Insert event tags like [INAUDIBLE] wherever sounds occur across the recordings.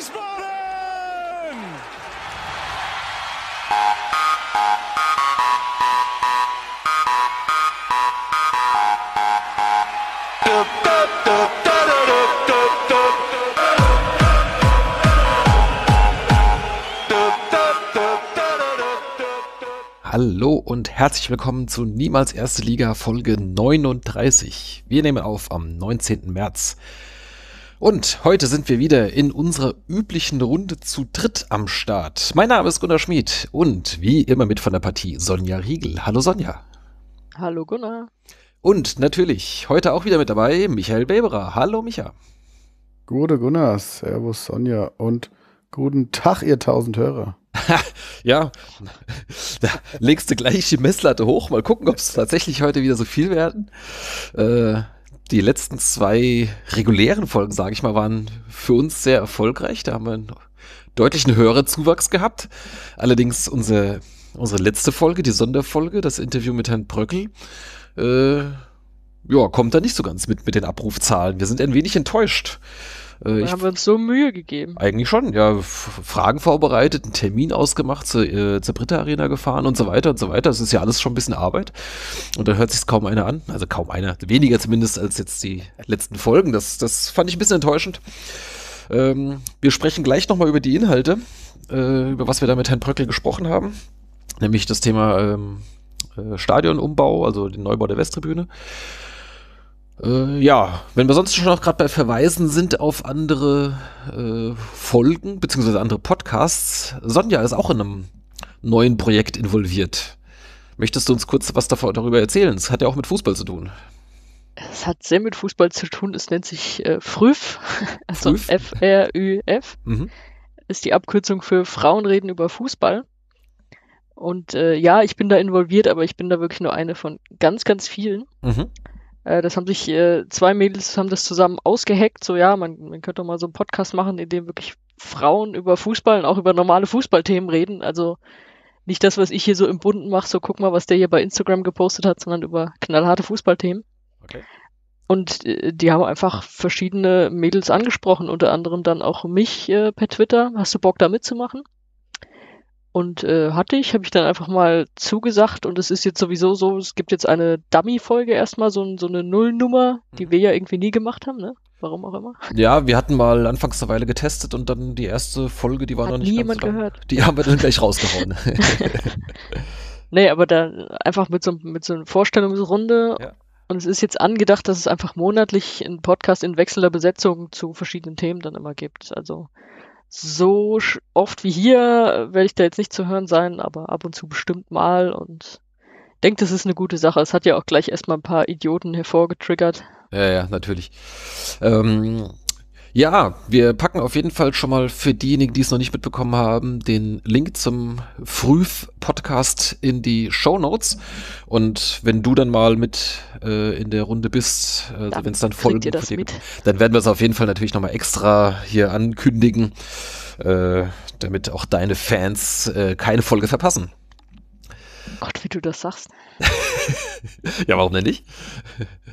Wiesbaden! Hallo und herzlich willkommen zu Niemals Erste Liga Folge 39. Wir nehmen auf am 19. März. Und heute sind wir wieder in unserer üblichen Runde zu dritt am Start. Mein Name ist Gunnar Schmid und wie immer mit von der Partie Sonja Riegel. Hallo Sonja. Hallo Gunnar. Und natürlich heute auch wieder mit dabei Michael Beberer. Hallo Micha. Gute Gunnar, Servus Sonja und guten Tag, ihr tausend Hörer. [LAUGHS] ja, da legst du gleich die Messlatte hoch. Mal gucken, ob es tatsächlich heute wieder so viel werden. Äh, die letzten zwei regulären Folgen, sage ich mal, waren für uns sehr erfolgreich. Da haben wir einen deutlichen höheren Zuwachs gehabt. Allerdings unsere, unsere letzte Folge, die Sonderfolge, das Interview mit Herrn Bröckel, äh, ja, kommt da nicht so ganz mit mit den Abrufzahlen. Wir sind ein wenig enttäuscht. Äh, haben wir uns so Mühe gegeben. Eigentlich schon, ja. Fragen vorbereitet, einen Termin ausgemacht, zu, äh, zur Britta Arena gefahren und so weiter und so weiter. Das ist ja alles schon ein bisschen Arbeit. Und da hört sich kaum einer an. Also kaum einer. Weniger zumindest als jetzt die letzten Folgen. Das, das fand ich ein bisschen enttäuschend. Ähm, wir sprechen gleich nochmal über die Inhalte, äh, über was wir da mit Herrn Bröckel gesprochen haben. Nämlich das Thema ähm, äh, Stadionumbau, also den Neubau der Westtribüne. Äh, ja, wenn wir sonst schon auch gerade bei Verweisen sind auf andere äh, Folgen bzw. andere Podcasts, Sonja ist auch in einem neuen Projekt involviert. Möchtest du uns kurz was davor, darüber erzählen? Es hat ja auch mit Fußball zu tun. Es hat sehr mit Fußball zu tun. Es nennt sich äh, FRÜF, [LAUGHS] also F-R-Ü-F, mhm. ist die Abkürzung für Frauen reden über Fußball. Und äh, ja, ich bin da involviert, aber ich bin da wirklich nur eine von ganz, ganz vielen. Mhm. Äh, das haben sich äh, zwei Mädels haben das zusammen ausgeheckt. So ja, man, man könnte mal so einen Podcast machen, in dem wirklich Frauen über Fußball und auch über normale Fußballthemen reden. Also nicht das, was ich hier so im Bunden mache, so guck mal, was der hier bei Instagram gepostet hat, sondern über knallharte Fußballthemen. Okay. Und äh, die haben einfach verschiedene Mädels angesprochen, unter anderem dann auch mich äh, per Twitter. Hast du Bock da mitzumachen? Und äh, hatte ich, habe ich dann einfach mal zugesagt und es ist jetzt sowieso so, es gibt jetzt eine Dummy-Folge erstmal, so, so eine Nullnummer, die mhm. wir ja irgendwie nie gemacht haben, ne? Warum auch immer. Ja, wir hatten mal anfangs eine Weile getestet und dann die erste Folge, die war Hat noch nicht nie ganz gehört. Die haben wir dann gleich rausgehauen. [LAUGHS] [LAUGHS] nee, aber dann einfach mit so, mit so einer Vorstellungsrunde ja. Und es ist jetzt angedacht, dass es einfach monatlich einen Podcast in wechselnder Besetzung zu verschiedenen Themen dann immer gibt. Also so oft wie hier äh, werde ich da jetzt nicht zu hören sein, aber ab und zu bestimmt mal und denke, das ist eine gute Sache. Es hat ja auch gleich erstmal ein paar Idioten hervorgetriggert. Ja, ja, natürlich. Ähm, ja, wir packen auf jeden Fall schon mal für diejenigen, die es noch nicht mitbekommen haben, den Link zum Früh-Podcast in die Show Notes. Und wenn du dann mal mit äh, in der Runde bist, äh, wenn es dann Folgen ihr dann werden wir es auf jeden Fall natürlich nochmal extra hier ankündigen, äh, damit auch deine Fans äh, keine Folge verpassen. Gott, wie du das sagst. [LAUGHS] ja, warum denn nicht?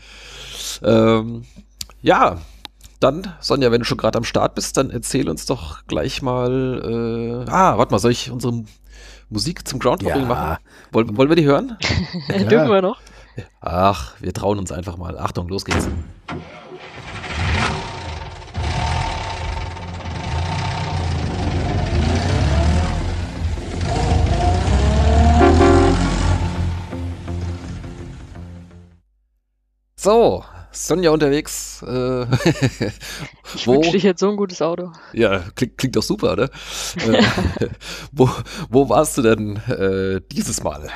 [LAUGHS] ähm, ja, dann, Sonja, wenn du schon gerade am Start bist, dann erzähl uns doch gleich mal. Äh, ah, warte mal, soll ich unsere Musik zum Groundhopping ja. machen? Wollen, wollen wir die hören? [LAUGHS] ja. Dürfen wir noch? Ach, wir trauen uns einfach mal. Achtung, los geht's. So, Sonja unterwegs. Äh, [LAUGHS] ich wünschte, dich jetzt so ein gutes Auto. Ja, klingt, klingt doch super, oder? Äh, [LAUGHS] wo, wo warst du denn äh, dieses Mal?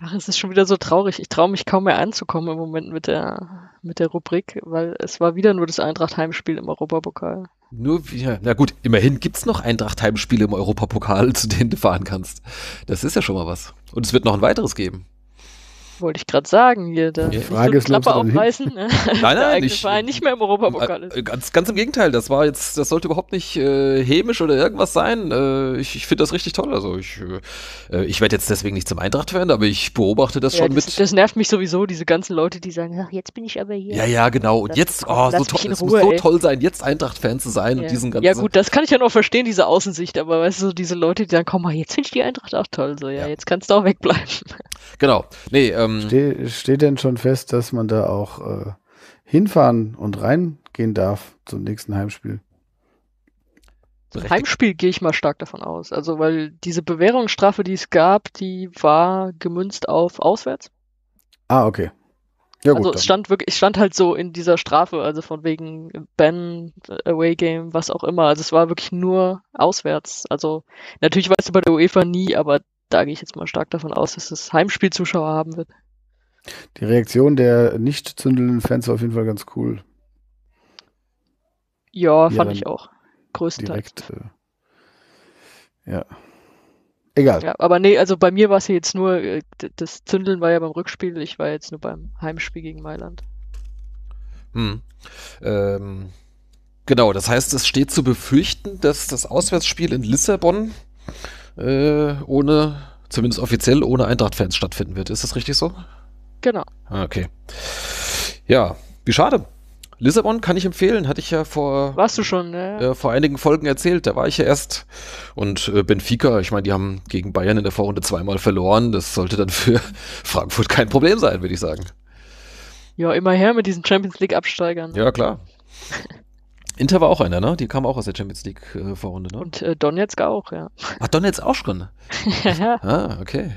Ach, es ist schon wieder so traurig. Ich traue mich kaum mehr anzukommen im Moment mit der, mit der Rubrik, weil es war wieder nur das Eintracht-Heimspiel im Europapokal. Nur wieder. Na gut, immerhin gibt es noch Eintracht-Heimspiele im Europapokal, [LAUGHS] zu denen du fahren kannst. Das ist ja schon mal was. Und es wird noch ein weiteres geben wollte ich gerade sagen hier. Da die Frage ist, Klappe aufreißen. Ne? nein, nein, ich, Verein nicht mehr im Europapokal ist. Äh, ganz, ganz im Gegenteil, das war jetzt, das sollte überhaupt nicht äh, hämisch oder irgendwas sein. Äh, ich, ich finde das richtig toll. Also ich, äh, ich werde jetzt deswegen nicht zum Eintracht-Fan, aber ich beobachte das ja, schon das, mit. Das nervt mich sowieso, diese ganzen Leute, die sagen, ach, jetzt bin ich aber hier. Ja, ja, genau. Und jetzt, oh, so toll, es muss so ey. toll sein, jetzt Eintracht-Fan zu sein ja. und diesen ganzen. Ja, gut, das kann ich ja noch verstehen, diese Außensicht, aber weißt du, diese Leute, die sagen, komm mal, jetzt finde ich die Eintracht auch toll. So, ja, ja. jetzt kannst du auch wegbleiben. Genau. Nee, äh, ähm, Ste steht denn schon fest, dass man da auch äh, hinfahren und reingehen darf zum nächsten Heimspiel? Zum Heimspiel gehe ich mal stark davon aus. Also, weil diese Bewährungsstrafe, die es gab, die war gemünzt auf auswärts. Ah, okay. Ja, also gut, es stand wirklich, es stand halt so in dieser Strafe, also von wegen Ben, Away Game, was auch immer. Also es war wirklich nur auswärts. Also natürlich weißt du bei der UEFA nie, aber da gehe ich jetzt mal stark davon aus, dass es Heimspielzuschauer haben wird. Die Reaktion der nicht zündelnden Fans war auf jeden Fall ganz cool. Ja, fand ich auch. Größtenteils. Direkt, äh, ja. Egal. Ja, aber nee, also bei mir war es ja jetzt nur, äh, das Zündeln war ja beim Rückspiel, ich war jetzt nur beim Heimspiel gegen Mailand. Hm. Ähm, genau, das heißt, es steht zu befürchten, dass das Auswärtsspiel in Lissabon äh, ohne, zumindest offiziell, ohne Eintracht-Fans stattfinden wird. Ist das richtig so? Genau. Ah, okay. Ja, wie schade. Lissabon kann ich empfehlen, hatte ich ja vor Warst du schon, ne? äh, vor einigen Folgen erzählt, da war ich ja erst und äh, Benfica, ich meine, die haben gegen Bayern in der Vorrunde zweimal verloren, das sollte dann für [LAUGHS] Frankfurt kein Problem sein, würde ich sagen. Ja, immer her mit diesen Champions League Absteigern. Ja, klar. Inter war auch einer, ne? Die kam auch aus der Champions League-Vorrunde, äh, ne? Und äh, Donetsk auch, ja. Ach, Donetsk auch schon? [LAUGHS] ja. Ah, okay.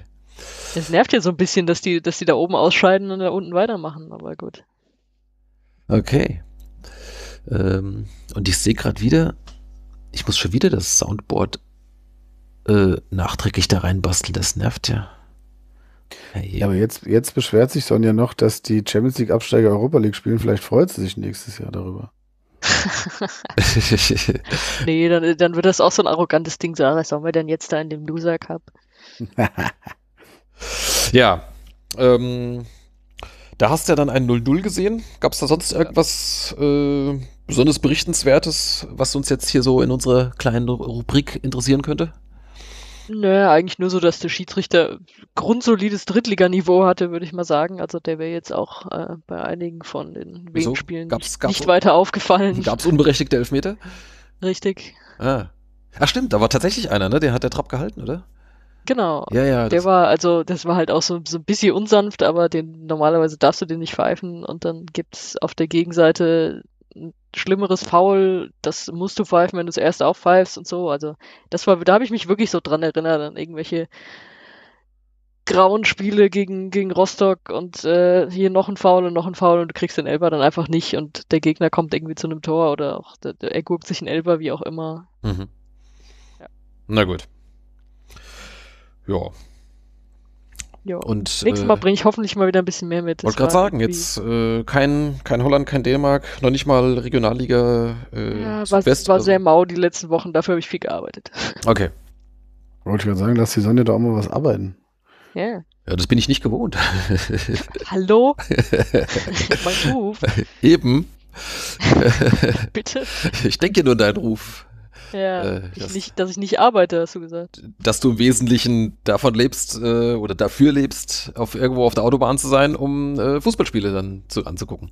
Es nervt ja so ein bisschen, dass die, dass die da oben ausscheiden und da unten weitermachen, aber gut. Okay. Ähm, und ich sehe gerade wieder, ich muss schon wieder das Soundboard äh, nachträglich da reinbasteln, das nervt ja. Hey. Aber jetzt, jetzt beschwert sich Sonja noch, dass die Champions League-Absteiger Europa League spielen. Vielleicht freut sie sich nächstes Jahr darüber. [LAUGHS] nee, dann, dann wird das auch so ein arrogantes Ding sein. Ah, was sollen wir denn jetzt da in dem Loser Cup? [LAUGHS] ja. Ähm, da hast du ja dann ein 0-0 gesehen. Gab es da sonst irgendwas äh, besonders Berichtenswertes, was uns jetzt hier so in unserer kleinen Rubrik interessieren könnte? Naja, eigentlich nur so, dass der Schiedsrichter grundsolides Drittliganiveau hatte, würde ich mal sagen. Also der wäre jetzt auch äh, bei einigen von den wenigen Spielen gab's, gab's, nicht weiter aufgefallen. Gab es unberechtigte Elfmeter? Richtig. Ah. Ach stimmt, da war tatsächlich einer, ne? Den hat der Trapp gehalten, oder? Genau. Ja, ja. Der war, also, das war halt auch so, so ein bisschen unsanft, aber den, normalerweise darfst du den nicht pfeifen und dann gibt's auf der Gegenseite schlimmeres Foul, das musst du pfeifen, wenn du es erst aufpfeifst und so. Also das war, da habe ich mich wirklich so dran erinnert, an irgendwelche grauen Spiele gegen, gegen Rostock und äh, hier noch ein Foul und noch ein Foul und du kriegst den Elber dann einfach nicht und der Gegner kommt irgendwie zu einem Tor oder auch der, der, er guckt sich ein Elber, wie auch immer. Mhm. Ja. Na gut. Ja, Jo. Und, Nächstes Mal äh, bringe ich hoffentlich mal wieder ein bisschen mehr mit. Wollte gerade sagen, jetzt äh, kein, kein Holland, kein Dänemark, noch nicht mal Regionalliga äh, ja, war, West. war sehr mau die letzten Wochen, dafür habe ich viel gearbeitet. [LAUGHS] Okay. Wollte ich gerade sagen, lass die Sonne da auch mal was arbeiten. Ja. Yeah. Ja, das bin ich nicht gewohnt. [LAUGHS] Hallo? [LAUGHS] mein Ruf. Eben. Bitte? Ich denke nur an deinen Ruf. Ja, äh, ich dass, nicht, dass ich nicht arbeite, hast du gesagt. Dass du im Wesentlichen davon lebst äh, oder dafür lebst, auf irgendwo auf der Autobahn zu sein, um äh, Fußballspiele dann zu, anzugucken.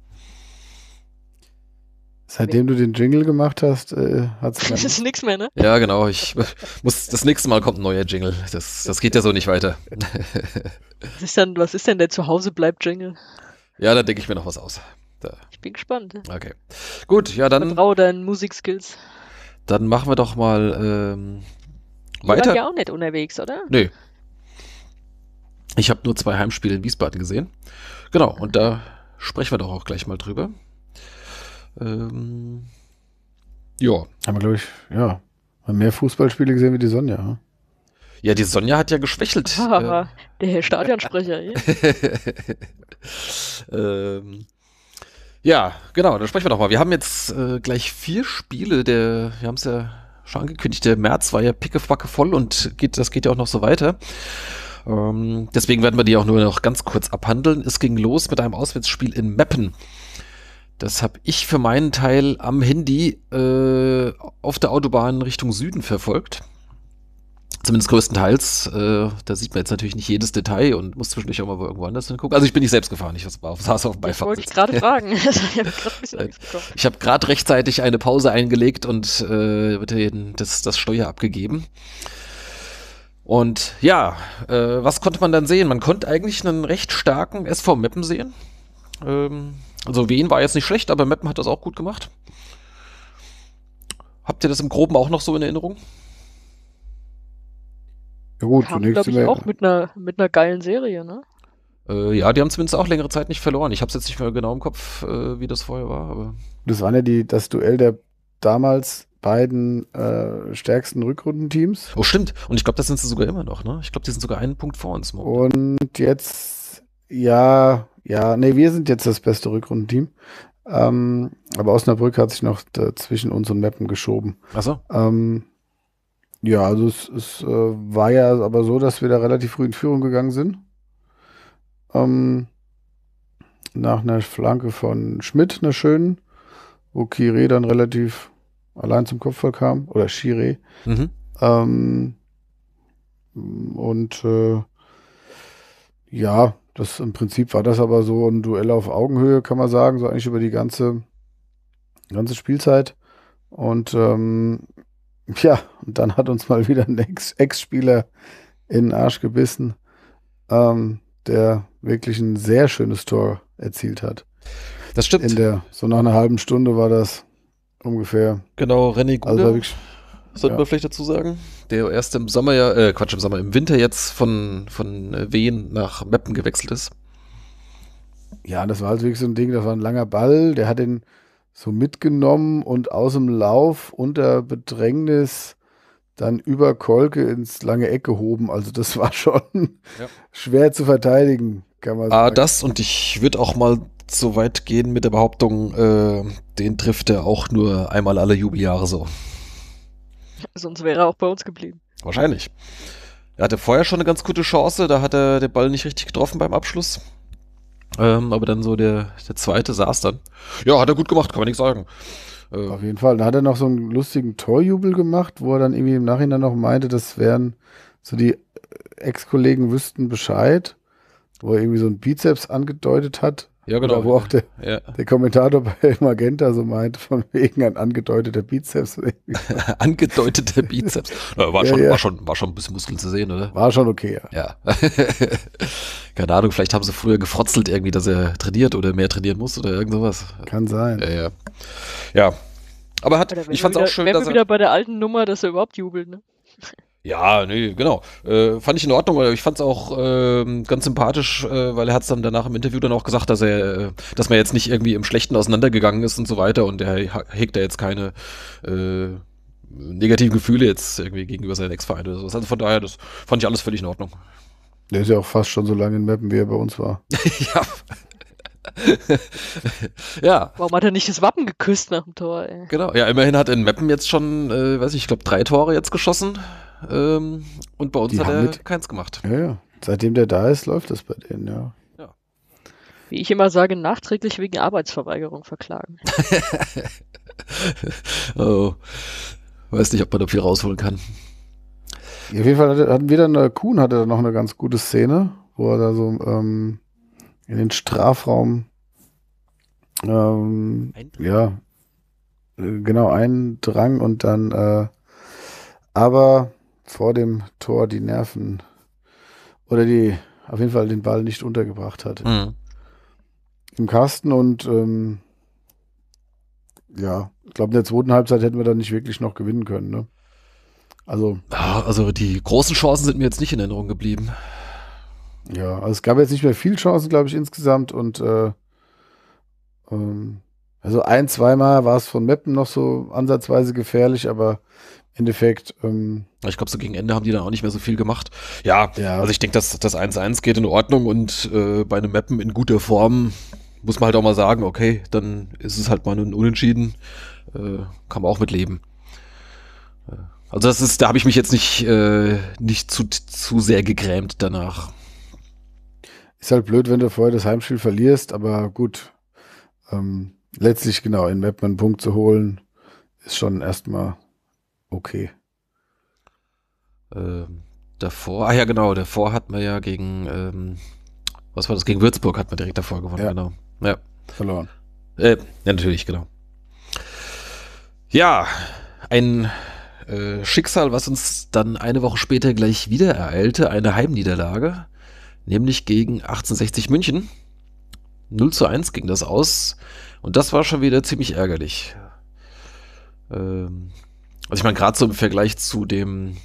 Seitdem du den Jingle gemacht hast, äh, hat es [LAUGHS] ist nichts mehr, ne? Ja, genau. Ich [LAUGHS] muss das nächste Mal kommt ein neuer Jingle. Das, das geht ja so nicht weiter. was, ist denn, was ist denn der Zuhause bleibt Jingle? Ja, da denke ich mir noch was aus. Da. Ich bin gespannt. Okay. Gut, ja dann. Vertraue deinen Musikskills. Dann machen wir doch mal ähm, weiter. Die waren ja auch nicht unterwegs, oder? Nee. Ich habe nur zwei Heimspiele in Wiesbaden gesehen. Genau, und da sprechen wir doch auch gleich mal drüber. Ähm, ja. Haben wir, glaube ich, ja, mehr Fußballspiele gesehen wie die Sonja. Hm? Ja, die Sonja hat ja geschwächelt. Ah, [LAUGHS] äh, der Stadionsprecher. [LAUGHS] ähm, ja, genau, dann sprechen wir doch mal. Wir haben jetzt äh, gleich vier Spiele. Der, wir haben es ja schon angekündigt, der März war ja pickefacke voll und geht, das geht ja auch noch so weiter. Ähm, deswegen werden wir die auch nur noch ganz kurz abhandeln. Es ging los mit einem Auswärtsspiel in Meppen. Das habe ich für meinen Teil am Handy äh, auf der Autobahn Richtung Süden verfolgt. Zumindest größtenteils. Äh, da sieht man jetzt natürlich nicht jedes Detail und muss zwischendurch auch mal irgendwo anders hingucken. Also ich bin nicht selbst gefahren, ich [LAUGHS] saß auf dem Beifahrer. Wollte ich gerade fragen. [LAUGHS] [LAUGHS] ich habe gerade rechtzeitig eine Pause eingelegt und äh, das, das Steuer abgegeben. Und ja, äh, was konnte man dann sehen? Man konnte eigentlich einen recht starken SV Meppen sehen. Ähm, also Wien war jetzt nicht schlecht, aber Meppen hat das auch gut gemacht. Habt ihr das im Groben auch noch so in Erinnerung? Ja gut, Kam, zunächst ich, auch mit einer, mit einer geilen Serie, ne? Äh, ja, die haben zumindest auch längere Zeit nicht verloren. Ich habe es jetzt nicht mehr genau im Kopf, äh, wie das vorher war. Aber das war ja die, das Duell der damals beiden äh, stärksten Rückrundenteams. Oh, stimmt. Und ich glaube, das sind sie sogar immer noch, ne? Ich glaube, die sind sogar einen Punkt vor uns. Momentan. Und jetzt, ja, ja, nee, wir sind jetzt das beste Rückrundenteam. Ähm, aber Osnabrück hat sich noch zwischen uns und Meppen geschoben. Ach so. Ähm, ja, also es, es äh, war ja aber so, dass wir da relativ früh in Führung gegangen sind. Ähm, nach einer Flanke von Schmidt, einer schönen, wo Kire dann relativ allein zum Kopfball kam, oder Chire. Mhm. Ähm, und äh, ja, das im Prinzip war das aber so ein Duell auf Augenhöhe, kann man sagen, so eigentlich über die ganze, ganze Spielzeit. Und ähm, Tja, und dann hat uns mal wieder ein Ex-Spieler in den Arsch gebissen, ähm, der wirklich ein sehr schönes Tor erzielt hat. Das stimmt. In der, so nach einer halben Stunde war das ungefähr. Genau, René Gude, also wirklich, sollten ja. wir vielleicht dazu sagen. Der erst im Sommer ja, äh, Quatsch, im Sommer, im Winter jetzt von, von äh, Wien nach Meppen gewechselt ist. Ja, das war halt wirklich so ein Ding, das war ein langer Ball, der hat den so mitgenommen und aus dem Lauf unter Bedrängnis dann über Kolke ins lange Eck gehoben. Also das [LAUGHS] war schon ja. schwer zu verteidigen, kann man ah, sagen. Ah, das und ich würde auch mal so weit gehen mit der Behauptung, äh, den trifft er auch nur einmal alle Jubeljahre so. [LAUGHS] Sonst wäre er auch bei uns geblieben. Wahrscheinlich. Er hatte vorher schon eine ganz gute Chance, da hat er den Ball nicht richtig getroffen beim Abschluss. Ähm, aber dann so der, der zweite saß dann. Ja, hat er gut gemacht, kann man nichts sagen. Äh, Auf jeden Fall. Da hat er noch so einen lustigen Torjubel gemacht, wo er dann irgendwie im Nachhinein noch meinte, das wären so die Ex-Kollegen wüssten Bescheid, wo er irgendwie so einen Bizeps angedeutet hat. Ja, genau. Oder wo auch der, ja. der, Kommentator bei [LAUGHS] Magenta so meint, von wegen ein angedeuteter Bizeps. [LAUGHS] angedeuteter Bizeps. Na, war, ja, schon, ja. war, schon, war schon ein bisschen Muskeln zu sehen, oder? War schon okay, ja. ja. [LAUGHS] Keine Ahnung, vielleicht haben sie früher gefrotzelt irgendwie, dass er trainiert oder mehr trainieren muss oder irgend sowas. Kann sein. Ja, ja. ja. Aber hat, ich fand's wieder, auch schön, dass er... wieder bei der alten Nummer, dass er überhaupt jubelt, ne? Ja, nee, genau. Äh, fand ich in Ordnung, aber ich fand es auch äh, ganz sympathisch, äh, weil er hat es dann danach im Interview dann auch gesagt, dass er, äh, dass man jetzt nicht irgendwie im Schlechten auseinandergegangen ist und so weiter und er hegt da jetzt keine äh, negativen Gefühle jetzt irgendwie gegenüber seinen Ex-Vereinen oder sowas. Also von daher, das fand ich alles völlig in Ordnung. Der ist ja auch fast schon so lange in Mappen, wie er bei uns war. [LAUGHS] ja. ja. Warum hat er nicht das Wappen geküsst nach dem Tor? Ey? Genau, ja, immerhin hat er in Mappen jetzt schon, äh, weiß ich, ich glaube, drei Tore jetzt geschossen. Ähm, und bei uns die hat er mit, keins gemacht. Ja, ja. Seitdem der da ist, läuft das bei denen, ja. ja. Wie ich immer sage, nachträglich wegen Arbeitsverweigerung verklagen. [LAUGHS] oh. Weiß nicht, ob man da viel rausholen kann. Ja, auf jeden Fall hatten wir dann, äh, Kuhn hatte dann noch eine ganz gute Szene, wo er da so ähm, in den Strafraum ähm, ja, äh, genau, eindrang und dann, äh, aber vor dem Tor die Nerven oder die auf jeden Fall den Ball nicht untergebracht hat. Mhm. Im Kasten und ähm, ja, ich glaube, in der zweiten Halbzeit hätten wir dann nicht wirklich noch gewinnen können. Ne? Also, also die großen Chancen sind mir jetzt nicht in Erinnerung geblieben. Ja, also es gab jetzt nicht mehr viel Chancen, glaube ich, insgesamt und äh, ähm, also ein, zweimal war es von Meppen noch so ansatzweise gefährlich, aber Endeffekt. Ähm, ich glaube, so gegen Ende haben die dann auch nicht mehr so viel gemacht. Ja, ja. also ich denke, dass das 1-1 geht in Ordnung und äh, bei einem Mappen in guter Form muss man halt auch mal sagen, okay, dann ist es halt mal ein Unentschieden. Äh, kann man auch mitleben. Äh, also das ist, da habe ich mich jetzt nicht, äh, nicht zu, zu sehr gegrämt danach. Ist halt blöd, wenn du vorher das Heimspiel verlierst, aber gut. Ähm, letztlich genau, in Mappen einen Punkt zu holen, ist schon erstmal Okay. Ähm, davor, ah ja, genau, davor hat man ja gegen, ähm, was war das? Gegen Würzburg hat man direkt davor gewonnen, ja. genau. Ja. Verloren. Äh, ja, natürlich, genau. Ja, ein äh, Schicksal, was uns dann eine Woche später gleich wieder ereilte, eine Heimniederlage, nämlich gegen 1860 München. 0 zu 1 ging das aus. Und das war schon wieder ziemlich ärgerlich. Ähm, also ich meine, gerade so im Vergleich zu dem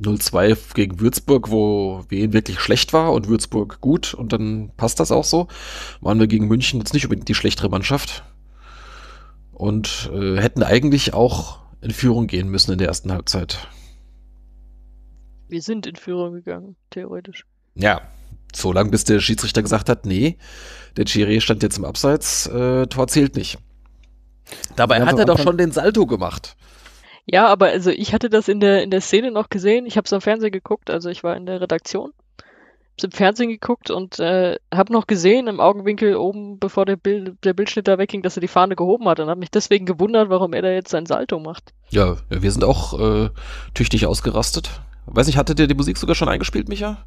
0-2 gegen Würzburg, wo Wien wirklich schlecht war und Würzburg gut und dann passt das auch so, waren wir gegen München jetzt nicht unbedingt die schlechtere Mannschaft und äh, hätten eigentlich auch in Führung gehen müssen in der ersten Halbzeit. Wir sind in Führung gegangen, theoretisch. Ja, so lange bis der Schiedsrichter gesagt hat, nee, der Chiré stand jetzt im Abseits, äh, Tor zählt nicht. Dabei hat er doch schon den Salto gemacht. Ja, aber also ich hatte das in der, in der Szene noch gesehen. Ich habe es am Fernsehen geguckt, also ich war in der Redaktion. Hab's im Fernsehen geguckt und äh, habe noch gesehen im Augenwinkel oben, bevor der, Bild, der Bildschnitt da wegging, dass er die Fahne gehoben hat und habe mich deswegen gewundert, warum er da jetzt sein Salto macht. Ja, wir sind auch äh, tüchtig ausgerastet. Weiß nicht, hattet ihr die Musik sogar schon eingespielt, Micha?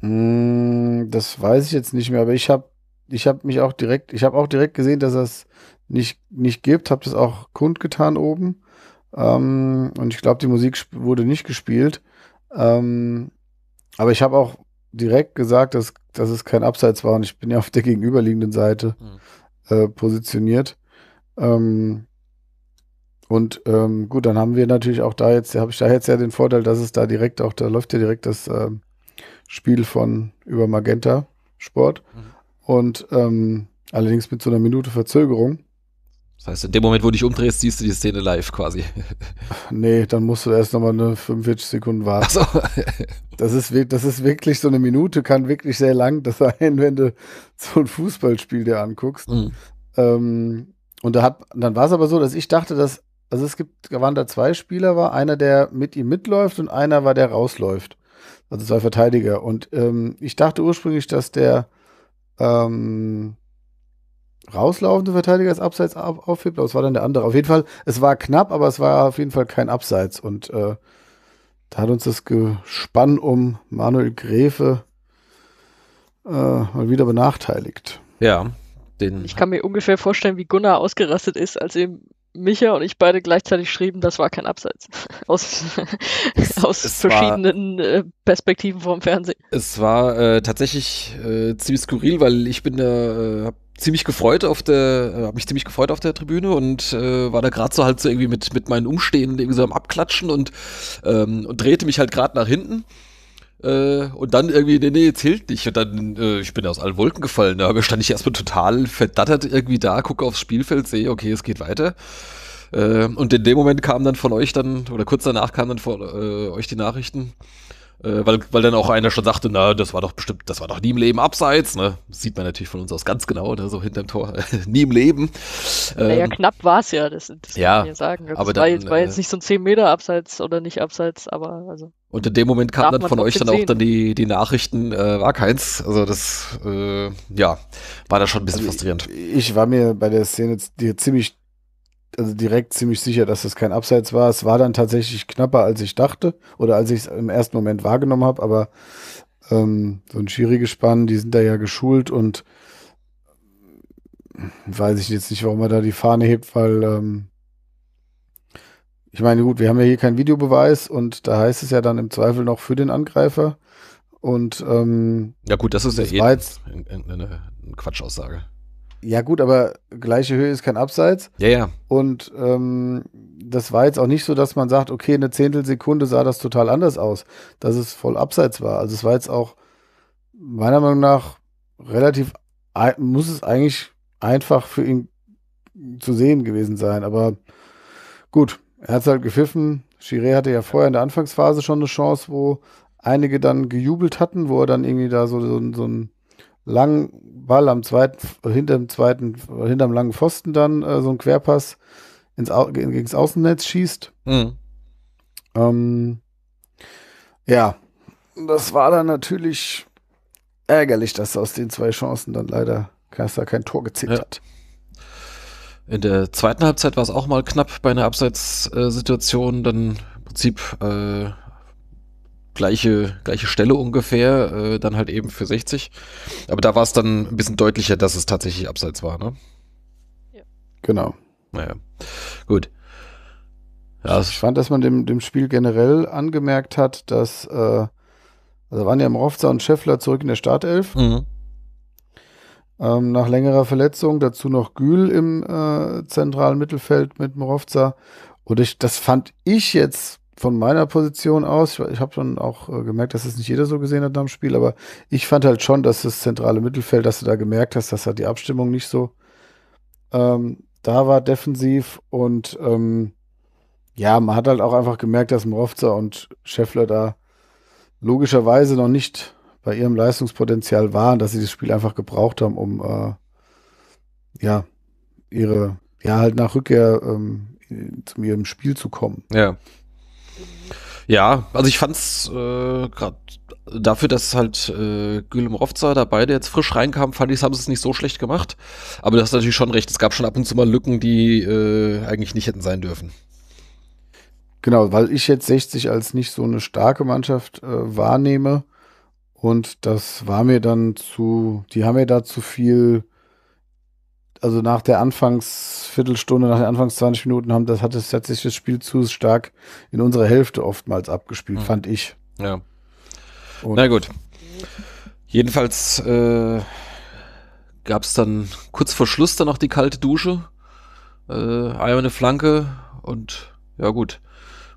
Hm, das weiß ich jetzt nicht mehr, aber ich habe ich hab mich auch direkt, ich habe auch direkt gesehen, dass das nicht, nicht gibt. Habe das auch kundgetan oben. Ähm, und ich glaube, die Musik wurde nicht gespielt. Ähm, aber ich habe auch direkt gesagt, dass, dass es kein Abseits war. Und ich bin ja auf der gegenüberliegenden Seite mhm. äh, positioniert. Ähm, und ähm, gut, dann haben wir natürlich auch da jetzt, habe ich da jetzt ja den Vorteil, dass es da direkt auch, da läuft ja direkt das äh, Spiel von über Magenta Sport. Mhm. Und ähm, allerdings mit so einer Minute Verzögerung. Das heißt, in dem Moment, wo du dich umdrehst, siehst du die Szene live quasi. Nee, dann musst du erst nochmal eine 45 Sekunden warten. Ach so. das, ist, das ist wirklich so eine Minute, kann wirklich sehr lang [LAUGHS] sein, wenn du so ein Fußballspiel dir anguckst. Mhm. Ähm, und da hat, dann war es aber so, dass ich dachte, dass, also es gibt, da waren da zwei Spieler, war einer, der mit ihm mitläuft und einer war, der rausläuft. Also zwei Verteidiger. Und ähm, ich dachte ursprünglich, dass der, ähm, rauslaufende Verteidiger als Abseits aufhebt, aber es war dann der andere. Auf jeden Fall, es war knapp, aber es war auf jeden Fall kein Abseits. Und äh, da hat uns das Gespann um Manuel Gräfe äh, mal wieder benachteiligt. Ja, den. Ich kann mir ungefähr vorstellen, wie Gunnar ausgerastet ist, als eben Micha und ich beide gleichzeitig schrieben, das war kein Abseits. [LAUGHS] Aus, aus verschiedenen war, äh, Perspektiven vom Fernsehen. Es war äh, tatsächlich äh, ziemlich skurril, weil ich bin da, äh, habe ziemlich gefreut auf der, äh, habe mich ziemlich gefreut auf der Tribüne und äh, war da gerade so halt so irgendwie mit, mit meinen Umstehenden irgendwie so am Abklatschen und, ähm, und drehte mich halt gerade nach hinten. Äh, und dann irgendwie, nee, nee, zählt nicht. Und dann, äh, ich bin aus allen Wolken gefallen. Da ne? stand ich erstmal total verdattert irgendwie da, gucke aufs Spielfeld, sehe, okay, es geht weiter. Äh, und in dem Moment kam dann von euch dann, oder kurz danach kam dann von äh, euch die Nachrichten, äh, weil, weil dann auch einer schon sagte, na, das war doch bestimmt, das war doch nie im Leben abseits. Ne? Das sieht man natürlich von uns aus ganz genau, ne? so hinterm Tor, [LAUGHS] nie im Leben. Ähm, naja, knapp war es ja, das, das ja, kann ich ja sagen. Das also aber war, dann, war jetzt äh, nicht so ein 10 Meter abseits oder nicht abseits, aber also. Und in dem Moment kamen dann von euch dann auch dann die, die Nachrichten, äh, war keins. Also das, äh, ja, war da schon ein bisschen also frustrierend. Ich, ich, war mir bei der Szene jetzt ziemlich also direkt ziemlich sicher, dass das kein Abseits war. Es war dann tatsächlich knapper, als ich dachte oder als ich es im ersten Moment wahrgenommen habe. Aber ähm, so ein Schiri-Gespann, die sind da ja geschult und hm, weiß ich jetzt nicht, warum er da die Fahne hebt, weil ähm, ich meine, gut, wir haben ja hier keinen Videobeweis und da heißt es ja dann im Zweifel noch für den Angreifer. Und ähm, ja, gut, das ist ja eh eine, eine Quatschaussage. Ja, gut, aber gleiche Höhe ist kein Abseits. Ja, ja. Und ähm, das war jetzt auch nicht so, dass man sagt, okay, eine Zehntelsekunde sah das total anders aus, dass es voll Abseits war. Also es war jetzt auch meiner Meinung nach relativ, muss es eigentlich einfach für ihn zu sehen gewesen sein. Aber gut, er hat es halt gepfiffen. Chiré hatte ja vorher in der Anfangsphase schon eine Chance, wo einige dann gejubelt hatten, wo er dann irgendwie da so, so, so ein langen Ball am zweiten, hinterm zweiten, hinterm langen Pfosten dann äh, so einen Querpass ins Au gegens Außennetz schießt. Mhm. Ähm, ja, das war dann natürlich ärgerlich, dass aus den zwei Chancen dann leider Kaiser kein Tor gezählt ja. hat. In der zweiten Halbzeit war es auch mal knapp bei einer Abseitssituation, äh, dann im Prinzip äh, gleiche, gleiche Stelle ungefähr, äh, dann halt eben für 60. Aber da war es dann ein bisschen deutlicher, dass es tatsächlich abseits war, ne? Ja. Genau. Naja, gut. Ja, ich fand, dass man dem, dem Spiel generell angemerkt hat, dass äh, also waren ja Mrovza und Scheffler zurück in der Startelf. Mhm. Ähm, nach längerer Verletzung, dazu noch Gül im äh, zentralen Mittelfeld mit Mrovza. Und ich, das fand ich jetzt von meiner Position aus, ich, ich habe dann auch äh, gemerkt, dass es nicht jeder so gesehen hat am Spiel, aber ich fand halt schon, dass das zentrale Mittelfeld, dass du da gemerkt hast, dass da die Abstimmung nicht so ähm, da war defensiv und ähm, ja, man hat halt auch einfach gemerkt, dass Morovza und Scheffler da logischerweise noch nicht bei ihrem Leistungspotenzial waren, dass sie das Spiel einfach gebraucht haben, um äh, ja ihre ja halt nach Rückkehr ähm, zu ihrem Spiel zu kommen. Ja. Ja, also ich fand's äh, gerade dafür, dass halt äh, Gülem Rovza da beide jetzt frisch reinkamen, fand ich, haben sie es nicht so schlecht gemacht. Aber du hast natürlich schon recht. Es gab schon ab und zu mal Lücken, die äh, eigentlich nicht hätten sein dürfen. Genau, weil ich jetzt 60 als nicht so eine starke Mannschaft äh, wahrnehme. Und das war mir dann zu, die haben mir da zu viel also nach der Anfangsviertelstunde, nach den Anfangs 20 Minuten haben das hat es tatsächlich das Spiel zu stark in unserer Hälfte oftmals abgespielt, mhm. fand ich. Ja. Und Na gut. Jedenfalls äh, gab es dann kurz vor Schluss dann noch die kalte Dusche, äh, eine Flanke und ja gut.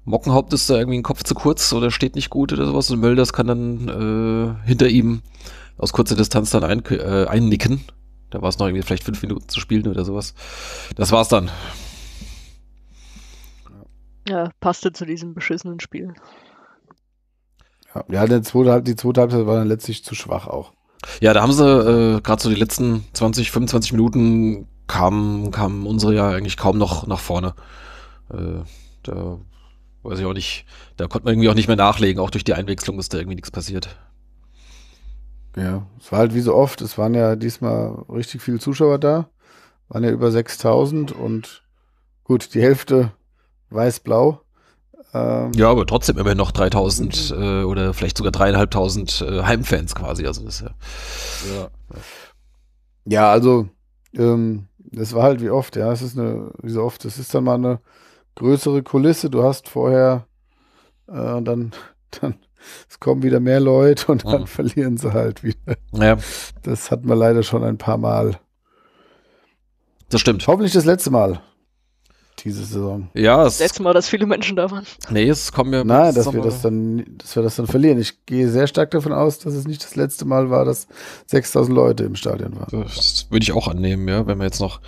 Mockenhaupt ist da irgendwie ein Kopf zu kurz oder steht nicht gut oder sowas und Mölders kann dann äh, hinter ihm aus kurzer Distanz dann ein, äh, einnicken da war es noch irgendwie vielleicht fünf Minuten zu spielen oder sowas. Das war's dann. Ja, passte zu diesem beschissenen Spiel. Ja, ja die zweite, die zweite Halbzeit war dann letztlich zu schwach auch. Ja, da haben sie äh, gerade so die letzten 20, 25 Minuten kamen, kamen unsere ja eigentlich kaum noch nach vorne. Äh, da weiß ich auch nicht, da konnte man irgendwie auch nicht mehr nachlegen, auch durch die Einwechslung ist da irgendwie nichts passiert. Ja, es war halt wie so oft, es waren ja diesmal richtig viele Zuschauer da, waren ja über 6000 und gut, die Hälfte weiß-blau. Ähm, ja, aber trotzdem immer noch 3000 äh, oder vielleicht sogar dreieinhalbtausend äh, Heimfans quasi, also das ja. Ja, ja also ähm, das war halt wie oft, ja, es ist eine, wie so oft, es ist dann mal eine größere Kulisse, du hast vorher äh, dann, [LAUGHS] dann es kommen wieder mehr Leute und dann mhm. verlieren sie halt wieder. Ja. Das hatten wir leider schon ein paar Mal. Das stimmt. Hoffentlich das letzte Mal diese Saison. Ja, das letzte Mal, dass viele Menschen da waren. Nee, es kommen wir. Nein, dass wir das dann, dass wir das dann verlieren. Ich gehe sehr stark davon aus, dass es nicht das letzte Mal war, dass 6000 Leute im Stadion waren. Das würde ich auch annehmen, ja. Wenn wir jetzt noch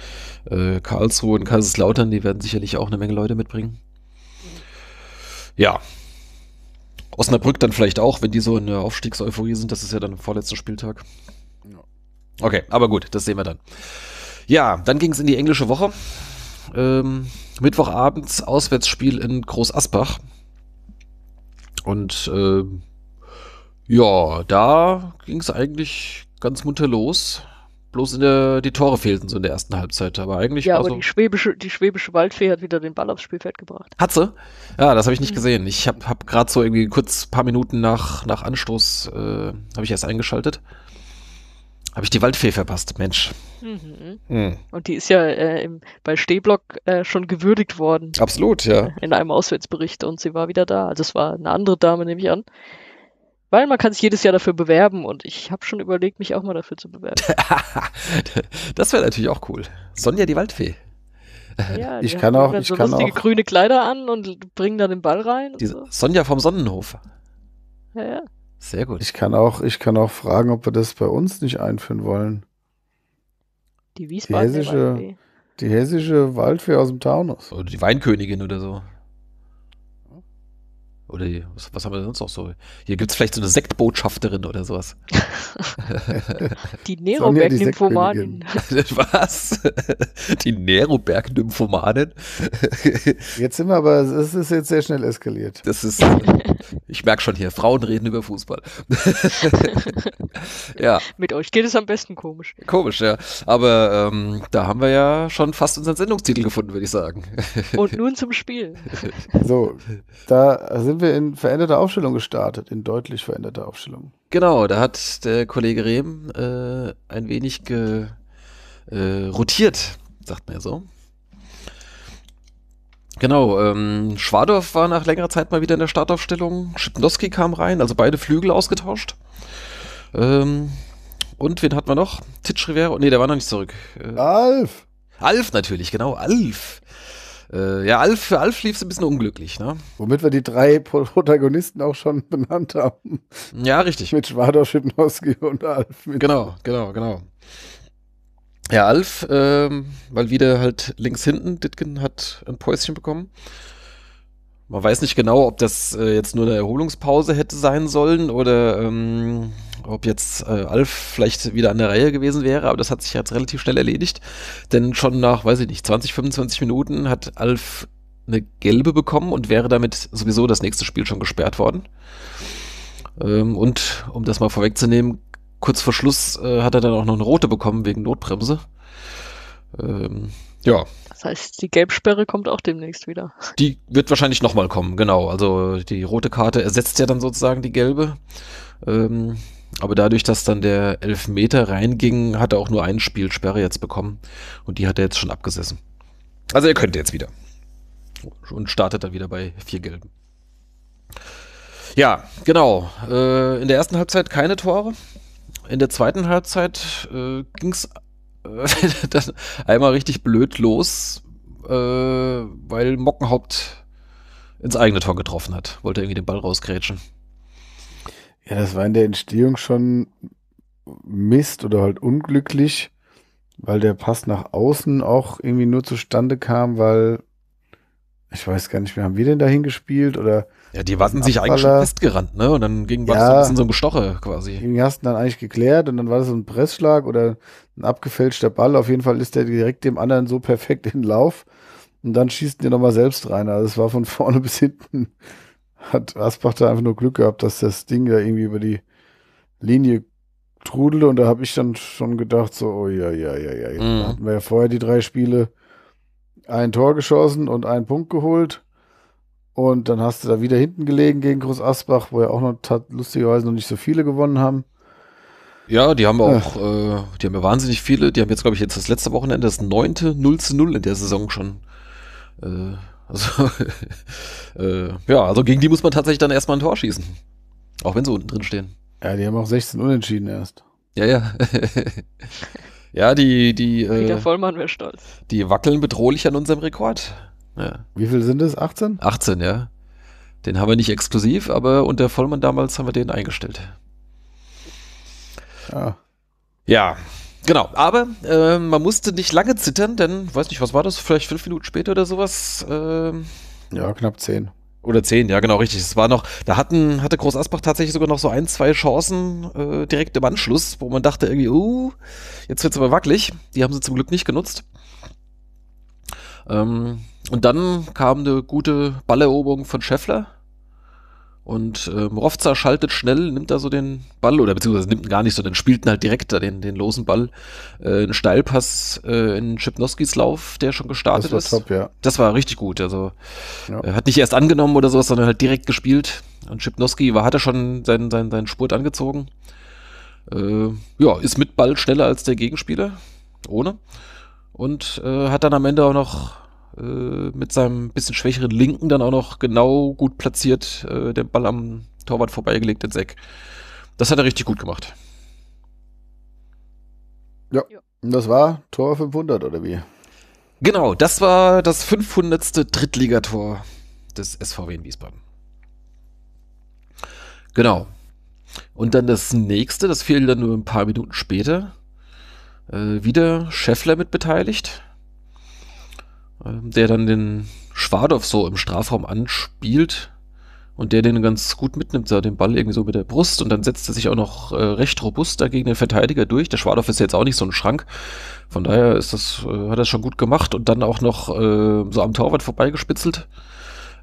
äh, Karlsruhe und Kaiserslautern, die werden sicherlich auch eine Menge Leute mitbringen. Ja, Osnabrück dann vielleicht auch, wenn die so in der Aufstiegseuphorie sind. Das ist ja dann vorletzter Spieltag. Okay, aber gut, das sehen wir dann. Ja, dann ging es in die englische Woche. Ähm, Mittwochabends Auswärtsspiel in Groß Asbach. Und äh, ja, da ging es eigentlich ganz munter los. Bloß der, die Tore fehlten so in der ersten Halbzeit. Aber eigentlich. Ja, aber so die, schwäbische, die schwäbische Waldfee hat wieder den Ball aufs Spielfeld gebracht. Hat sie? Ja, das habe ich nicht mhm. gesehen. Ich habe hab, gerade so irgendwie kurz ein paar Minuten nach, nach Anstoß äh, habe ich erst eingeschaltet. Habe ich die Waldfee verpasst, Mensch. Mhm. Mhm. Und die ist ja äh, im, bei Stehblock äh, schon gewürdigt worden. Absolut, ja. In einem Auswärtsbericht und sie war wieder da. Also es war eine andere Dame, nehme ich an. Weil man kann sich jedes Jahr dafür bewerben und ich habe schon überlegt, mich auch mal dafür zu bewerben. [LAUGHS] das wäre natürlich auch cool. Sonja die Waldfee. Ja, [LAUGHS] ich kann auch, ich so kann auch. grüne Kleider an und bringen dann den Ball rein. Die so. Sonja vom Sonnenhof. Ja, ja. Sehr gut. Ich kann auch, ich kann auch fragen, ob wir das bei uns nicht einführen wollen. Die Wiesbaden. Die hessische, die hessische Waldfee aus dem Taunus. Oder die Weinkönigin oder so. Oder was, was, haben wir sonst noch so? Hier gibt es vielleicht so eine Sektbotschafterin oder sowas. [LAUGHS] [LAUGHS] die Neroberg-Nymphomanin. [LAUGHS] was? Die Neroberg-Nymphomanin? jetzt sind wir aber, es ist jetzt sehr schnell eskaliert. Das ist, ich merke schon hier, Frauen reden über Fußball. ja. Mit euch geht es am besten komisch. Komisch, ja. Aber ähm, da haben wir ja schon fast unseren Sendungstitel gefunden, würde ich sagen. Und nun zum Spiel. so, da sind sind wir in veränderter Aufstellung gestartet, in deutlich veränderter Aufstellung. Genau, da hat der Kollege Rehm äh, ein wenig ge, äh, rotiert, sagt man ja so. Genau, ähm, Schwadorf war nach längerer Zeit mal wieder in der Startaufstellung. Schipnowski kam rein, also beide Flügel ausgetauscht. Ähm, und wen hatten wir noch? Titsch Rivero? Nee, der war noch nicht zurück. Äh, Alf! Alf natürlich, genau, Alf. Äh, ja, Alf, für Alf lief es ein bisschen unglücklich, ne? Womit wir die drei Protagonisten auch schon [LAUGHS] benannt haben. Ja, richtig. Mit Schwader, Schipnowski und Alf. genau, genau, genau. Ja, Alf, ähm, weil wieder halt links hinten, Ditgen hat ein Päuschen bekommen. Man weiß nicht genau, ob das äh, jetzt nur eine Erholungspause hätte sein sollen oder ähm, ob jetzt äh, Alf vielleicht wieder an der Reihe gewesen wäre, aber das hat sich jetzt relativ schnell erledigt. Denn schon nach, weiß ich nicht, 20, 25 Minuten hat Alf eine gelbe bekommen und wäre damit sowieso das nächste Spiel schon gesperrt worden. Ähm, und um das mal vorwegzunehmen, kurz vor Schluss äh, hat er dann auch noch eine rote bekommen wegen Notbremse. Ähm, ja, das heißt, die Gelbsperre kommt auch demnächst wieder. Die wird wahrscheinlich nochmal kommen, genau. Also die rote Karte ersetzt ja dann sozusagen die gelbe. Ähm, aber dadurch, dass dann der Elfmeter reinging, hat er auch nur ein Spielsperre jetzt bekommen. Und die hat er jetzt schon abgesessen. Also er könnte jetzt wieder. Und startet dann wieder bei vier Gelben. Ja, genau. Äh, in der ersten Halbzeit keine Tore. In der zweiten Halbzeit äh, ging es [LAUGHS] dann einmal richtig blöd los, äh, weil Mockenhaupt ins eigene Tor getroffen hat. Wollte irgendwie den Ball rausgrätschen. Ja, das war in der Entstehung schon Mist oder halt unglücklich, weil der Pass nach außen auch irgendwie nur zustande kam, weil ich weiß gar nicht mehr, haben wir denn da hingespielt oder? Ja, die hatten sich eigentlich schon festgerannt, ne? Und dann ging war ja, das so ein bisschen so ein Gestoche quasi. Irgendwie hast du dann eigentlich geklärt und dann war das so ein Pressschlag oder ein abgefälschter Ball. Auf jeden Fall ist der direkt dem anderen so perfekt in Lauf. Und dann schießt der nochmal selbst rein. Also es war von [LAUGHS] vorne bis hinten. Hat Asbach da einfach nur Glück gehabt, dass das Ding da irgendwie über die Linie trudelte. Und da habe ich dann schon gedacht, so, oh ja, ja, ja, ja. Mhm. Da hatten wir ja vorher die drei Spiele ein Tor geschossen und einen Punkt geholt. Und dann hast du da wieder hinten gelegen gegen Groß Asbach, wo ja auch noch lustigerweise noch nicht so viele gewonnen haben. Ja, die haben auch, äh, die haben ja wahnsinnig viele. Die haben jetzt, glaube ich, jetzt das letzte Wochenende, das neunte 0 zu 0 in der Saison schon. Äh, also, [LAUGHS] äh, ja, also gegen die muss man tatsächlich dann erstmal ein Tor schießen. Auch wenn sie unten drin stehen. Ja, die haben auch 16 Unentschieden erst. Ja, ja. [LAUGHS] ja, die, die. Äh, Peter Vollmann wäre stolz. Die wackeln bedrohlich an unserem Rekord. Ja. Wie viel sind es? 18? 18, ja. Den haben wir nicht exklusiv, aber unter Vollmann damals haben wir den eingestellt. Ja. Ah. ja. Genau, aber äh, man musste nicht lange zittern, denn, weiß nicht, was war das, vielleicht fünf Minuten später oder sowas? Äh, ja, knapp zehn. Oder zehn, ja, genau, richtig. Es war noch, da hatten, hatte Groß Asbach tatsächlich sogar noch so ein, zwei Chancen äh, direkt im Anschluss, wo man dachte irgendwie, uh, jetzt wird es aber wackelig. Die haben sie zum Glück nicht genutzt. Ähm, und dann kam eine gute Balleroberung von Scheffler und äh, Mrovza schaltet schnell, nimmt da so den Ball oder beziehungsweise nimmt ihn gar nicht, sondern spielt ihn halt direkt da den, den losen Ball. Äh, einen Steilpass äh, in Chipnoskis Lauf, der schon gestartet das war ist. Top, ja. Das war richtig gut. Also ja. äh, hat nicht erst angenommen oder sowas, sondern halt direkt gespielt. Und Chipnoski war, hatte schon seinen, seinen, seinen Spurt angezogen. Äh, ja, ist mit Ball schneller als der Gegenspieler. Ohne. Und äh, hat dann am Ende auch noch äh, mit seinem bisschen schwächeren Linken dann auch noch genau gut platziert äh, den Ball am Torwart vorbeigelegt in Sack. Das hat er richtig gut gemacht. Ja, das war Tor 500 oder wie? Genau, das war das 500. Drittligator des SVW in Wiesbaden. Genau. Und dann das nächste, das fiel dann nur ein paar Minuten später. Äh, wieder Scheffler mit beteiligt ähm, der dann den Schwadow so im Strafraum anspielt und der den ganz gut mitnimmt, so den Ball irgendwie so mit der Brust und dann setzt er sich auch noch äh, recht robust dagegen den Verteidiger durch. Der Schwadow ist jetzt auch nicht so ein Schrank, von daher ist das, äh, hat er schon gut gemacht und dann auch noch äh, so am Torwart vorbeigespitzelt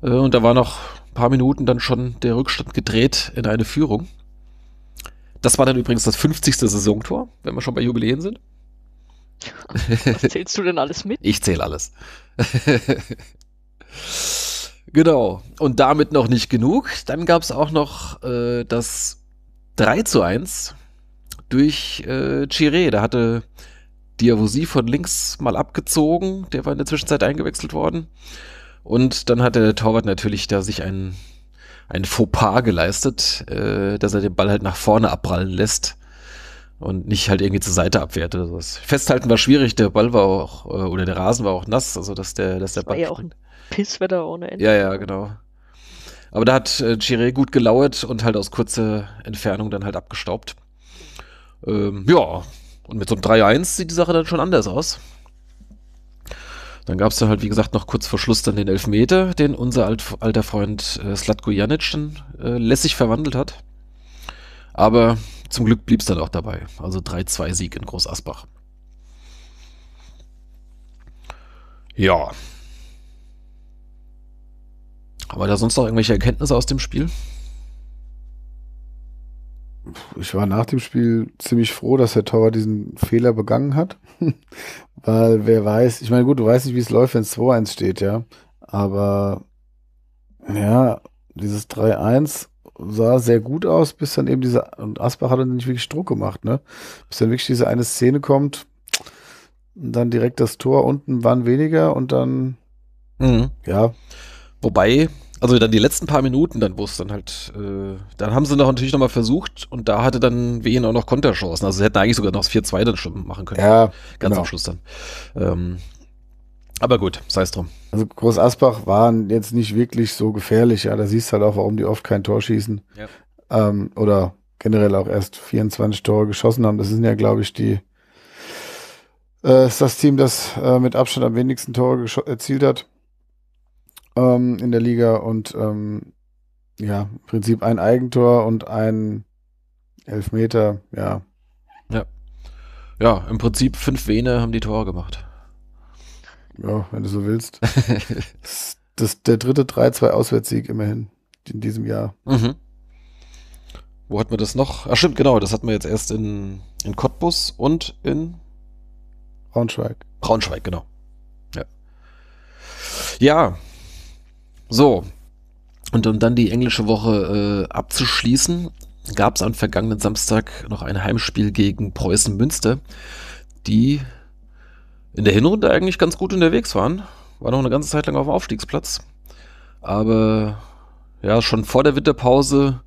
äh, und da war noch ein paar Minuten dann schon der Rückstand gedreht in eine Führung. Das war dann übrigens das 50. Saisontor, wenn wir schon bei Jubiläen sind. Was zählst du denn alles mit? Ich zähle alles. [LAUGHS] genau. Und damit noch nicht genug. Dann gab es auch noch äh, das 3 zu 1 durch äh, Chiré. Da hatte Diavosi von links mal abgezogen. Der war in der Zwischenzeit eingewechselt worden. Und dann hat der Torwart natürlich da sich ein, ein Fauxpas geleistet, äh, dass er den Ball halt nach vorne abprallen lässt und nicht halt irgendwie zur Seite abwehrt oder sowas. Festhalten war schwierig, der Ball war auch, äh, oder der Rasen war auch nass, also dass der, dass das der Ball. War ja auch ein Pisswetter ohne Ende. Ja, ja, genau. Aber da hat äh, Chiré gut gelauert und halt aus kurzer Entfernung dann halt abgestaubt. Ähm, ja, und mit so einem 3-1 sieht die Sache dann schon anders aus. Dann gab es dann halt, wie gesagt, noch kurz vor Schluss dann den Elfmeter, den unser alt, alter Freund äh, Slatko Janic dann äh, lässig verwandelt hat. Aber zum Glück blieb es dann auch dabei. Also 3-2-Sieg in Groß Asbach. Ja. Aber da sonst noch irgendwelche Erkenntnisse aus dem Spiel? Ich war nach dem Spiel ziemlich froh, dass der Torwart diesen Fehler begangen hat. [LAUGHS] Weil wer weiß, ich meine, gut, du weißt nicht, wie es läuft, wenn es 2-1 steht, ja. Aber ja, dieses 3-1 sah sehr gut aus, bis dann eben diese, und Asbach hat dann nicht wirklich Druck gemacht, ne? Bis dann wirklich diese eine Szene kommt, und dann direkt das Tor, unten waren weniger und dann, mhm. ja. Wobei, also dann die letzten paar Minuten, dann wo es dann halt, äh, dann haben sie noch natürlich nochmal versucht und da hatte dann Wien auch noch Konterchancen. Also sie hätten eigentlich sogar noch das 4-2 dann schon machen können. Ja, ganz genau. am Schluss dann. Ähm, aber gut, sei es drum. Also Groß Asbach waren jetzt nicht wirklich so gefährlich. Ja, da siehst du halt auch, warum die oft kein Tor schießen. Ja. Ähm, oder generell auch erst 24 Tore geschossen haben. Das sind ja, glaube ich, die äh, ist das Team, das äh, mit Abstand am wenigsten Tore erzielt hat ähm, in der Liga. Und ähm, ja, im Prinzip ein Eigentor und ein Elfmeter, ja. Ja. Ja, im Prinzip fünf Vene haben die Tore gemacht. Ja, wenn du so willst. [LAUGHS] das, der dritte 3-2-Auswärtssieg immerhin in diesem Jahr. Mhm. Wo hat man das noch? Ach stimmt, genau, das hatten wir jetzt erst in, in Cottbus und in Braunschweig. Braunschweig, genau. Ja. Ja. So. Und um dann die englische Woche äh, abzuschließen, gab es am vergangenen Samstag noch ein Heimspiel gegen Preußen Münster, die in der Hinrunde eigentlich ganz gut unterwegs waren. War noch eine ganze Zeit lang auf dem Aufstiegsplatz. Aber ja, schon vor der Winterpause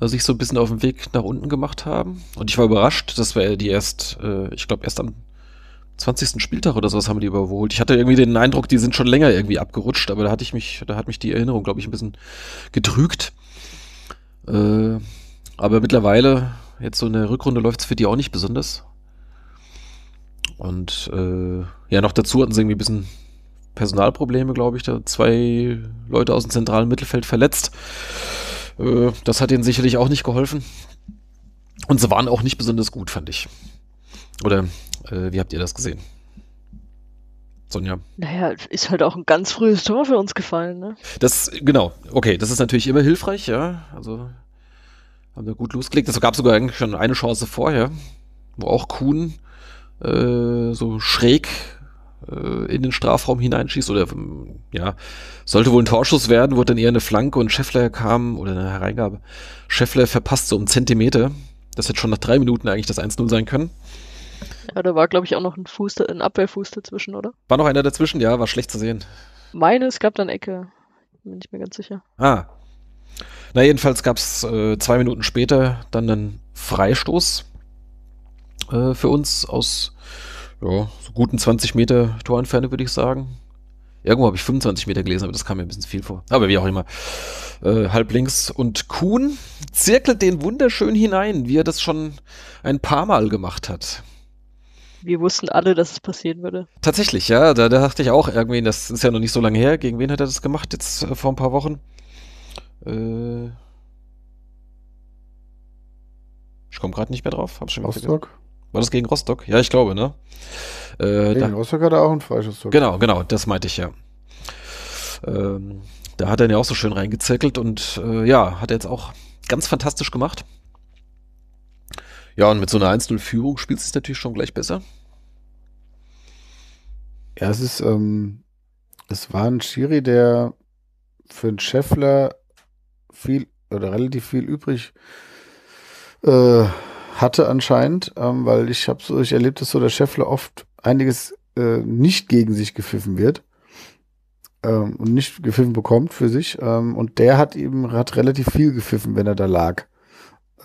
äh, sich so ein bisschen auf den Weg nach unten gemacht haben. Und ich war überrascht, dass wir die erst, äh, ich glaube, erst am 20. Spieltag oder sowas haben die überholt. Ich hatte irgendwie den Eindruck, die sind schon länger irgendwie abgerutscht, aber da hatte ich mich, da hat mich die Erinnerung, glaube ich, ein bisschen getrügt. Äh, aber mittlerweile, jetzt so in der Rückrunde läuft es für die auch nicht besonders. Und äh, ja, noch dazu hatten sie irgendwie ein bisschen Personalprobleme, glaube ich, da zwei Leute aus dem zentralen Mittelfeld verletzt. Äh, das hat ihnen sicherlich auch nicht geholfen. Und sie waren auch nicht besonders gut, fand ich. Oder äh, wie habt ihr das gesehen? Sonja. Naja, ist halt auch ein ganz frühes Tor für uns gefallen, ne? Das, genau, okay, das ist natürlich immer hilfreich, ja. Also haben wir gut losgelegt. Es also gab sogar eigentlich schon eine Chance vorher, wo auch Kuhn äh, so schräg äh, in den Strafraum hineinschießt oder ähm, ja, sollte wohl ein Torschuss werden, wurde dann eher eine Flanke und Scheffler kam oder eine Hereingabe. Scheffler verpasst so um Zentimeter. Das hätte schon nach drei Minuten eigentlich das 1-0 sein können. Ja, da war, glaube ich, auch noch ein Fuß, ein Abwehrfuß dazwischen, oder? War noch einer dazwischen, ja, war schlecht zu sehen. Meine, es gab dann Ecke. Bin ich mir ganz sicher. Ah. Na, jedenfalls gab es äh, zwei Minuten später dann einen Freistoß äh, für uns aus ja, so guten 20 Meter Torentferne, würde ich sagen. Irgendwo habe ich 25 Meter gelesen, aber das kam mir ein bisschen viel vor. Aber wie auch immer. Äh, halb links. Und Kuhn zirkelt den wunderschön hinein, wie er das schon ein paar Mal gemacht hat. Wir wussten alle, dass es passieren würde. Tatsächlich, ja. Da, da dachte ich auch irgendwie, das ist ja noch nicht so lange her. Gegen wen hat er das gemacht jetzt äh, vor ein paar Wochen? Äh ich komme gerade nicht mehr drauf. Hab's schon Rostock? War das gegen Rostock? Ja, ich glaube, ne? Äh, gegen da, Rostock hat er auch ein falsches Tor. Genau, genau, das meinte ich ja. Ähm, da hat er ihn ja auch so schön reingezirkelt und äh, ja, hat er jetzt auch ganz fantastisch gemacht. Ja, und mit so einer 1-0-Führung spielt es natürlich schon gleich besser. Ja, es ist, ähm, es war ein Schiri, der für den Scheffler viel oder relativ viel übrig äh, hatte anscheinend, ähm, weil ich habe so, ich erlebe das so, dass Scheffler oft einiges äh, nicht gegen sich gepfiffen wird ähm, und nicht gepfiffen bekommt für sich. Ähm, und der hat eben hat relativ viel gepfiffen, wenn er da lag.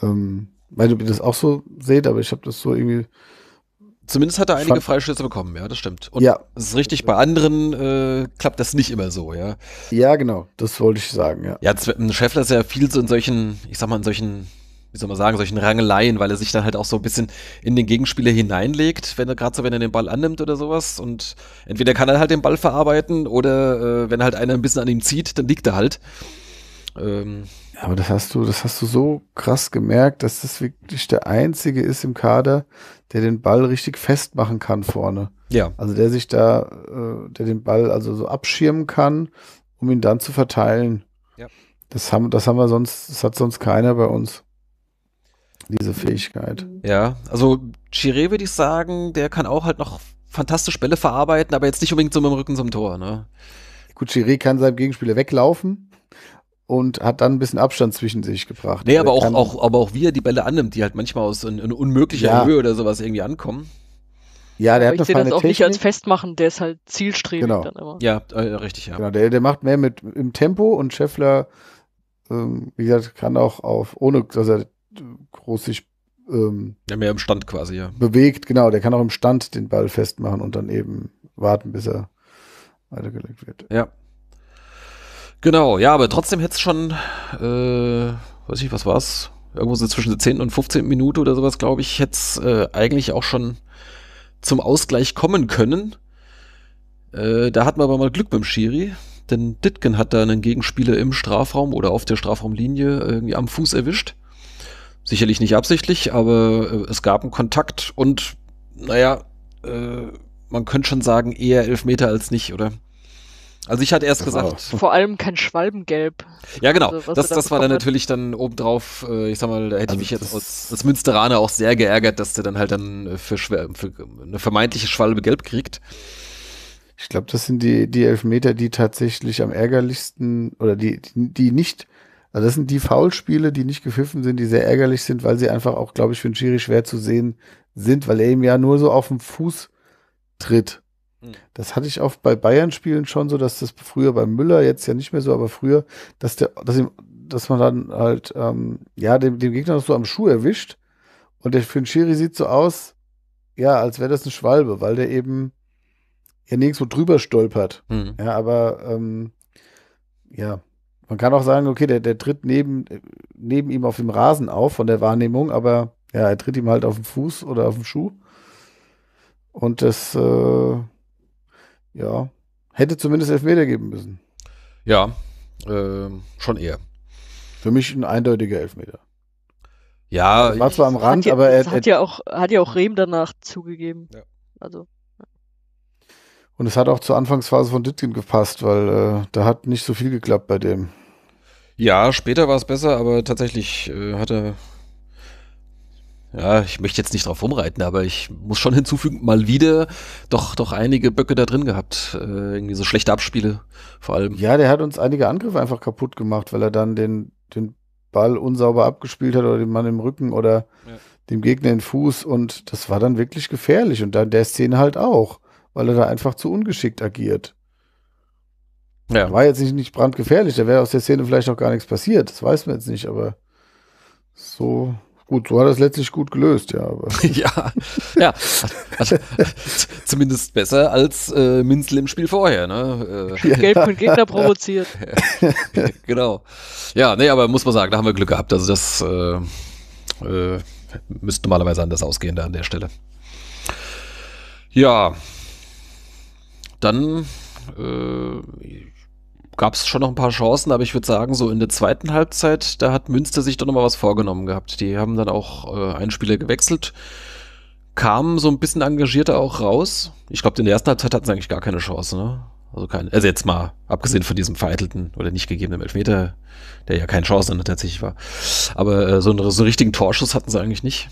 Ähm, weil ihr das auch so seht, aber ich habe das so irgendwie. Zumindest hat er einige Freistöße bekommen, ja, das stimmt. Und ja. das ist richtig, bei anderen äh, klappt das nicht immer so, ja. Ja, genau, das wollte ich sagen, ja. Ja, ein Scheffler ist ja viel so in solchen, ich sag mal, in solchen wie soll man sagen, solchen Rangeleien, weil er sich dann halt auch so ein bisschen in den Gegenspieler hineinlegt, wenn er gerade so, wenn er den Ball annimmt oder sowas. Und entweder kann er halt den Ball verarbeiten oder äh, wenn halt einer ein bisschen an ihm zieht, dann liegt er halt. Ähm, aber das hast du, das hast du so krass gemerkt, dass das wirklich der einzige ist im Kader, der den Ball richtig festmachen kann vorne. Ja. Also der sich da, äh, der den Ball also so abschirmen kann, um ihn dann zu verteilen. Ja. Das haben, das haben wir sonst, das hat sonst keiner bei uns diese Fähigkeit. Ja, also Chiré würde ich sagen, der kann auch halt noch fantastische Bälle verarbeiten, aber jetzt nicht unbedingt so mit dem Rücken zum Tor. Ne? Gut, Chiré kann seinem Gegenspieler weglaufen und hat dann ein bisschen Abstand zwischen sich gebracht. Nee, aber, auch, auch, aber auch wie er die Bälle annimmt, die halt manchmal aus in, in unmöglicher ja. Höhe oder sowas irgendwie ankommen. Ja, der aber hat eine ich sehe das auch Technik. nicht als festmachen, der ist halt zielstrebig genau. dann immer. Ja, äh, richtig, ja. Genau, der, der macht mehr mit im Tempo und Scheffler, ähm, wie gesagt, kann auch auf ohne, dass er groß sich ähm, ja, mehr im Stand quasi, ja. Bewegt, genau. Der kann auch im Stand den Ball festmachen und dann eben warten, bis er weitergelegt wird. Ja. Genau, ja, aber trotzdem hätte es schon, äh, weiß ich, was war es? Irgendwo so zwischen der 10. und 15. Minute oder sowas, glaube ich, hätte es äh, eigentlich auch schon zum Ausgleich kommen können. Äh, da hatten wir aber mal Glück mit dem Schiri, denn Ditken hat da einen Gegenspieler im Strafraum oder auf der Strafraumlinie irgendwie am Fuß erwischt sicherlich nicht absichtlich, aber äh, es gab einen Kontakt und naja, äh, man könnte schon sagen, eher Elfmeter als nicht, oder? Also ich hatte erst gesagt. Vor allem kein Schwalbengelb. Ja, genau. Also, das das war dann hat. natürlich dann obendrauf, äh, ich sag mal, da hätte also ich mich jetzt als, als Münsteraner auch sehr geärgert, dass der dann halt dann äh, für, schwer, für eine vermeintliche Schwalbe gelb kriegt. Ich glaube, das sind die, die Elfmeter, die tatsächlich am ärgerlichsten oder die, die nicht also das sind die Foulspiele, die nicht gepfiffen sind, die sehr ärgerlich sind, weil sie einfach auch, glaube ich, für den Schiri schwer zu sehen sind, weil er ihm ja nur so auf den Fuß tritt. Hm. Das hatte ich oft bei Bayern-Spielen schon so, dass das früher bei Müller, jetzt ja nicht mehr so, aber früher, dass der, dass ihm, dass man dann halt, ähm, ja, dem, dem Gegner noch so am Schuh erwischt. Und der für den Schiri sieht so aus, ja, als wäre das eine Schwalbe, weil der eben ja nirgendwo drüber stolpert. Mhm. Ja, aber ähm, ja, man kann auch sagen, okay, der, der tritt neben, neben ihm auf dem Rasen auf von der Wahrnehmung, aber ja, er tritt ihm halt auf den Fuß oder auf den Schuh. Und das, äh, ja, hätte zumindest Elfmeter geben müssen. Ja, äh, schon eher. Für mich ein eindeutiger Elfmeter. Ja, das war zwar am Rand, ja, aber er hat ja auch hat ja auch Rehm danach zugegeben. Ja. Also und es hat auch zur Anfangsphase von Ditkin gepasst, weil äh, da hat nicht so viel geklappt bei dem. Ja, später war es besser, aber tatsächlich äh, hat er. Ja, ich möchte jetzt nicht drauf rumreiten, aber ich muss schon hinzufügen, mal wieder doch, doch einige Böcke da drin gehabt. Äh, irgendwie so schlechte Abspiele vor allem. Ja, der hat uns einige Angriffe einfach kaputt gemacht, weil er dann den, den Ball unsauber abgespielt hat oder den Mann im Rücken oder ja. dem Gegner in den Fuß und das war dann wirklich gefährlich und dann der Szene halt auch weil er da einfach zu ungeschickt agiert. Ja. War jetzt nicht, nicht brandgefährlich, da wäre aus der Szene vielleicht auch gar nichts passiert, das weiß man jetzt nicht, aber so gut, so hat er es letztlich gut gelöst, ja. [LAUGHS] ja, ja. Also, zumindest besser als äh, Minzel im Spiel vorher, ne? Äh, ja. Gelb und Gegner provoziert. [LAUGHS] genau. Ja, nee, aber muss man sagen, da haben wir Glück gehabt. Also das äh, äh, müsste normalerweise anders ausgehen da an der Stelle. Ja, dann äh, gab es schon noch ein paar Chancen, aber ich würde sagen, so in der zweiten Halbzeit, da hat Münster sich doch nochmal was vorgenommen gehabt. Die haben dann auch äh, einen Spieler gewechselt, kamen so ein bisschen engagierter auch raus. Ich glaube, in der ersten Halbzeit hatten sie eigentlich gar keine Chance, ne? Also kein, also jetzt mal, abgesehen von diesem vereitelten oder nicht gegebenen Elfmeter, der ja keine Chance tatsächlich war. Aber äh, so, einen, so einen richtigen Torschuss hatten sie eigentlich nicht.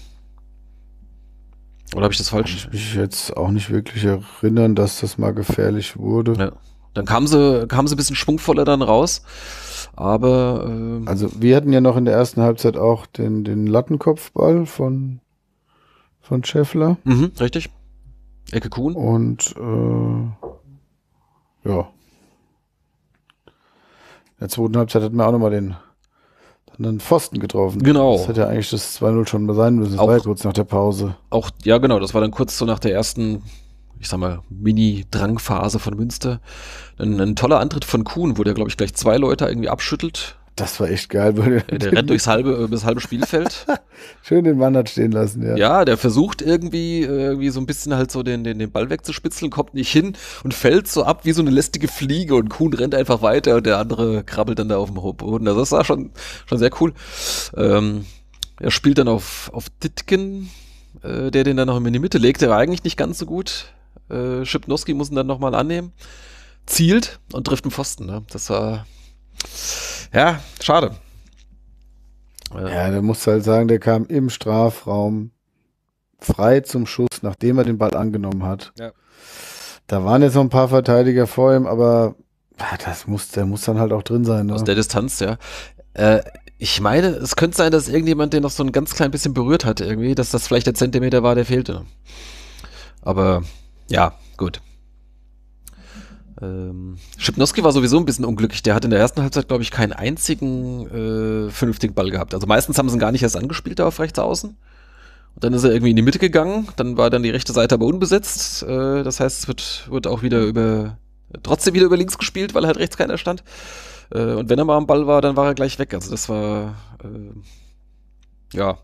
Oder habe ich das falsch? Kann ich mich jetzt auch nicht wirklich erinnern, dass das mal gefährlich wurde. Ja. Dann kam sie, kamen sie ein bisschen schwungvoller dann raus. Aber. Äh also, wir hatten ja noch in der ersten Halbzeit auch den, den Lattenkopfball von, von Scheffler. Mhm, richtig. Ecke Kuhn. Und, äh, ja. In der zweiten Halbzeit hatten wir auch nochmal den einen Pfosten getroffen. Genau. Das hätte ja eigentlich das 2-0 schon sein müssen. Das auch, war ja kurz nach der Pause. Auch, ja, genau. Das war dann kurz so nach der ersten, ich sag mal, Mini-Drangphase von Münster. Ein, ein toller Antritt von Kuhn, wo der, glaube ich, gleich zwei Leute irgendwie abschüttelt das war echt geil. Der, der rennt durchs halbe, übers äh, halbe Spielfeld. [LAUGHS] Schön den Mann hat stehen lassen, ja. Ja, der versucht irgendwie, äh, irgendwie so ein bisschen halt so den, den, den Ball wegzuspitzeln, kommt nicht hin und fällt so ab wie so eine lästige Fliege und Kuhn rennt einfach weiter und der andere krabbelt dann da auf dem Boden. Also das war schon, schon sehr cool. Ähm, er spielt dann auf, auf Ditken, äh, der den dann noch in die Mitte legt. Der war eigentlich nicht ganz so gut. Äh, Schipnowski muss ihn dann nochmal annehmen. Zielt und trifft einen Pfosten. Ne? Das war ja, schade. Ja, da musst du halt sagen, der kam im Strafraum frei zum Schuss, nachdem er den Ball angenommen hat. Ja. Da waren jetzt noch ein paar Verteidiger vor ihm, aber das muss, der muss dann halt auch drin sein. Ne? Aus der Distanz, ja. Äh, ich meine, es könnte sein, dass irgendjemand den noch so ein ganz klein bisschen berührt hat irgendwie, dass das vielleicht der Zentimeter war, der fehlte. Aber ja, gut. Ähm, Schipnowski war sowieso ein bisschen unglücklich. Der hat in der ersten Halbzeit, glaube ich, keinen einzigen äh, vernünftigen Ball gehabt. Also meistens haben sie ihn gar nicht erst angespielt da auf rechts außen. Und dann ist er irgendwie in die Mitte gegangen. Dann war dann die rechte Seite aber unbesetzt. Äh, das heißt, es wird, wird auch wieder über trotzdem wieder über links gespielt, weil halt rechts keiner stand. Äh, und wenn er mal am Ball war, dann war er gleich weg. Also das war äh, ja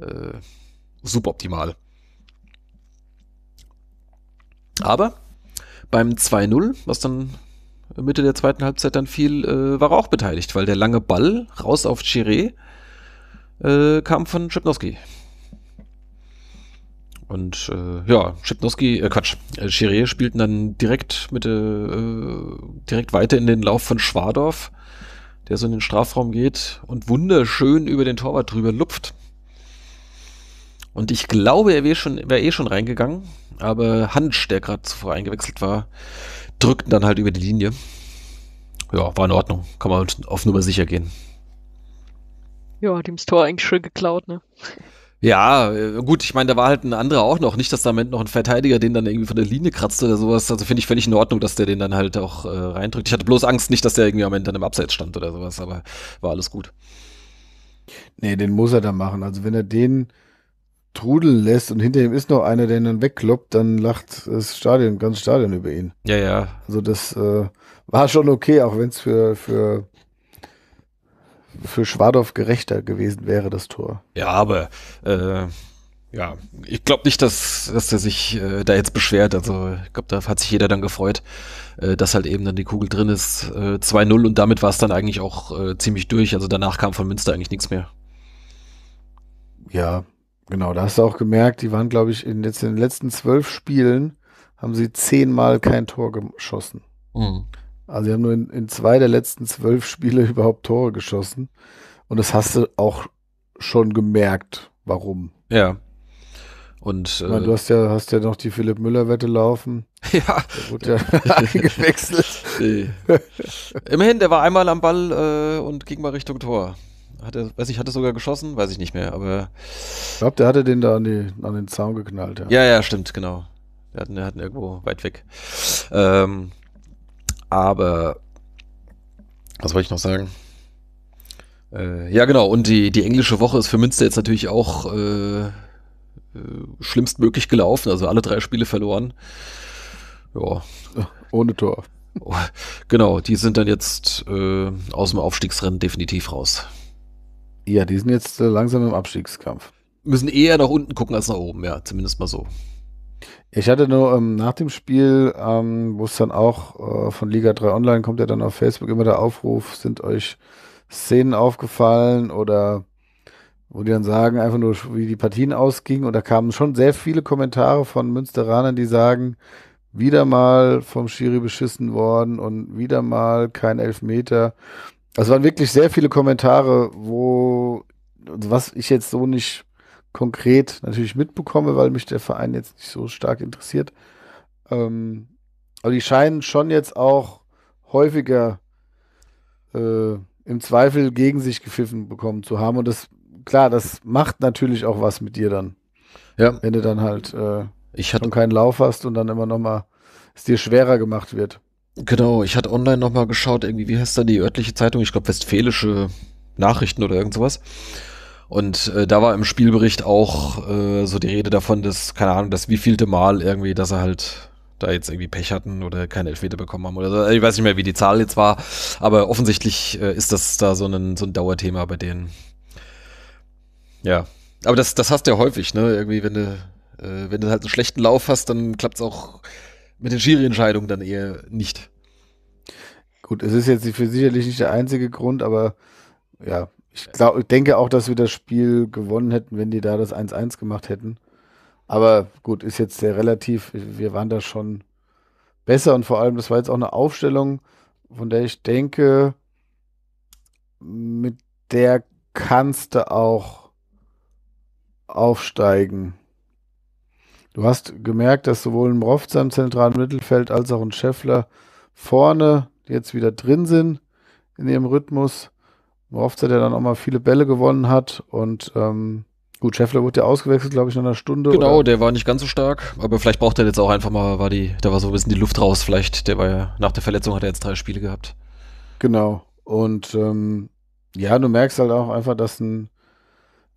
äh, suboptimal. Aber beim 2-0, was dann Mitte der zweiten Halbzeit dann fiel, äh, war er auch beteiligt, weil der lange Ball raus auf Chiré äh, kam von Schipnowski. Und äh, ja, Schipnowski, äh, Quatsch, äh, Chiré spielten dann direkt mit, äh, direkt weiter in den Lauf von Schwadorf, der so in den Strafraum geht und wunderschön über den Torwart drüber lupft. Und ich glaube, er wäre wär eh schon reingegangen. Aber Hansch, der gerade zuvor eingewechselt war, drückten dann halt über die Linie. Ja, war in Ordnung. Kann man auf Nummer sicher gehen. Ja, hat ihm das Tor eigentlich schön geklaut, ne? Ja, äh, gut, ich meine, da war halt ein anderer auch noch. Nicht, dass da noch ein Verteidiger den dann irgendwie von der Linie kratzt oder sowas. Also finde ich völlig in Ordnung, dass der den dann halt auch äh, reindrückt. Ich hatte bloß Angst nicht, dass der irgendwie am Ende dann im Abseits stand oder sowas, aber war alles gut. Nee, den muss er da machen. Also wenn er den trudeln lässt und hinter ihm ist noch einer, der ihn dann wegkloppt, dann lacht das Stadion, ganz Stadion über ihn. Ja, ja. Also das äh, war schon okay, auch wenn es für, für, für Schwadow gerechter gewesen wäre, das Tor. Ja, aber äh, ja, ich glaube nicht, dass, dass er sich äh, da jetzt beschwert. Also ich glaube, da hat sich jeder dann gefreut, äh, dass halt eben dann die Kugel drin ist. Äh, 2-0 und damit war es dann eigentlich auch äh, ziemlich durch. Also danach kam von Münster eigentlich nichts mehr. Ja, Genau, da hast du auch gemerkt, die waren, glaube ich, in, jetzt in den letzten zwölf Spielen haben sie zehnmal kein Tor geschossen. Mhm. Also sie haben nur in, in, zwei der letzten zwölf Spiele [LAUGHS] überhaupt Tore geschossen. Und das hast du auch schon gemerkt, warum. Ja. Und äh, meine, äh, du hast ja, hast ja noch die Philipp Müller-Wette laufen. [LAUGHS] Ja. Der wurde ja [LAUGHS] gewechselt. Immerhin, der war einmal am Ball äh, und ging mal Richtung Tor. Hat er, weiß ich, hat er sogar geschossen? Weiß ich nicht mehr, aber. Ich glaube, der hatte den da an, die, an, den Zaun geknallt, ja. Ja, ja, stimmt, genau. Der hat, der hat ihn irgendwo weit weg. Ähm, aber. Was wollte ich noch sagen? Äh, ja, genau. Und die, die englische Woche ist für Münster jetzt natürlich auch äh, äh, schlimmstmöglich gelaufen. Also alle drei Spiele verloren. Ja. [LAUGHS] Ohne Tor. Oh, genau, die sind dann jetzt äh, aus dem Aufstiegsrennen definitiv raus. Ja, die sind jetzt äh, langsam im Abstiegskampf. Müssen eher nach unten gucken als nach oben, ja, zumindest mal so. Ich hatte nur ähm, nach dem Spiel, ähm, wo es dann auch äh, von Liga 3 Online kommt, ja dann auf Facebook immer der Aufruf, sind euch Szenen aufgefallen oder wo die dann sagen, einfach nur, wie die Partien ausgingen. Und da kamen schon sehr viele Kommentare von Münsteranern, die sagen, wieder mal vom Schiri beschissen worden und wieder mal kein Elfmeter. Also, es waren wirklich sehr viele Kommentare, wo, was ich jetzt so nicht konkret natürlich mitbekomme, weil mich der Verein jetzt nicht so stark interessiert. Ähm, aber die scheinen schon jetzt auch häufiger äh, im Zweifel gegen sich gepfiffen bekommen zu haben. Und das, klar, das macht natürlich auch was mit dir dann. Ja. Wenn du dann halt äh, ich hatte, schon keinen Lauf hast und dann immer nochmal es dir schwerer gemacht wird. Genau, ich hatte online nochmal geschaut, irgendwie, wie heißt da die örtliche Zeitung? Ich glaube, Westfälische Nachrichten oder irgend sowas. Und äh, da war im Spielbericht auch äh, so die Rede davon, dass, keine Ahnung, das wievielte Mal irgendwie, dass er halt da jetzt irgendwie Pech hatten oder keine Elfmeter bekommen haben oder so. Ich weiß nicht mehr, wie die Zahl jetzt war, aber offensichtlich äh, ist das da so ein, so ein Dauerthema bei denen. Ja. Aber das, das hast du ja häufig, ne? Irgendwie, wenn du, äh, wenn du halt einen schlechten Lauf hast, dann klappt es auch mit den Schiri-Entscheidungen dann eher nicht. Gut, es ist jetzt sicherlich nicht der einzige Grund, aber ja, ich, glaub, ich denke auch, dass wir das Spiel gewonnen hätten, wenn die da das 1-1 gemacht hätten. Aber gut, ist jetzt sehr relativ. Wir waren da schon besser und vor allem, das war jetzt auch eine Aufstellung, von der ich denke, mit der kannst du auch aufsteigen. Du hast gemerkt, dass sowohl ein Mrovca im zentralen Mittelfeld als auch ein Scheffler vorne jetzt wieder drin sind in ihrem Rhythmus. Mrovca, der dann auch mal viele Bälle gewonnen hat und ähm, Gut, Scheffler wurde ja ausgewechselt, glaube ich, nach einer Stunde. Genau, oder? der war nicht ganz so stark, aber vielleicht braucht er jetzt auch einfach mal, war die, da war so ein bisschen die Luft raus, vielleicht, der war ja, nach der Verletzung hat er jetzt drei Spiele gehabt. Genau. Und ähm, ja, du merkst halt auch einfach, dass ein,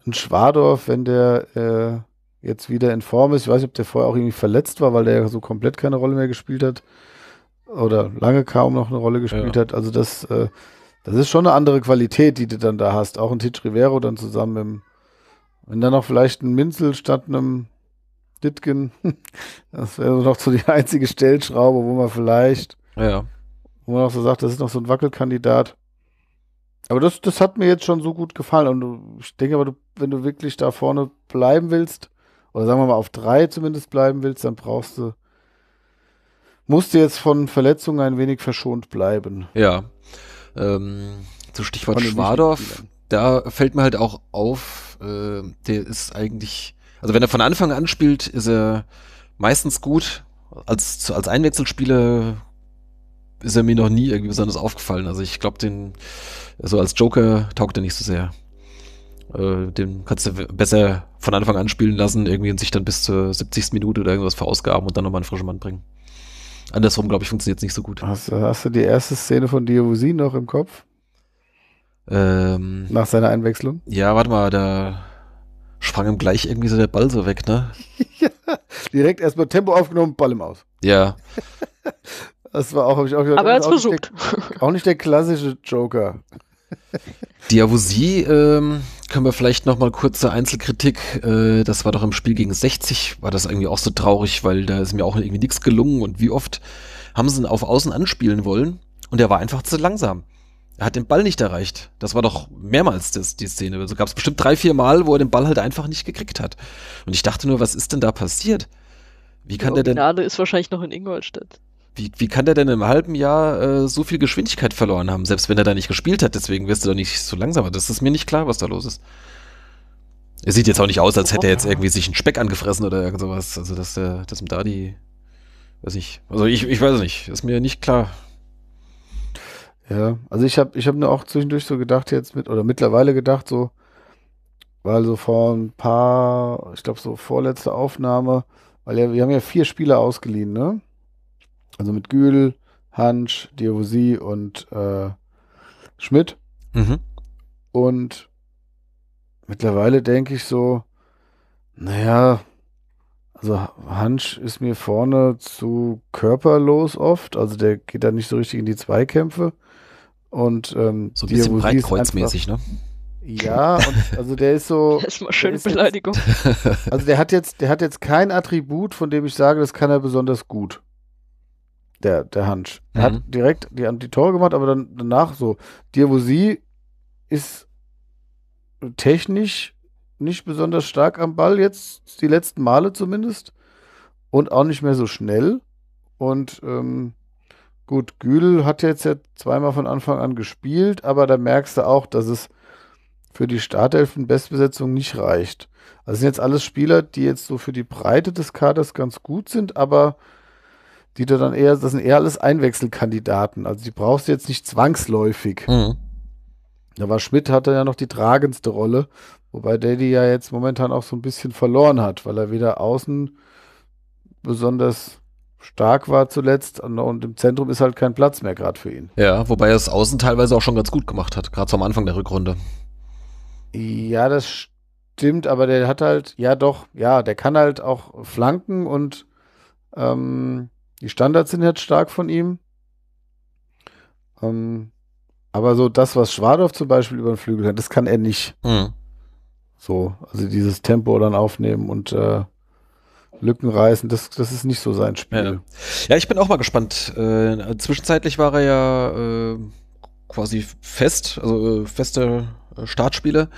ein Schwadorf, wenn der äh, jetzt wieder in Form ist. Ich weiß nicht, ob der vorher auch irgendwie verletzt war, weil der ja so komplett keine Rolle mehr gespielt hat oder lange kaum noch eine Rolle gespielt ja. hat. Also das, äh, das ist schon eine andere Qualität, die du dann da hast. Auch ein Titch Rivero dann zusammen im, wenn dann noch vielleicht ein Minzel statt einem Ditgen, [LAUGHS] das wäre noch so die einzige Stellschraube, wo man vielleicht, ja. wo man auch so sagt, das ist noch so ein Wackelkandidat. Aber das, das hat mir jetzt schon so gut gefallen. Und ich denke aber, du, wenn du wirklich da vorne bleiben willst, oder sagen wir mal auf drei zumindest bleiben willst, dann brauchst du, musst du jetzt von Verletzungen ein wenig verschont bleiben. Ja. Ähm, zu Stichwort Schwadorf, da fällt mir halt auch auf, äh, der ist eigentlich, also wenn er von Anfang an spielt, ist er meistens gut. Als, als Einwechselspieler ist er mir noch nie irgendwie besonders aufgefallen. Also ich glaube, den, so also als Joker taugt er nicht so sehr. Äh, den kannst du besser von Anfang an spielen lassen, irgendwie und sich dann bis zur 70. Minute oder irgendwas verausgaben und dann nochmal einen frischen Mann bringen. Andersrum, glaube ich, funktioniert es nicht so gut. Hast, hast, du die erste Szene von Diovusi noch im Kopf? Ähm, Nach seiner Einwechslung? Ja, warte mal, da sprang ihm gleich irgendwie so der Ball so weg, ne? [LAUGHS] direkt erstmal Tempo aufgenommen, Ball im Aus. Ja. [LAUGHS] das war auch, habe ich auch gesagt, Aber er hat versucht. [LAUGHS] Auch nicht der klassische Joker. Diavosi ähm, können wir vielleicht nochmal mal kurze Einzelkritik. Äh, das war doch im Spiel gegen 60, war das irgendwie auch so traurig, weil da ist mir auch irgendwie nichts gelungen und wie oft haben sie ihn auf Außen anspielen wollen und er war einfach zu langsam. Er hat den Ball nicht erreicht. Das war doch mehrmals das, die Szene. Also gab es bestimmt drei, vier Mal, wo er den Ball halt einfach nicht gekriegt hat. Und ich dachte nur, was ist denn da passiert? Wie kann der, der denn? Gnade ist wahrscheinlich noch in Ingolstadt wie, wie kann der denn im halben Jahr äh, so viel Geschwindigkeit verloren haben, selbst wenn er da nicht gespielt hat? Deswegen wirst du doch nicht so langsamer. Das ist mir nicht klar, was da los ist. Er sieht jetzt auch nicht aus, als hätte er jetzt irgendwie sich einen Speck angefressen oder irgend sowas. Also, dass der, dass ihm da die, weiß ich, also ich, ich weiß nicht, ist mir nicht klar. Ja, also ich habe ich hab mir auch zwischendurch so gedacht jetzt mit, oder mittlerweile gedacht so, weil so vor ein paar, ich glaube so vorletzte Aufnahme, weil ja, wir haben ja vier Spieler ausgeliehen, ne? Also mit Gül, Hansch, Diosi und äh, Schmidt. Mhm. Und mittlerweile denke ich so, naja, also Hansch ist mir vorne zu körperlos oft. Also der geht da nicht so richtig in die Zweikämpfe. Und ähm, so ein bisschen breitkreuzmäßig, ne? Ja, und, also der ist so. Erstmal [LAUGHS] schöne Beleidigung. Jetzt, [LAUGHS] also der hat jetzt, der hat jetzt kein Attribut, von dem ich sage, das kann er besonders gut der, der Hansch. Er mhm. hat direkt die, die Tore gemacht, aber dann danach so. Dirbusi ist technisch nicht besonders stark am Ball, jetzt die letzten Male zumindest. Und auch nicht mehr so schnell. Und ähm, gut, Gül hat jetzt ja zweimal von Anfang an gespielt, aber da merkst du auch, dass es für die Startelfen Bestbesetzung nicht reicht. Also sind jetzt alles Spieler, die jetzt so für die Breite des Kaders ganz gut sind, aber die du dann eher, das sind eher alles Einwechselkandidaten. Also die brauchst du jetzt nicht zwangsläufig. Mhm. Da war Schmidt, hatte ja noch die tragendste Rolle, wobei der die ja jetzt momentan auch so ein bisschen verloren hat, weil er weder außen besonders stark war zuletzt und im Zentrum ist halt kein Platz mehr gerade für ihn. Ja, wobei er es außen teilweise auch schon ganz gut gemacht hat, gerade zum Anfang der Rückrunde. Ja, das stimmt, aber der hat halt, ja doch, ja, der kann halt auch flanken und ähm, die Standards sind jetzt stark von ihm. Ähm, aber so das, was Schwadorf zum Beispiel über den Flügel hat, das kann er nicht. Mhm. So, also dieses Tempo dann aufnehmen und äh, Lücken reißen, das, das ist nicht so sein Spiel. Ja, ja ich bin auch mal gespannt. Äh, zwischenzeitlich war er ja äh, quasi fest, also äh, feste äh, Startspiele.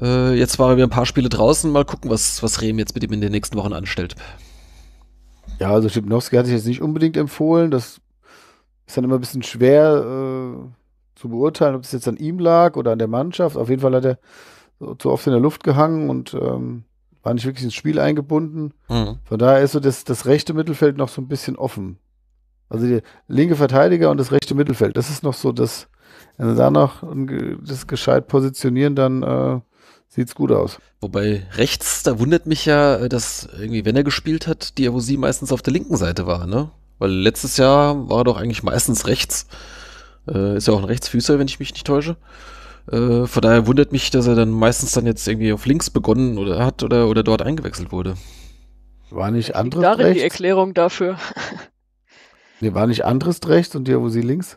Äh, jetzt waren wir ein paar Spiele draußen. Mal gucken, was, was Rehm jetzt mit ihm in den nächsten Wochen anstellt. Ja, also Schipnowski hatte ich jetzt nicht unbedingt empfohlen. Das ist dann immer ein bisschen schwer äh, zu beurteilen, ob es jetzt an ihm lag oder an der Mannschaft. Auf jeden Fall hat er so, zu oft in der Luft gehangen und ähm, war nicht wirklich ins Spiel eingebunden. Mhm. Von daher ist so das, das rechte Mittelfeld noch so ein bisschen offen. Also der linke Verteidiger und das rechte Mittelfeld, das ist noch so das, wenn sie da noch das gescheit positionieren, dann äh, sieht's gut aus. Wobei rechts, da wundert mich ja, äh, dass irgendwie, wenn er gespielt hat, die Evosie meistens auf der linken Seite war, ne? Weil letztes Jahr war er doch eigentlich meistens rechts. Äh, ist ja auch ein Rechtsfüßer, wenn ich mich nicht täusche. Äh, von daher wundert mich, dass er dann meistens dann jetzt irgendwie auf links begonnen oder hat oder, oder dort eingewechselt wurde. War nicht anderes Darin rechts? die Erklärung dafür. [LAUGHS] nee, war nicht anderes rechts und die Evosie links?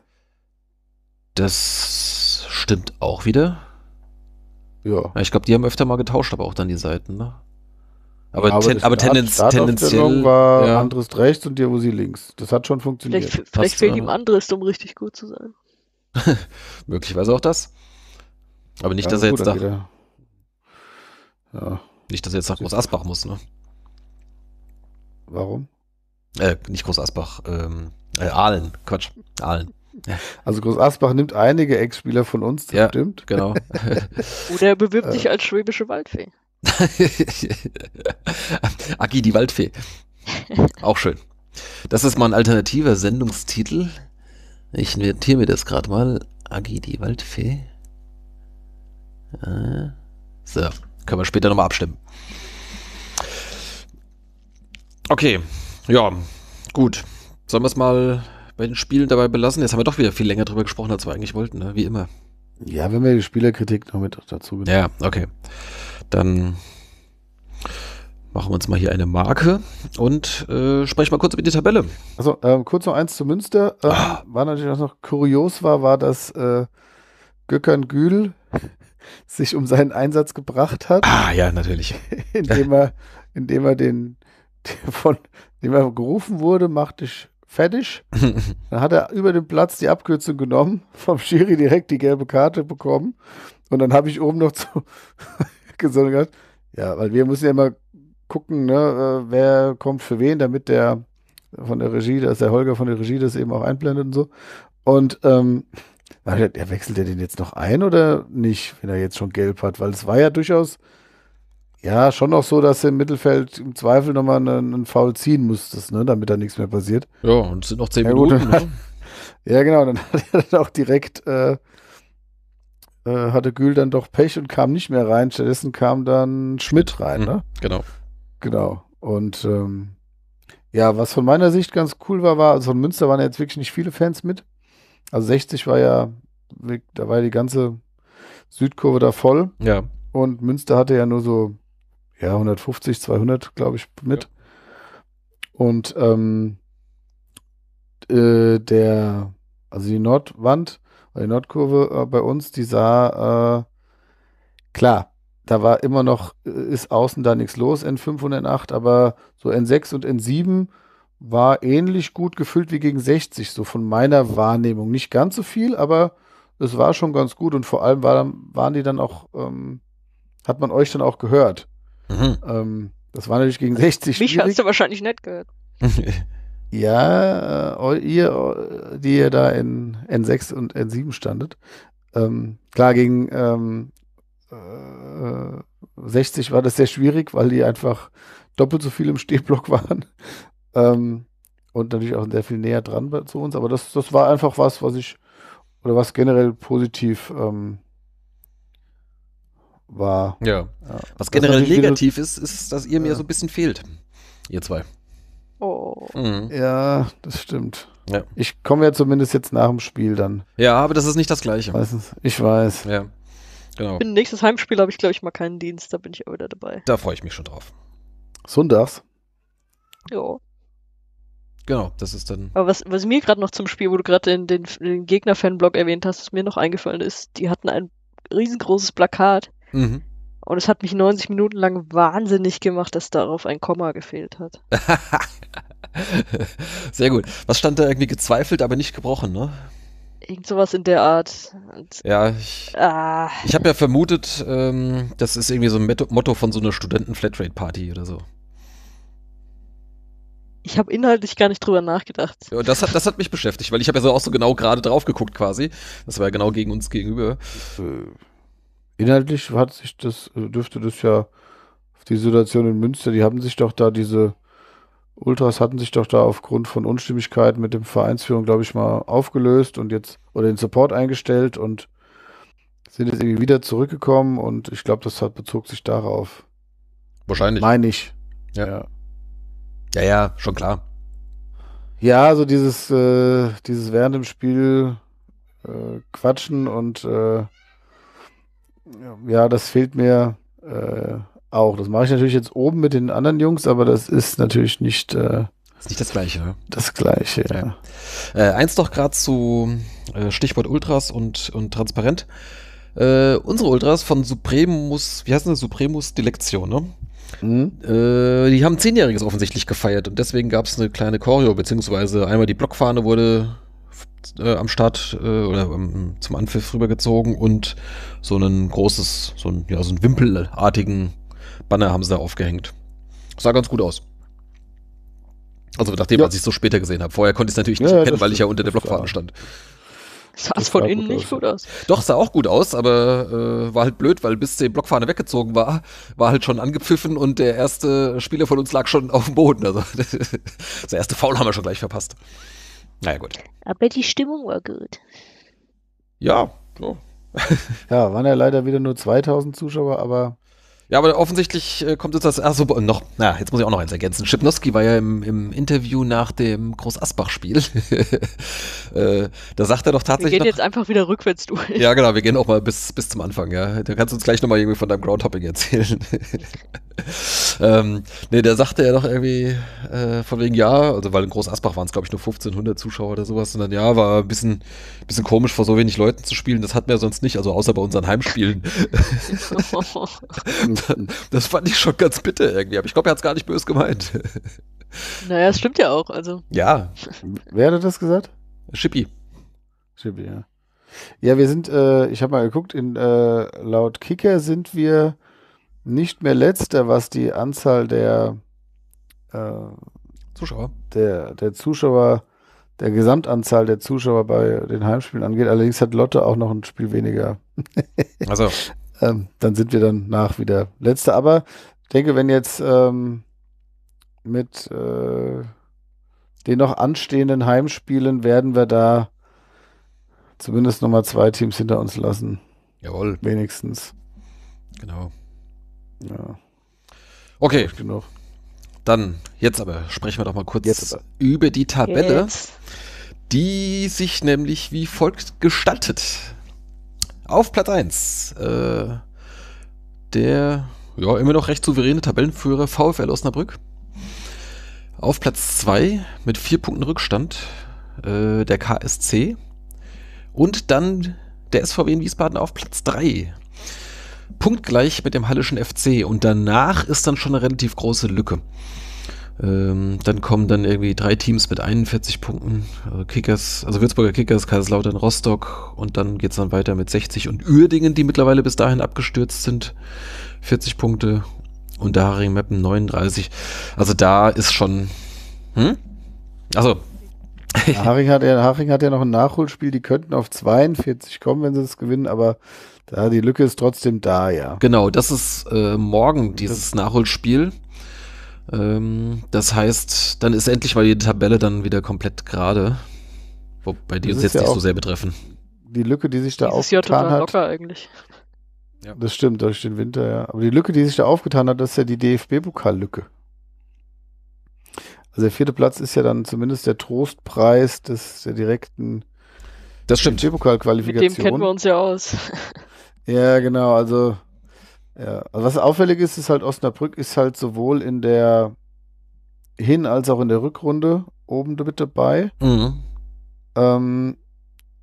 Das stimmt auch wieder. Ja. Ich glaube, die haben öfter mal getauscht, aber auch dann die Seiten, ne? Aber, ja, ten, aber tendenz, Start tendenziell. war ja. anderes rechts und Diavosi links. Das hat schon funktioniert. Vielleicht, vielleicht fehlt ihm anderes, um richtig gut zu sein. [LAUGHS] Möglicherweise auch das. Aber nicht, ja, dass er jetzt da. Ja. Nicht, dass er jetzt nach Groß Asbach muss, ne? Warum? Äh, nicht Groß Asbach. Ähm, äh, Aalen. Quatsch. Aalen. Also Groß Asbach nimmt einige Ex-Spieler von uns, das ja, stimmt. Genau. [LAUGHS] Oder er bewirbt sich als schwäbische Waldfee. Aki [LAUGHS] die Waldfee. Auch schön. Das ist mal ein alternativer Sendungstitel. Ich notiere mir das gerade mal. Agi, die Waldfee. Äh, so, können wir später nochmal abstimmen. Okay, ja, gut. Sollen wir es mal bei den Spielen dabei belassen. Jetzt haben wir doch wieder viel länger drüber gesprochen, als wir eigentlich wollten, ne? wie immer. Ja, wenn wir die Spielerkritik noch mit dazu genommen. Ja, okay. Dann machen wir uns mal hier eine Marke und äh, sprechen mal kurz über die Tabelle. Also ähm, kurz noch eins zu Münster. Ähm, ah. War natürlich auch noch kurios war, war, dass äh, Göckern Gül [LAUGHS] sich um seinen Einsatz gebracht hat. Ah ja, natürlich. [LAUGHS] indem er, indem er den, [LAUGHS] den von, indem er gerufen wurde, machte ich fertig. [LAUGHS] Dann hat er über den Platz die Abkürzung genommen, vom Schiri direkt die gelbe Karte bekommen. Und dann habe ich oben noch zu [LAUGHS] gesagt, ja, weil wir müssen ja immer gucken, ne, äh, wer kommt für wen, damit der von der Regie, dass der Holger von der Regie das eben auch einblendet und so. Und ähm, er wechselt er den jetzt noch ein oder nicht, wenn er jetzt schon gelb hat? Weil es war ja durchaus ja, schon noch so, dass du im Mittelfeld im Zweifel nochmal einen, einen Foul ziehen musstest, ne, damit da nichts mehr passiert. Ja, und es sind noch zehn ja, Minuten. Gut, ne? hat, [LAUGHS] ja, genau, dann [LAUGHS] hat er dann auch direkt, äh, äh, hatte Gül dann doch Pech und kam nicht mehr rein. Stattdessen kam dann Schmidt rein, mhm, ne? Genau. Genau. Und ähm, ja, was von meiner Sicht ganz cool war, war, also von Münster waren jetzt wirklich nicht viele Fans mit. Also 60 war ja, da war ja die ganze Südkurve da voll. Ja. Und Münster hatte ja nur so ja, 150, 200, glaube ich, mit. Ja. Und ähm, äh, der, also die Nordwand, die Nordkurve äh, bei uns, die sah, äh, klar, da war immer noch, äh, ist außen da nichts los, N5 und N8, aber so N6 und N7 war ähnlich gut gefüllt wie gegen 60, so von meiner Wahrnehmung. Nicht ganz so viel, aber es war schon ganz gut und vor allem war, waren die dann auch, ähm, hat man euch dann auch gehört. Mhm. Ähm, das war natürlich gegen 60 Mich schwierig. hast du wahrscheinlich nicht gehört. [LAUGHS] ja, äh, ihr, äh, die ihr da in N6 und N7 standet. Ähm, klar, gegen ähm, äh, 60 war das sehr schwierig, weil die einfach doppelt so viel im Stehblock [LAUGHS] waren. Ähm, und natürlich auch sehr viel näher dran zu uns. Aber das, das war einfach was, was ich, oder was generell positiv ähm, war. Ja. ja. Was generell negativ ist, ist, dass ihr mir so ein bisschen fehlt. Ihr zwei. Oh. Mhm. Ja, das stimmt. Ja. Ich komme ja zumindest jetzt nach dem Spiel dann. Ja, aber das ist nicht das Gleiche. Meistens. Ich weiß. Ja. Genau. Bin nächstes Heimspiel habe ich, glaube ich, mal keinen Dienst. Da bin ich auch wieder dabei. Da freue ich mich schon drauf. Sonntags? Ja. Genau, das ist dann. Aber was, was mir gerade noch zum Spiel, wo du gerade den, den, den Gegner-Fanblog erwähnt hast, was mir noch eingefallen ist, die hatten ein riesengroßes Plakat Mhm. Und es hat mich 90 Minuten lang wahnsinnig gemacht, dass darauf ein Komma gefehlt hat. [LAUGHS] Sehr gut. Was stand da irgendwie gezweifelt, aber nicht gebrochen, ne? Irgend sowas in der Art. Und, ja, ich, ah. ich habe ja vermutet, ähm, das ist irgendwie so ein Motto von so einer Studenten-Flatrate-Party oder so. Ich habe inhaltlich gar nicht drüber nachgedacht. Ja, das hat, das hat mich beschäftigt, weil ich habe ja so auch so genau gerade drauf geguckt quasi. Das war ja genau gegen uns gegenüber. Äh, inhaltlich hat sich das, äh, dürfte das ja die Situation in Münster, die haben sich doch da diese Ultras hatten sich doch da aufgrund von Unstimmigkeiten mit dem Vereinsführung, glaube ich, mal aufgelöst und jetzt oder den Support eingestellt und sind jetzt irgendwie wieder zurückgekommen und ich glaube, das hat, bezog sich darauf. Wahrscheinlich. Meine ich. Ja. ja. Ja, ja, schon klar. Ja, also dieses, äh, dieses während dem Spiel äh, quatschen und äh, ja, das fehlt mir äh, auch. Das mache ich natürlich jetzt oben mit den anderen Jungs, aber das ist natürlich nicht. Äh, ist nicht das Gleiche. Ne? Das Gleiche, ja. ja. Äh, eins noch gerade zu äh, Stichwort Ultras und, und Transparent. Äh, unsere Ultras von Supremus, wie heißt das? Supremus Dilektion, ne? Mhm. Äh, die haben Zehnjähriges offensichtlich gefeiert und deswegen gab es eine kleine Choreo, beziehungsweise einmal die Blockfahne wurde äh, am Start äh, oder ähm, zum Anpfiff rübergezogen und so ein großes, so ein, ja, so einen wimpelartigen Banner haben sie da aufgehängt. Sah ganz gut aus. Also nachdem, ja. als ich so später gesehen habe. Vorher konnte ich es natürlich nicht ja, erkennen, weil ich ja unter der Blockfahne stand. Sah es von innen nicht aus. gut aus. Doch, sah auch gut aus, aber äh, war halt blöd, weil bis die Blockfahne weggezogen war, war halt schon angepfiffen und der erste Spieler von uns lag schon auf dem Boden. Also [LAUGHS] das erste Foul haben wir schon gleich verpasst. Naja, gut. Aber die Stimmung war gut. Ja, so. [LAUGHS] ja, waren ja leider wieder nur 2000 Zuschauer, aber. Ja, aber offensichtlich äh, kommt jetzt das Achso, noch, na, jetzt muss ich auch noch eins ergänzen. Schipnowski war ja im, im Interview nach dem Groß-Asbach-Spiel. [LAUGHS] äh, da sagt er doch tatsächlich. Wir gehen noch, jetzt einfach wieder rückwärts durch. Ja, genau, wir gehen auch mal bis, bis zum Anfang, ja. Da kannst du uns gleich nochmal irgendwie von deinem Groundhopping erzählen. [LAUGHS] [LAUGHS] ähm, ne, der sagte ja doch irgendwie äh, von wegen, ja, also weil in Groß Asbach waren es, glaube ich, nur 1500 Zuschauer oder sowas. Und dann, ja, war ein bisschen, bisschen komisch, vor so wenig Leuten zu spielen. Das hatten wir sonst nicht, also außer bei unseren Heimspielen. [LAUGHS] [LAUGHS] das fand ich schon ganz bitter irgendwie. Aber ich glaube, er hat es gar nicht böse gemeint. naja, es stimmt ja auch. Also. Ja. Wer hat das gesagt? Schippi. Schippi, ja. Ja, wir sind, äh, ich habe mal geguckt, in, äh, laut Kicker sind wir nicht mehr letzter, was die Anzahl der äh, Zuschauer. Der, der Zuschauer, der Gesamtanzahl der Zuschauer bei den Heimspielen angeht. Allerdings hat Lotte auch noch ein Spiel weniger. also. [LAUGHS] ähm, dann sind wir dann nach wieder letzter. Aber ich denke, wenn jetzt ähm, mit äh, den noch anstehenden Heimspielen werden wir da zumindest nochmal zwei Teams hinter uns lassen. Jawohl. Wenigstens. Genau. Ja. Okay. Nicht genug. Dann, jetzt aber, sprechen wir doch mal kurz über die Tabelle, jetzt. die sich nämlich wie folgt gestaltet. Auf Platz 1, äh, der ja, immer noch recht souveräne Tabellenführer VfL Osnabrück. Auf Platz 2 mit 4 Punkten Rückstand äh, der KSC. Und dann der SVW in Wiesbaden auf Platz 3 punktgleich mit dem Hallischen FC und danach ist dann schon eine relativ große Lücke. Ähm, dann kommen dann irgendwie drei Teams mit 41 Punkten. Also Kickers, also Würzburger Kickers, Kaiserslautern, Rostock und dann geht es dann weiter mit 60 und Uerdingen, die mittlerweile bis dahin abgestürzt sind, 40 Punkte und Haring Mappen 39. Also da ist schon. Hm? Also. Haring hat, ja, Haring hat ja noch ein Nachholspiel, die könnten auf 42 kommen, wenn sie es gewinnen, aber da, die Lücke ist trotzdem da, ja. Genau, das ist äh, morgen dieses das Nachholspiel. Ähm, das heißt, dann ist endlich mal die Tabelle dann wieder komplett gerade. Wobei die uns jetzt ja nicht so sehr betreffen. Die Lücke, die sich da Dieses aufgetan Jahr hat. locker eigentlich. Ja. Das stimmt, durch den Winter, ja. Aber die Lücke, die sich da aufgetan hat, das ist ja die DFB-Pokallücke. Also der vierte Platz ist ja dann zumindest der Trostpreis des, der direkten das DFB-Pokalqualifikation. Mit dem kennen wir uns ja aus. Ja, genau. Also, ja. also was auffällig ist, ist halt Osnabrück ist halt sowohl in der Hin- als auch in der Rückrunde oben mit dabei. Mhm. Ähm,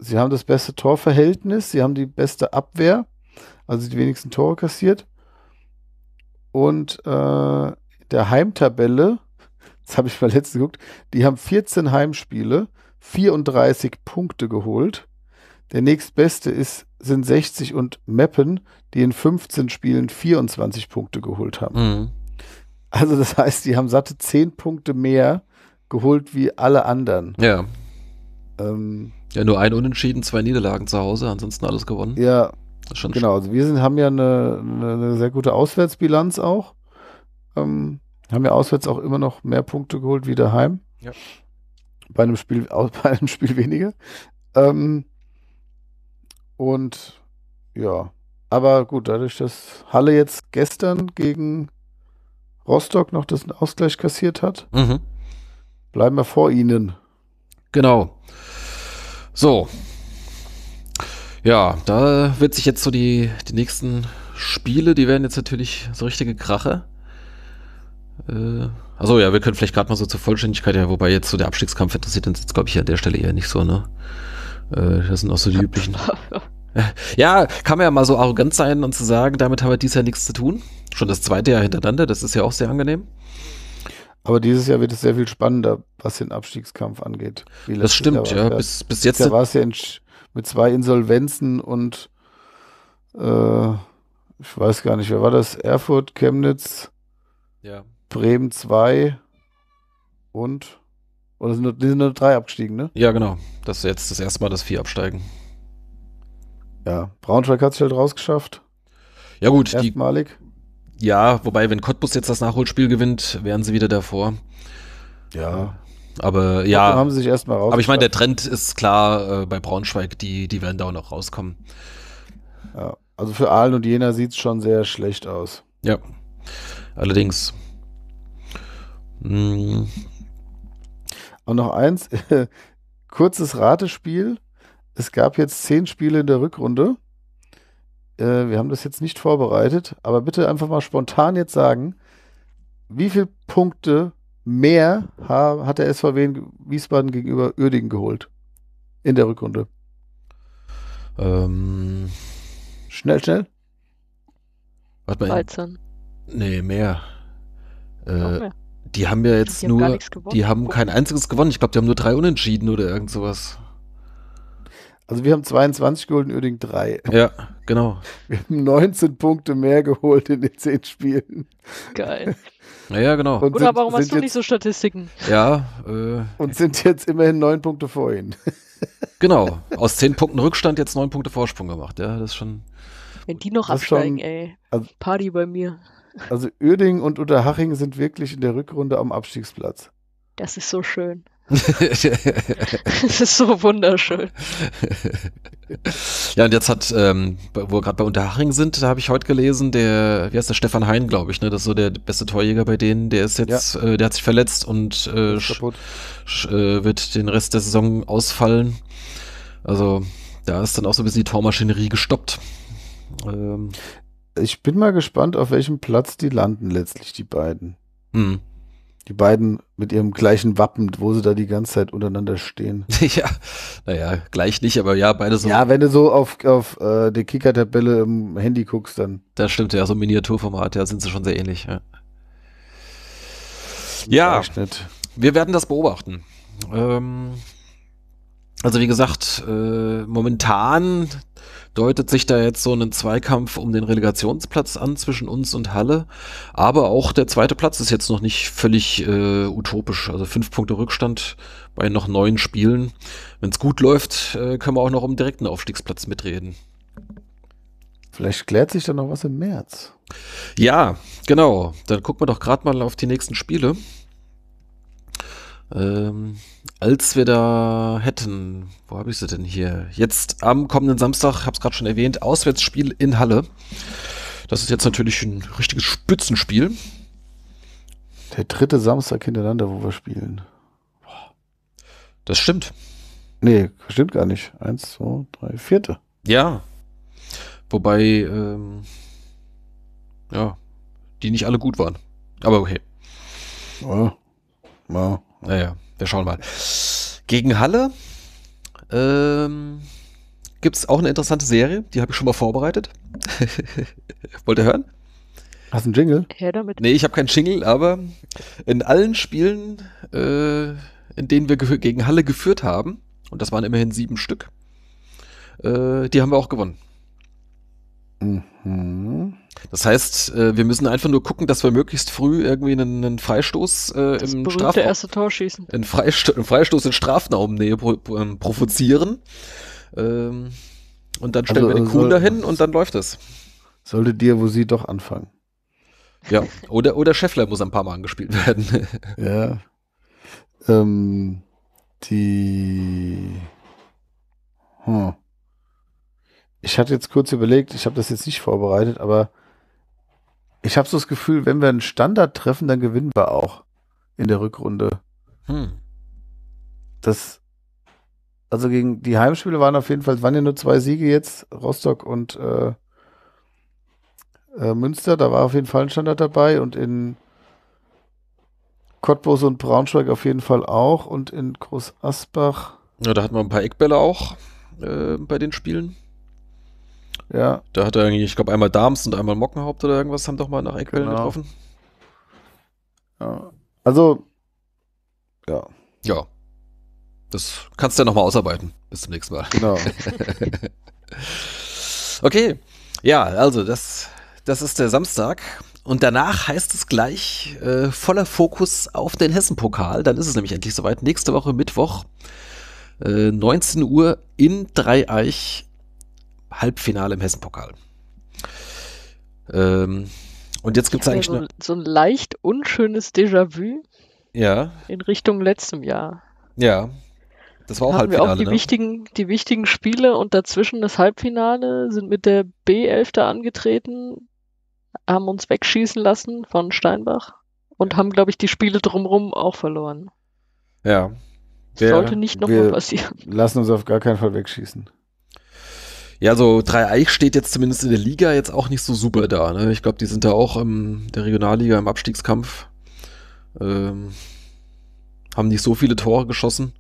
sie haben das beste Torverhältnis, sie haben die beste Abwehr, also die wenigsten Tore kassiert. Und äh, der Heimtabelle, das [LAUGHS] habe ich mal letztens geguckt, die haben 14 Heimspiele, 34 Punkte geholt. Der nächstbeste ist sind 60 und Meppen, die in 15 Spielen 24 Punkte geholt haben. Mhm. Also das heißt, die haben satte 10 Punkte mehr geholt wie alle anderen. Ja. Ähm, ja, nur ein Unentschieden, zwei Niederlagen zu Hause, ansonsten alles gewonnen. Ja. Schon genau, also wir sind, haben ja eine, eine sehr gute Auswärtsbilanz auch. Ähm, haben ja auswärts auch immer noch mehr Punkte geholt wie daheim. Ja. Bei einem Spiel, [LAUGHS] bei einem Spiel weniger. Ähm, und ja, aber gut, dadurch, dass Halle jetzt gestern gegen Rostock noch diesen Ausgleich kassiert hat, mhm. bleiben wir vor ihnen. Genau. So. Ja, da wird sich jetzt so die, die nächsten Spiele, die werden jetzt natürlich so richtige Krache. Äh, also ja, wir können vielleicht gerade mal so zur Vollständigkeit her, wobei jetzt so der Abstiegskampf interessiert uns jetzt, glaube ich, an der Stelle eher nicht so, ne? Äh, das sind auch so die üblichen. [LAUGHS] ja, kann man ja mal so arrogant sein und zu sagen, damit haben wir dieses Jahr nichts zu tun. Schon das zweite Jahr hintereinander, das ist ja auch sehr angenehm. Aber dieses Jahr wird es sehr viel spannender, was den Abstiegskampf angeht. Das stimmt, ja. Bis, bis jetzt war es ja in, mit zwei Insolvenzen und äh, ich weiß gar nicht, wer war das? Erfurt, Chemnitz, ja. Bremen 2 und oder sind nur, sind nur drei abgestiegen, ne? Ja, genau. Das ist jetzt das erste Mal, dass vier absteigen. Ja, Braunschweig hat es halt rausgeschafft. Ja, gut. Erstmalig. Die, ja, wobei, wenn Cottbus jetzt das Nachholspiel gewinnt, wären sie wieder davor. Ja. Aber ja. Dann haben sie sich erstmal raus. Aber ich meine, der Trend ist klar äh, bei Braunschweig, die, die werden da auch noch rauskommen. Ja. Also für Aalen und Jena sieht es schon sehr schlecht aus. Ja. Allerdings. Mh, hm. Und noch eins, [LAUGHS] kurzes Ratespiel. Es gab jetzt zehn Spiele in der Rückrunde. Äh, wir haben das jetzt nicht vorbereitet, aber bitte einfach mal spontan jetzt sagen, wie viele Punkte mehr hat der SVW in Wiesbaden gegenüber Uerdingen geholt in der Rückrunde? Ähm, schnell, schnell. Warte mal. 13. Nee, mehr. Äh, mehr. Die haben ja jetzt die nur, haben die haben kein einziges gewonnen. Ich glaube, die haben nur drei Unentschieden oder irgend sowas. Also wir haben 22 geholt und Uerdingen 3. Ja, genau. Wir haben 19 Punkte mehr geholt in den 10 Spielen. Geil. Naja, [LAUGHS] genau. Und Oder sind, warum hast du jetzt, nicht so Statistiken? Ja. [LAUGHS] Äh, und sind jetzt immerhin 9 Punkte vor ihnen. [LAUGHS] Genau. Aus 10 Punkten Rückstand jetzt 9 Punkte Vorsprung gemacht. Ja, das ist schon... Wenn die noch absteigen, schon, ey. Also, Party bei mir. Also Uerding und Unterhaching sind wirklich in der Rückrunde am Abstiegsplatz. Das ist so schön. [LAUGHS] das ist so wunderschön. Ja, und jetzt hat, ähm, wo wir gerade bei Unterhaching sind, da habe ich heute gelesen, der, wie heißt der, Stefan Hein, glaube ich, ne? Das ist so der beste Torjäger bei denen, der ist jetzt, ja. äh, der hat sich verletzt und äh, äh, wird den Rest der Saison ausfallen. Also, da ist dann auch so ein bisschen die Tormaschinerie gestoppt. Ähm ich bin mal gespannt, auf welchem Platz die landen letztlich, die beiden. Mhm. Die beiden mit ihrem gleichen Wappen, wo sie da die ganze Zeit untereinander stehen. [LAUGHS] ja, naja, gleich nicht, aber ja, beide so. Ja, wenn du so auf, auf äh, die Kicker-Tabelle im Handy guckst, dann. Das stimmt, ja, so Miniaturformat, ja, sind sie schon sehr ähnlich. Ja, ja wir werden das beobachten. Ähm, also wie gesagt, äh, momentan deutet sich da jetzt so ein Zweikampf um den Relegationsplatz an zwischen uns und Halle. Aber auch der zweite Platz ist jetzt noch nicht völlig äh, utopisch. Also fünf Punkte Rückstand bei noch neun Spielen. Wenn es gut läuft, äh, können wir auch noch um direkten Aufstiegsplatz mitreden. Vielleicht klärt sich dann noch was im März. Ja, genau. Dann gucken wir doch gerade mal auf die nächsten Spiele. Ähm, als wir da hätten, wo habe ich sie denn hier? Jetzt am kommenden Samstag, habe es gerade schon erwähnt, Auswärtsspiel in Halle. Das ist jetzt natürlich ein richtiges Spitzenspiel. Der dritte Samstag hintereinander, wo wir spielen. Das stimmt. Nee, stimmt gar nicht. Eins, zwei, drei, vierte. Ja. Wobei, ähm, ja, die nicht alle gut waren. Aber okay. Ja. ja. Naja, wir schauen mal. Gegen Halle ähm, gibt es auch eine interessante Serie, die habe ich schon mal vorbereitet. [LAUGHS] Wollt ihr hören? Hast du einen Jingle? Her damit. Nee, ich habe keinen Jingle, aber in allen Spielen, äh, in denen wir gegen Halle geführt haben, und das waren immerhin sieben Stück, äh, die haben wir auch gewonnen. Mhm. Das heißt, äh, wir müssen einfach nur gucken, dass wir möglichst früh irgendwie einen, einen Freistoß äh, im Strafraum, erste Tor schießen. Einen, Freisto einen Freistoß in Strafraumnähe pro ähm, provozieren. Ähm, und dann stellen also, wir den äh, Kuhn dahin und dann läuft es. Sollte dir, wo sie doch anfangen. Ja, oder, oder Scheffler muss ein paar Mal angespielt werden. [LAUGHS] ja. Ähm, die. Hm ich hatte jetzt kurz überlegt, ich habe das jetzt nicht vorbereitet, aber ich habe so das Gefühl, wenn wir einen Standard treffen, dann gewinnen wir auch in der Rückrunde. Hm. Das, also gegen die Heimspiele waren auf jeden Fall, waren ja nur zwei Siege jetzt, Rostock und äh, äh, Münster, da war auf jeden Fall ein Standard dabei und in Cottbus und Braunschweig auf jeden Fall auch und in Groß Asbach. Ja, da hatten wir ein paar Eckbälle auch äh, bei den Spielen. Ja. Da hat er eigentlich, ich glaube, einmal Dams und einmal Mockenhaupt oder irgendwas haben doch mal nach Eckbällen genau. getroffen. Ja. Also, ja. Ja. Das kannst du ja nochmal ausarbeiten. Bis zum nächsten Mal. Genau. [LAUGHS] okay. Ja, also das, das ist der Samstag. Und danach heißt es gleich äh, voller Fokus auf den Hessen-Pokal. Dann ist es nämlich endlich soweit. Nächste Woche Mittwoch, äh, 19 Uhr in Dreieich Halbfinale im Hessenpokal. Ähm, und jetzt gibt es eigentlich so, so ein leicht unschönes Déjà-vu. Ja. In Richtung letztem Jahr. Ja. Das war auch Halbfinale. Wir auch die, ne? wichtigen, die wichtigen Spiele und dazwischen das Halbfinale sind mit der B11 angetreten, haben uns wegschießen lassen von Steinbach und haben, glaube ich, die Spiele drumherum auch verloren. Ja. Der, sollte nicht nochmal passieren. Lassen uns auf gar keinen Fall wegschießen. Ja, so Dreieich steht jetzt zumindest in der Liga jetzt auch nicht so super da. Ne? Ich glaube, die sind da auch in der Regionalliga im Abstiegskampf. Ähm, haben nicht so viele Tore geschossen.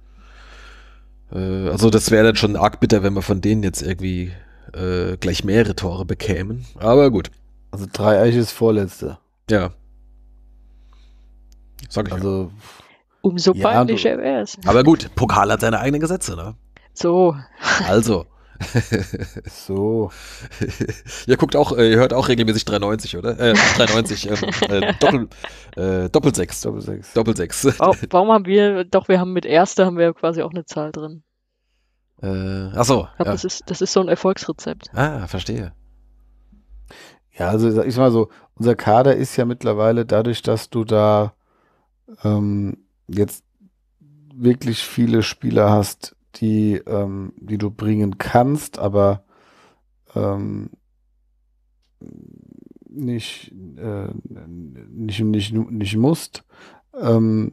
Äh, also das wäre dann schon arg bitter, wenn wir von denen jetzt irgendwie äh, gleich mehrere Tore bekämen. Aber gut. Also Dreieich ist Vorletzte. Ja. Sag ich Also... Ja. Umso peinlicher wäre es. Aber gut, Pokal hat seine eigenen Gesetze, ne? So. Also. [LAUGHS] so. ihr guckt auch, äh, ihr hört auch regelmäßig 390, oder? Äh, 390, ähm, äh, [LAUGHS] Doppel, äh, Doppel, 6. Doppel 6. Doppelsechs. Oh, warum haben wir, doch, wir haben mit Erste haben wir quasi auch eine Zahl drin. Äh, ach so. Glaub, ja. das, ist, das ist so ein Erfolgsrezept. Ah, verstehe. Ja, also ich sag mal so, unser Kader ist ja mittlerweile dadurch, dass du da ähm, jetzt wirklich viele Spieler hast, die, ähm, die du bringen kannst, aber ähm, nicht, äh, nicht, nicht, nicht musst, ähm,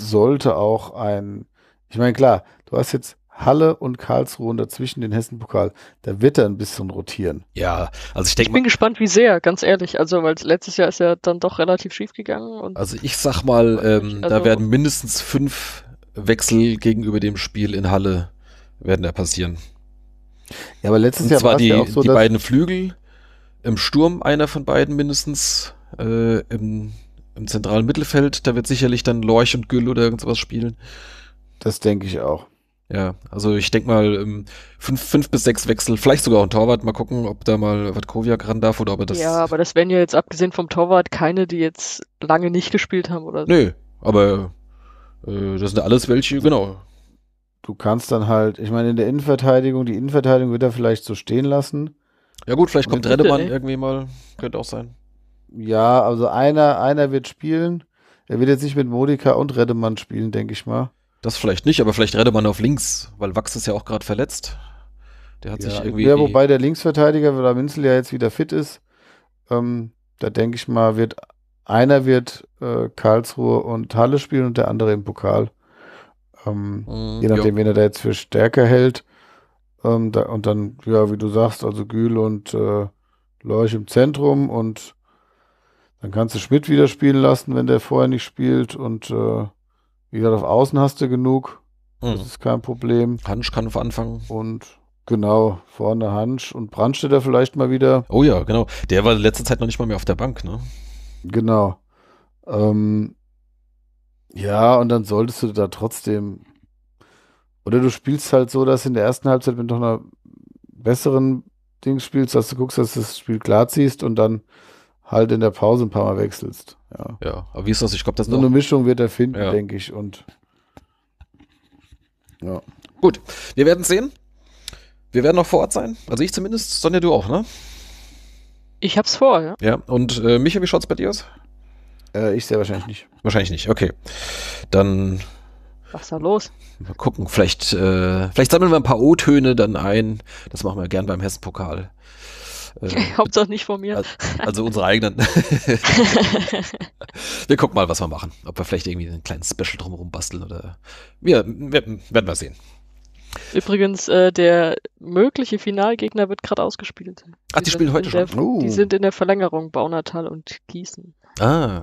sollte auch ein, ich meine, klar, du hast jetzt Halle und Karlsruhe und dazwischen den Hessen-Pokal. Da wird er ein bisschen rotieren. Ja, also ich denke. Ich bin gespannt, wie sehr, ganz ehrlich. Also, weil letztes Jahr ist ja dann doch relativ schief gegangen. also, ich sag mal, ähm, also, da werden mindestens fünf Wechsel gegenüber dem Spiel in Halle werden da passieren. Ja, aber letztes Und Jahr war es ja auch so, die dass beiden Flügel im Sturm einer von beiden mindestens äh, im, im zentralen Mittelfeld. Da wird sicherlich dann Lorch und Güll oder irgendwas spielen. Das denke ich auch. Ja, also ich denke mal, ähm, fünf, fünf bis sechs Wechsel, vielleicht sogar auch ein Torwart. Mal gucken, ob da mal Watkowiak ran darf oder ob er das. Ja, aber das wären ja jetzt abgesehen vom Torwart keine, die jetzt lange nicht gespielt haben oder so. Nö, aber äh, das sind alles welche, genau. Du kannst dann halt, ich meine, in der Innenverteidigung, die Innenverteidigung wird er vielleicht so stehen lassen. Ja, gut, vielleicht kommt Reddemann irgendwie mal. Könnte auch sein. Ja, also einer, einer wird spielen. Er wird jetzt nicht mit Modika und Reddemann spielen, denke ich mal. Das vielleicht nicht, aber vielleicht Reddemann auf links, weil Wachs ist ja auch gerade verletzt. Der hat ja, sich irgendwie. Ja, wobei der Linksverteidiger, weil der Minzel ja jetzt wieder fit ist, ähm, da denke ich mal, wird einer wird äh, Karlsruhe und Halle spielen und der andere im Pokal. Ähm, mm, je nachdem, jo. wen er da jetzt für stärker hält. Ähm, da, und dann, ja, wie du sagst, also Gül und äh, Leuch im Zentrum und dann kannst du Schmidt wieder spielen lassen, wenn der vorher nicht spielt. Und äh, wie gesagt, auf Außen hast du genug. Mhm. Das ist kein Problem. Hansch kann auf anfangen. Und genau, vorne Hansch und Brandstätter vielleicht mal wieder. Oh ja, genau. Der war letzte Zeit noch nicht mal mehr auf der Bank, ne? Genau. Ähm, ja, und dann solltest du da trotzdem. Oder du spielst halt so, dass in der ersten Halbzeit mit noch einer besseren Ding spielst, dass du guckst, dass du das Spiel klar ziehst und dann halt in der Pause ein paar Mal wechselst. Ja, ja aber wie ist das? Ich glaube, das Nur eine Mischung wird er finden, ja. denke ich. Und ja. Gut, wir werden sehen. Wir werden noch vor Ort sein. Also ich zumindest, Sonja, du auch, ne? Ich hab's vor, ja. Ja, und äh, Micha, wie schaut's bei dir aus? Äh, ich sehr wahrscheinlich nicht. Wahrscheinlich nicht, okay. Dann. Was ist da los? Mal gucken, vielleicht, äh, vielleicht sammeln wir ein paar O-Töne dann ein. Das machen wir gern beim Hessen-Pokal. [LAUGHS] Äh, Hauptsache nicht von mir. Also unsere eigenen. [LAUGHS] wir gucken mal, was wir machen. Ob wir vielleicht irgendwie einen kleinen Special drumherum basteln oder. Wir, wir werden wir sehen. Übrigens, äh, der mögliche Finalgegner wird gerade ausgespielt. Die Ach, die spielen heute schon. Der, oh. Die sind in der Verlängerung, Baunatal und Gießen. Ah.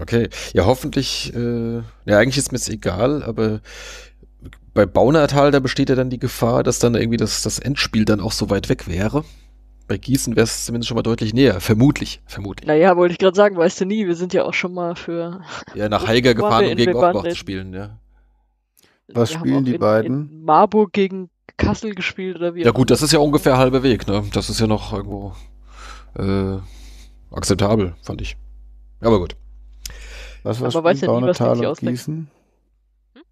Okay. Ja, hoffentlich, äh, ja, eigentlich ist mir es egal, aber bei Baunatal, da besteht ja dann die Gefahr, dass dann irgendwie das, das Endspiel dann auch so weit weg wäre. Bei Gießen wäre es zumindest schon mal deutlich näher. Vermutlich, vermutlich. Naja, wollte ich gerade sagen, weißt du nie, wir sind ja auch schon mal für. Ja, nach [LAUGHS] Heiger gefahren, um gegen Offenbach zu spielen, ja. Was die spielen die in, beiden? In Marburg gegen Kassel gespielt oder wie? Ja gut, das ist ja ungefähr halber Weg, ne? Das ist ja noch irgendwo äh, akzeptabel, fand ich. Aber gut. Was, was Aber spielen Baunatal ja und Gießen? Hm?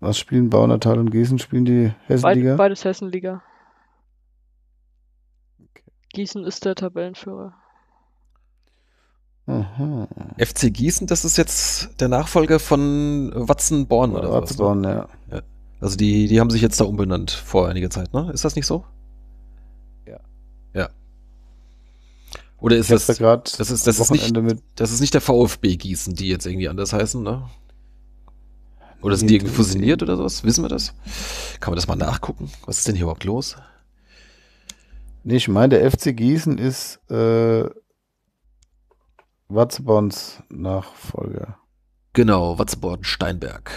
Was spielen Baunatal und Gießen? Spielen die Hessenliga? Beid, beides Hessenliga. Gießen ist der Tabellenführer. Aha. FC Gießen, das ist jetzt der Nachfolger von Watson Born oder was? Watson Born, ne? ja. ja. Also die, die haben sich jetzt da umbenannt vor einiger Zeit, ne? Ist das nicht so? Ja. Ja. Oder ist das, da das, ist, das, ist nicht, das ist nicht der VfB Gießen, die jetzt irgendwie anders heißen, ne? Oder sind die irgendwie fusioniert oder sowas? Wissen wir das? Kann man das mal nachgucken? Was ist denn hier überhaupt los? Nee, ich meine, der FC Gießen ist äh, Watzborns Nachfolger. Genau, Watzborn Steinberg.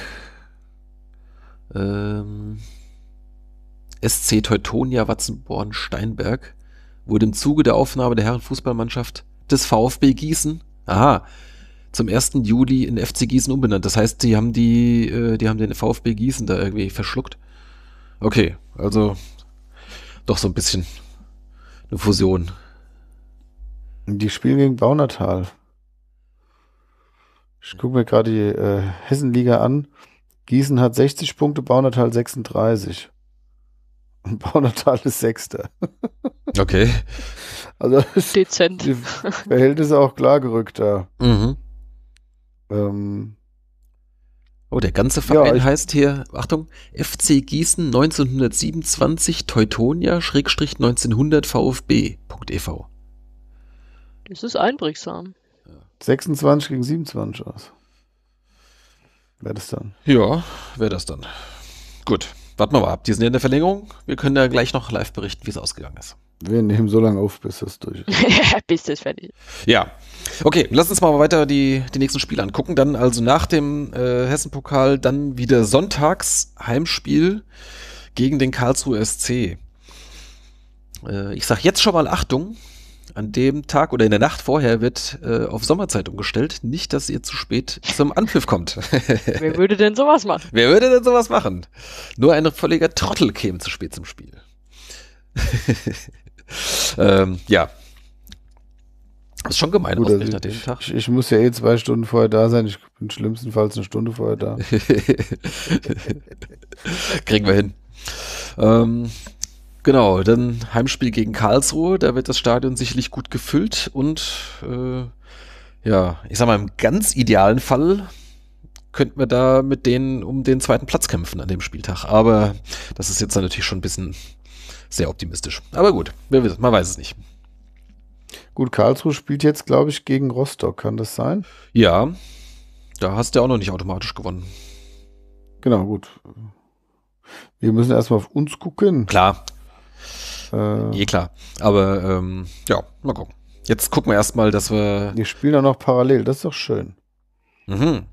Ähm, SC Teutonia Watzenborn Steinberg wurde im Zuge der Aufnahme der Herrenfußballmannschaft des VfB Gießen, aha, zum 1. Juli in FC Gießen umbenannt. Das heißt, die haben die, äh, die haben den VfB Gießen da irgendwie verschluckt. Okay, also doch so ein bisschen eine Fusion. Die spielen gegen Baunatal. Ich gucke mir gerade die äh, Hessenliga an. Gießen hat 60 Punkte, Baunatal 36. Und Baunatal ist Sechster. [LAUGHS] Okay. Also Dezent. Die Verhältnisse auch klar gerückt da. Mhm. Ähm, oh, der ganze Verein ja, heißt hier, Achtung, FC Gießen 1927 Teutonia-1900 VfB.ev. Das ist einprägsam. 26 gegen 27 aus. Wäre das dann? Ja, wäre das dann. Gut, warten wir mal ab. Die sind ja in der Verlängerung. Wir können ja gleich noch live berichten, wie es ausgegangen ist. Wir nehmen so lange auf, bis das durch ist. [LAUGHS] bis das fertig ist. Ja. Okay, lass uns mal weiter die, die nächsten Spiele angucken. Dann also nach dem äh, Hessen-Pokal dann wieder sonntags Heimspiel gegen den Karlsruhe SC. Äh, ich sag jetzt schon mal Achtung, an dem Tag oder in der Nacht vorher wird äh, auf Sommerzeit umgestellt. Nicht, dass ihr zu spät zum Anpfiff kommt. [LAUGHS] Wer würde denn sowas machen? Wer würde denn sowas machen? Nur ein völliger Trottel käme zu spät zum Spiel. [LAUGHS] ähm, ja. Das ist schon gemein Gut, also ich, Tag. Ich, ich, muss ja eh zwei Stunden vorher da sein. Ich bin schlimmstenfalls eine Stunde vorher da. [LAUGHS] Kriegen wir hin. Ähm, Genau, dann Heimspiel gegen Karlsruhe, da wird das Stadion sicherlich gut gefüllt und äh, ja, ich sag mal, im ganz idealen Fall könnten wir da mit denen um den zweiten Platz kämpfen an dem Spieltag. Aber das ist jetzt natürlich schon ein bisschen sehr optimistisch. Aber gut, man weiß es nicht. Gut, Karlsruhe spielt jetzt, glaube ich, gegen Rostock, kann das sein? Ja, da hast du ja auch noch nicht automatisch gewonnen. Genau, gut. Wir müssen erstmal auf uns gucken. Klar, äh, eh klar. Aber ähm, ja, mal gucken. Jetzt gucken wir erstmal, dass wir. Die spielen dann noch parallel, das ist doch schön. Mhm.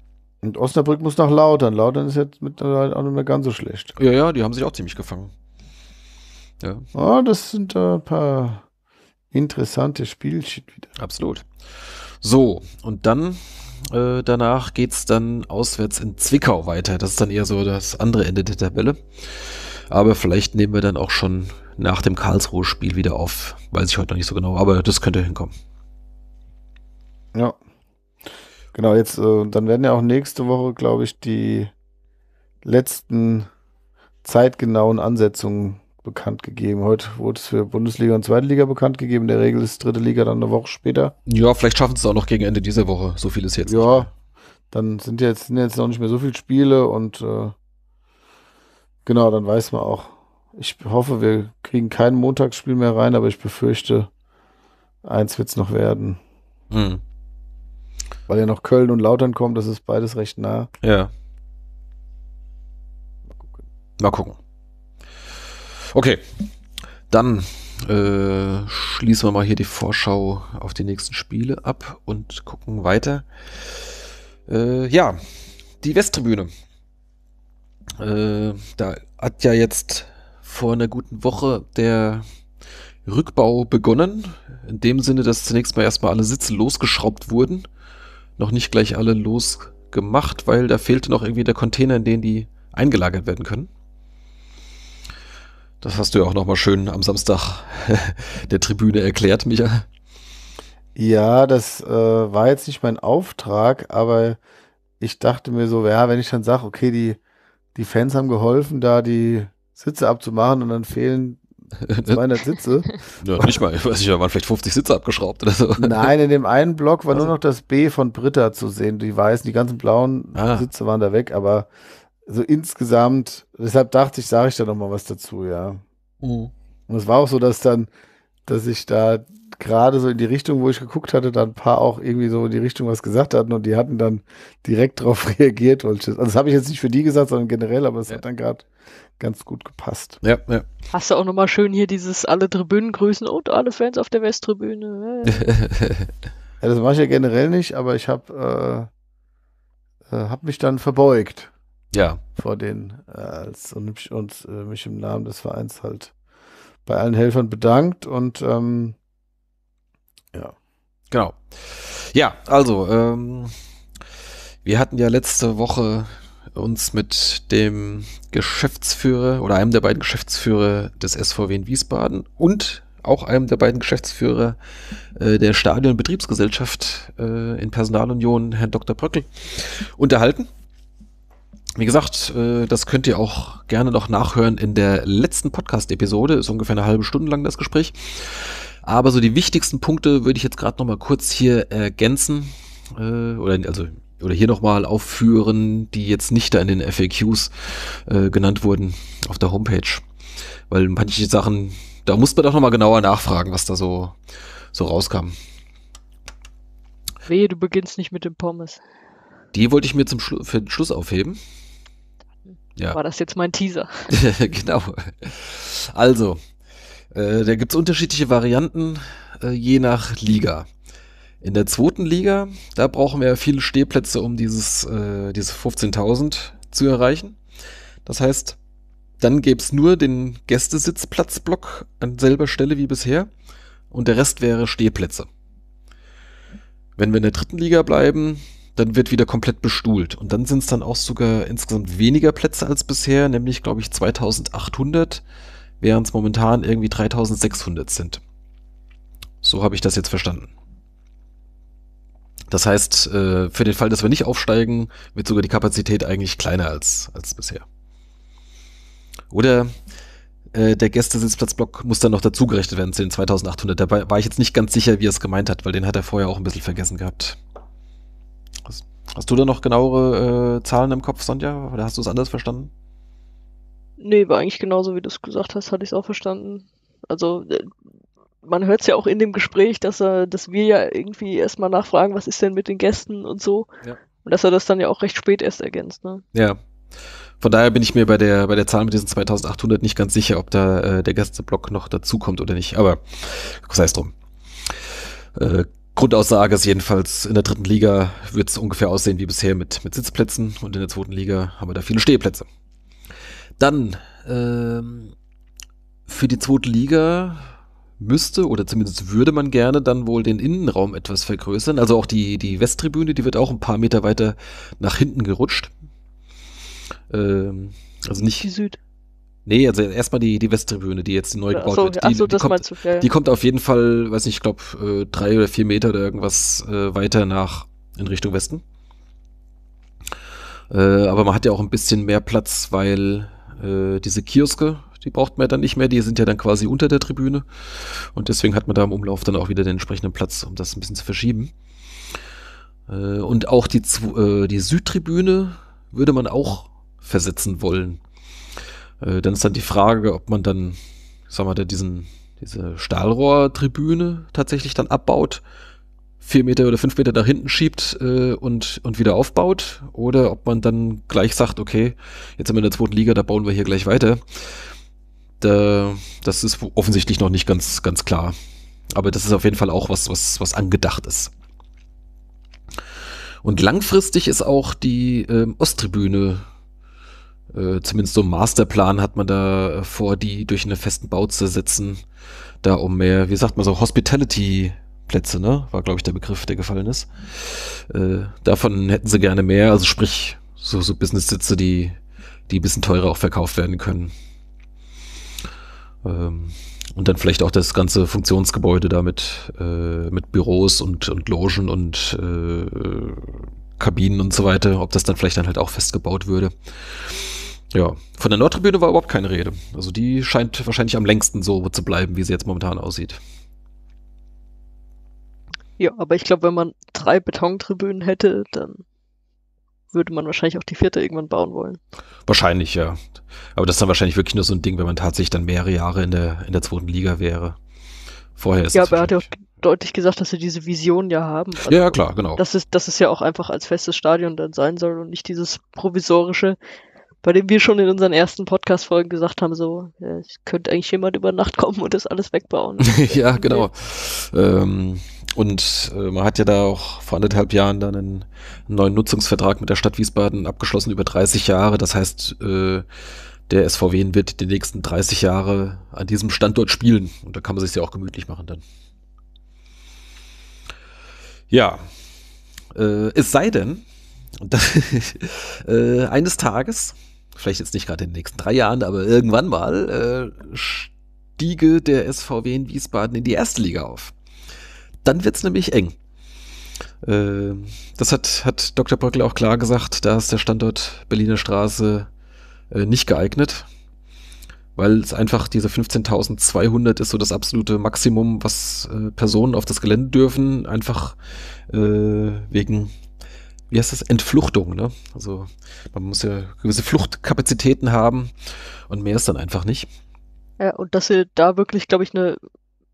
Und Osnabrück muss nach Lautern. Lautern ist jetzt mit, äh, auch nicht mehr ganz so schlecht. Ja, ja, die haben sich auch ziemlich gefangen. Ja. Oh, das sind äh, ein paar interessante Spielshit wieder. Absolut. So, und dann äh, danach geht es dann auswärts in Zwickau weiter. Das ist dann eher so das andere Ende der Tabelle. Aber vielleicht nehmen wir dann auch schon nach dem Karlsruhe-Spiel wieder auf. Weiß ich heute noch nicht so genau, aber das könnte hinkommen. Ja. Genau, jetzt, äh, dann werden ja auch nächste Woche, glaube ich, die letzten zeitgenauen Ansetzungen bekannt gegeben. Heute wurde es für Bundesliga und zweite Liga bekannt gegeben. In der Regel ist dritte Liga dann eine Woche später. Ja, vielleicht schaffen sie es auch noch gegen Ende dieser Woche. So viel ist jetzt. Ja, dann sind jetzt, sind jetzt noch nicht mehr so viele Spiele und äh, genau, dann weiß man auch, ich hoffe, wir kriegen kein Montagsspiel mehr rein, aber ich befürchte, eins wird es noch werden. Hm. Weil ja noch Köln und Lautern kommen, das ist beides recht nah. Ja. Mal gucken. Mal gucken. Okay. Dann äh, schließen wir mal hier die Vorschau auf die nächsten Spiele ab und gucken weiter. Äh, ja, die Westtribüne. Äh, da hat ja jetzt vor einer guten Woche der Rückbau begonnen. In dem Sinne, dass zunächst mal erstmal alle Sitze losgeschraubt wurden. Noch nicht gleich alle losgemacht, weil da fehlte noch irgendwie der Container, in den die eingelagert werden können. Das hast du ja auch nochmal schön am Samstag [LAUGHS] der Tribüne erklärt, Micha. Ja, das äh, war jetzt nicht mein Auftrag, aber ich dachte mir so, ja, wenn ich dann sage, okay, die, die Fans haben geholfen, da die Sitze abzumachen und dann fehlen 200 [LAUGHS] Sitze. Ja, nicht mal, ich weiß nicht, da waren vielleicht 50 Sitze abgeschraubt oder so. Nein, in dem einen Block war also. nur noch das B von Britta zu sehen. Die weißen, die ganzen blauen ah. Sitze waren da weg, aber so insgesamt, deshalb dachte ich, sage ich da nochmal was dazu, ja. Mhm. Und es war auch so, dass dann, dass ich da gerade so in die Richtung, wo ich geguckt hatte, da ein paar auch irgendwie so in die Richtung was gesagt hatten und die hatten dann direkt darauf [LAUGHS] reagiert. also das habe ich jetzt nicht für die gesagt, sondern generell, aber es ja. hat dann gerade ganz gut gepasst. Ja, ja. Hast du auch nochmal schön hier dieses alle Tribünen grüßen und alle Fans auf der Westtribüne. ja, [LAUGHS] das mache ich ja generell nicht, aber ich habe äh, äh, hab mich dann verbeugt. Ja. Vor den äh, als, und, mich, und äh, mich im Namen des Vereins halt bei allen Helfern bedankt und ähm, ja. Genau. Ja, also ähm, wir hatten ja letzte Woche uns mit dem Geschäftsführer oder einem der beiden Geschäftsführer des SVW in Wiesbaden und auch einem der beiden Geschäftsführer äh, der Stadionbetriebsgesellschaft äh, in Personalunion, Herrn Dr. Bröckel, unterhalten. Wie gesagt, äh, das könnt ihr auch gerne noch nachhören in der letzten Podcast-Episode. Ist ungefähr eine halbe Stunde lang das Gespräch. Aber so die wichtigsten Punkte würde ich jetzt gerade noch mal kurz hier ergänzen. Äh, oder also oder hier nochmal aufführen, die jetzt nicht da in den FAQs äh, genannt wurden auf der Homepage. Weil manche Sachen, da muss man doch nochmal genauer nachfragen, was da so, so rauskam. Wehe, du beginnst nicht mit dem Pommes. Die wollte ich mir zum Schlu für den Schluss aufheben. Ja. War das jetzt mein Teaser? [LAUGHS] genau. Also, äh, da gibt es unterschiedliche Varianten, äh, je nach Liga. In der zweiten Liga, da brauchen wir viele Stehplätze, um dieses, äh, diese 15.000 zu erreichen. Das heißt, dann gäbe es nur den Gästesitzplatzblock an selber Stelle wie bisher und der Rest wäre Stehplätze. Wenn wir in der dritten Liga bleiben, dann wird wieder komplett bestuhlt und dann sind es dann auch sogar insgesamt weniger Plätze als bisher, nämlich glaube ich 2800, während es momentan irgendwie 3600 sind. So habe ich das jetzt verstanden. Das heißt, äh, für den Fall, dass wir nicht aufsteigen, wird sogar die Kapazität eigentlich kleiner als, als bisher. Oder äh, der Gästesitzplatzblock muss dann noch dazu gerechnet werden zu den 2800. Da war ich jetzt nicht ganz sicher, wie er es gemeint hat, weil den hat er vorher auch ein bisschen vergessen gehabt. Hast, hast du da noch genauere äh, Zahlen im Kopf, Sonja? Oder hast du es anders verstanden? Nee, war eigentlich genauso, wie du es gesagt hast, hatte ich es auch verstanden. Also äh, man hört es ja auch in dem Gespräch, dass er, dass wir ja irgendwie erstmal nachfragen, was ist denn mit den Gästen und so. Ja. Und dass er das dann ja auch recht spät erst ergänzt. Ne? Ja. Von daher bin ich mir bei der, bei der Zahl mit diesen 2800 nicht ganz sicher, ob da äh, der Gästeblock noch dazukommt oder nicht. Aber sei es drum. Äh, Grundaussage ist jedenfalls, in der dritten Liga wird es ungefähr aussehen wie bisher mit, mit Sitzplätzen und in der zweiten Liga haben wir da viele Stehplätze. Dann ähm, für die zweite Liga müsste oder zumindest würde man gerne dann wohl den Innenraum etwas vergrößern. Also auch die, die Westtribüne, die wird auch ein paar Meter weiter nach hinten gerutscht. Ähm, also nicht. Die Süd. Nee, also erstmal die, die Westtribüne, die jetzt neu gebaut so, wird. Die, achso, die, kommt, zu, ja. die, kommt, auf jeden Fall, weiß nicht, ich glaube, äh, drei oder vier Meter oder irgendwas äh, weiter nach in Richtung Westen. Äh, aber man hat ja auch ein bisschen mehr Platz, weil diese Kioske die braucht man ja dann nicht mehr. Die sind ja dann quasi unter der Tribüne. Und deswegen hat man da im Umlauf dann auch wieder den entsprechenden Platz, um das ein bisschen zu verschieben. Äh, und auch die, äh, die Südtribüne würde man auch versetzen wollen. Äh, dann ist dann die Frage, ob man dann, sagen wir, da diesen, diese Stahlrohrtribüne tatsächlich dann abbaut vier Meter oder fünf Meter nach hinten schiebt äh, und, und wieder aufbaut oder ob man dann gleich sagt, okay, jetzt sind wir in der zweiten Liga, da bauen wir hier gleich weiter da, äh, das ist offensichtlich noch nicht ganz, ganz klar. Aber das ist auf jeden Fall auch was, was, was angedacht ist. Und langfristig ist auch die ähm, Osttribüne, äh, zumindest so ein Masterplan hat man da vor, die durch einen festen Bau zu setzen, da um mehr, wie sagt man so, Hospitality Plätze, ne? War, glaube ich, der Begriff, der gefallen ist. Äh, davon hätten sie gerne mehr, also sprich, so, so Business-Sitze, die, die ein bisschen teurer auch verkauft werden können. Ähm, und dann vielleicht auch das ganze Funktionsgebäude da mit, äh, mit Büros und, und Logen und äh, Kabinen und so weiter, ob das dann vielleicht dann halt auch festgebaut würde. Ja, von der Nordtribüne war überhaupt keine Rede. Also die scheint wahrscheinlich am längsten so zu bleiben, wie sie jetzt momentan aussieht. Ja, aber ich glaube, wenn man drei Betontribünen hätte, dann würde man wahrscheinlich auch die vierte irgendwann bauen wollen. Wahrscheinlich, ja. Aber das ist dann wahrscheinlich wirklich nur so ein Ding, wenn man tatsächlich dann mehrere Jahre in der, in der zweiten Liga wäre. Vorher ist Ja, aber er hat ja auch deutlich gesagt, dass sie diese Vision ja haben. Also, ja, klar, genau. Dass es, dass es ja auch einfach als festes Stadion dann sein soll und nicht dieses provisorische, bei dem wir schon in unseren ersten Podcast-Folgen gesagt haben, so, ja, könnte eigentlich jemand über Nacht kommen und das alles wegbauen. [LAUGHS] ja, genau. Ähm, und äh, man hat ja da auch vor anderthalb Jahren dann einen, einen neuen Nutzungsvertrag mit der Stadt Wiesbaden abgeschlossen über 30 Jahre. Das heißt, äh, der SVW wird die nächsten 30 Jahre an diesem Standort spielen. Und da kann man sich ja auch gemütlich machen dann. Ja. Äh, es sei denn, [LAUGHS] äh, eines Tages, vielleicht jetzt nicht gerade in den nächsten drei Jahren, aber irgendwann mal, äh, stiege der SVW in Wiesbaden in die erste Liga auf dann wird es nämlich eng. Ähm, das hat, hat Dr. Bröckel auch klar gesagt, da ist der Standort Berliner Straße äh, nicht geeignet, weil es einfach diese 15.200 ist so das absolute Maximum, was äh, Personen auf das Gelände dürfen, einfach äh, wegen wie heißt das, Entfluchtung, ne? Also man muss ja gewisse Fluchtkapazitäten haben und mehr ist dann einfach nicht. Ja, und dass sie da wirklich, glaube ich, eine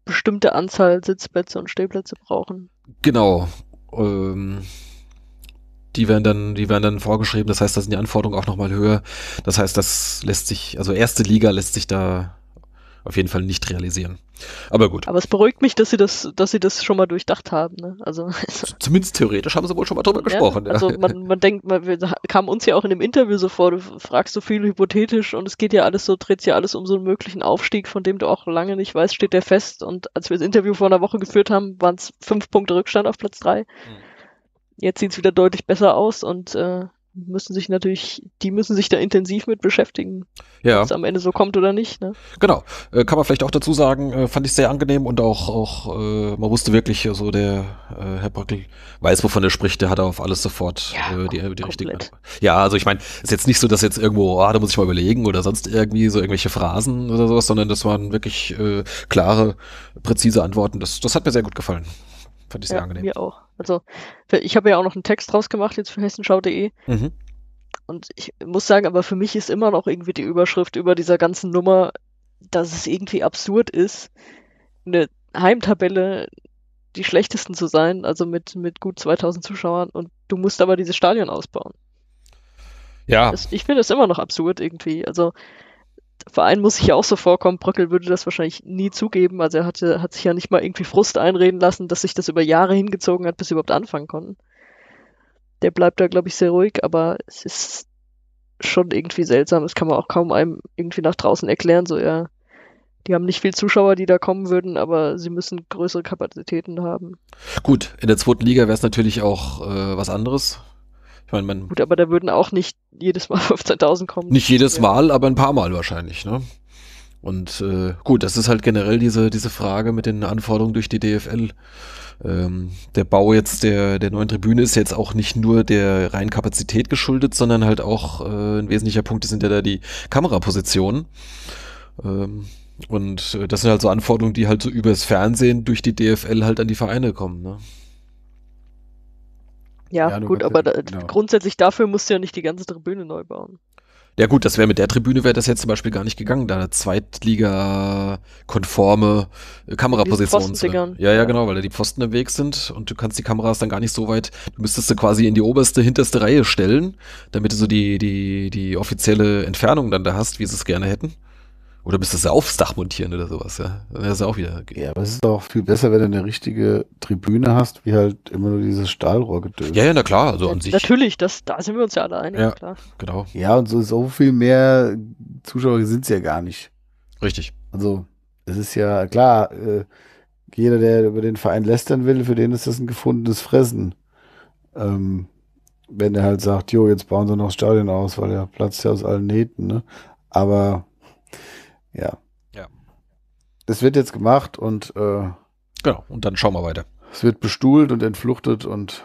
bestimmte Anzahl Sitzplätze und Stehplätze brauchen. Genau. Ähm, die werden dann, die werden dann vorgeschrieben. Das heißt, da sind die Anforderungen auch nochmal höher. Das heißt, das lässt sich, also erste Liga lässt sich da auf jeden Fall nicht realisieren. Aber gut. Aber es beruhigt mich, dass sie das, dass sie das schon mal durchdacht haben. Ne? Also, [LAUGHS] Zumindest theoretisch haben sie wohl schon mal drüber ja, gesprochen. Ja. Also man, man denkt, man, wir kam uns ja auch in dem Interview so vor, du fragst so viel hypothetisch und es geht ja alles so, dreht ja alles um so einen möglichen Aufstieg, von dem du auch lange nicht weißt, steht der fest. Und als wir das Interview vor einer Woche geführt haben, waren es fünf Punkte Rückstand auf Platz drei. Hm. Jetzt sieht es wieder deutlich besser aus und äh, müssen sich natürlich, die müssen sich da intensiv mit beschäftigen, ja. ob es am Ende so kommt oder nicht. Ne? Genau, äh, kann man vielleicht auch dazu sagen, äh, fand ich sehr angenehm und auch, auch äh, man wusste wirklich, so also der äh, Herr Bröckel weiß, wovon er spricht, der hat auf alles sofort ja, äh, die, die richtigen Ja, also ich meine, es ist jetzt nicht so, dass jetzt irgendwo, ah, da muss ich mal überlegen oder sonst irgendwie so irgendwelche Phrasen oder sowas, sondern das waren wirklich äh, klare, präzise Antworten. Das, das hat mir sehr gut gefallen. Fand ich sehr ja, angenehm. Mir auch. Also ich habe ja auch noch einen Text draus gemacht jetzt für hessenschau.de. Mhm. Und ich muss sagen, aber für mich ist immer noch irgendwie die Überschrift über dieser ganzen Nummer, dass es irgendwie absurd ist, eine Heimtabelle die schlechtesten zu sein, also mit, mit gut 2000 Zuschauern und du musst aber dieses Stadion ausbauen. Ja. Das, ich finde es immer noch absurd irgendwie. Also Verein muss sich ja auch so vorkommen, Bröckel würde das wahrscheinlich nie zugeben. Also er hatte, hat sich ja nicht mal irgendwie Frust einreden lassen, dass sich das über Jahre hingezogen hat, bis sie überhaupt anfangen konnten. Der bleibt da, glaube ich, sehr ruhig, aber es ist schon irgendwie seltsam. Das kann man auch kaum einem irgendwie nach draußen erklären. So, ja, die haben nicht viel Zuschauer, die da kommen würden, aber sie müssen größere Kapazitäten haben. Gut, in der zweiten Liga wäre es natürlich auch äh, was anderes. Ich meine, man. Gut, aber da würden auch nicht jedes Mal 15.000 [LAUGHS] kommen. Nicht jedes Mal, aber ein paar Mal wahrscheinlich, ne? Und äh, gut, das ist halt generell diese, diese Frage mit den Anforderungen durch die DFL. Ähm, der Bau jetzt der, der neuen Tribüne ist jetzt auch nicht nur der reinen Kapazität geschuldet, sondern halt auch äh, ein wesentlicher Punkt sind ja da die Kamerapositionen. Ähm, und äh, das sind halt so Anforderungen, die halt so übers Fernsehen durch die DFL halt an die Vereine kommen. Ne? Ja, ja gut, aber ja, genau. grundsätzlich dafür musst du ja nicht die ganze Tribüne neu bauen. Ja gut, das wäre mit der Tribüne wäre das jetzt zum Beispiel gar nicht gegangen, da eine Zweitliga-konforme äh, Kamerapositionen sind. Ja, ja, ja, genau, weil da die Pfosten im Weg sind und du kannst die Kameras dann gar nicht so weit, du müsstest sie quasi in die oberste, hinterste Reihe stellen, damit du so die, die, die offizielle Entfernung dann da hast, wie sie es gerne hätten. Oder müsstest du aufs Dach montieren oder sowas, ja. Dann wäre es auch wieder. Ja, aber es ist doch viel besser, wenn du eine richtige Tribüne hast, wie halt immer nur dieses Stahlrohrgedöns. Ja, ja, na klar, also an sich. Natürlich, das, da sind wir uns ja alle einig, ja, klar. Genau. Ja, und so, so viel mehr Zuschauer sind es ja gar nicht. Richtig. Also, es ist ja klar, äh, jeder, der über den Verein lästern will, für den ist das ein gefundenes Fressen. Ähm, wenn er halt sagt, jo, jetzt bauen sie noch das Stadion aus, weil der platzt ja aus allen Nähten, ne? Aber ja. Ja. Das wird jetzt gemacht und. Äh, genau, und dann schauen wir weiter. Es wird bestuhlt und entfluchtet und.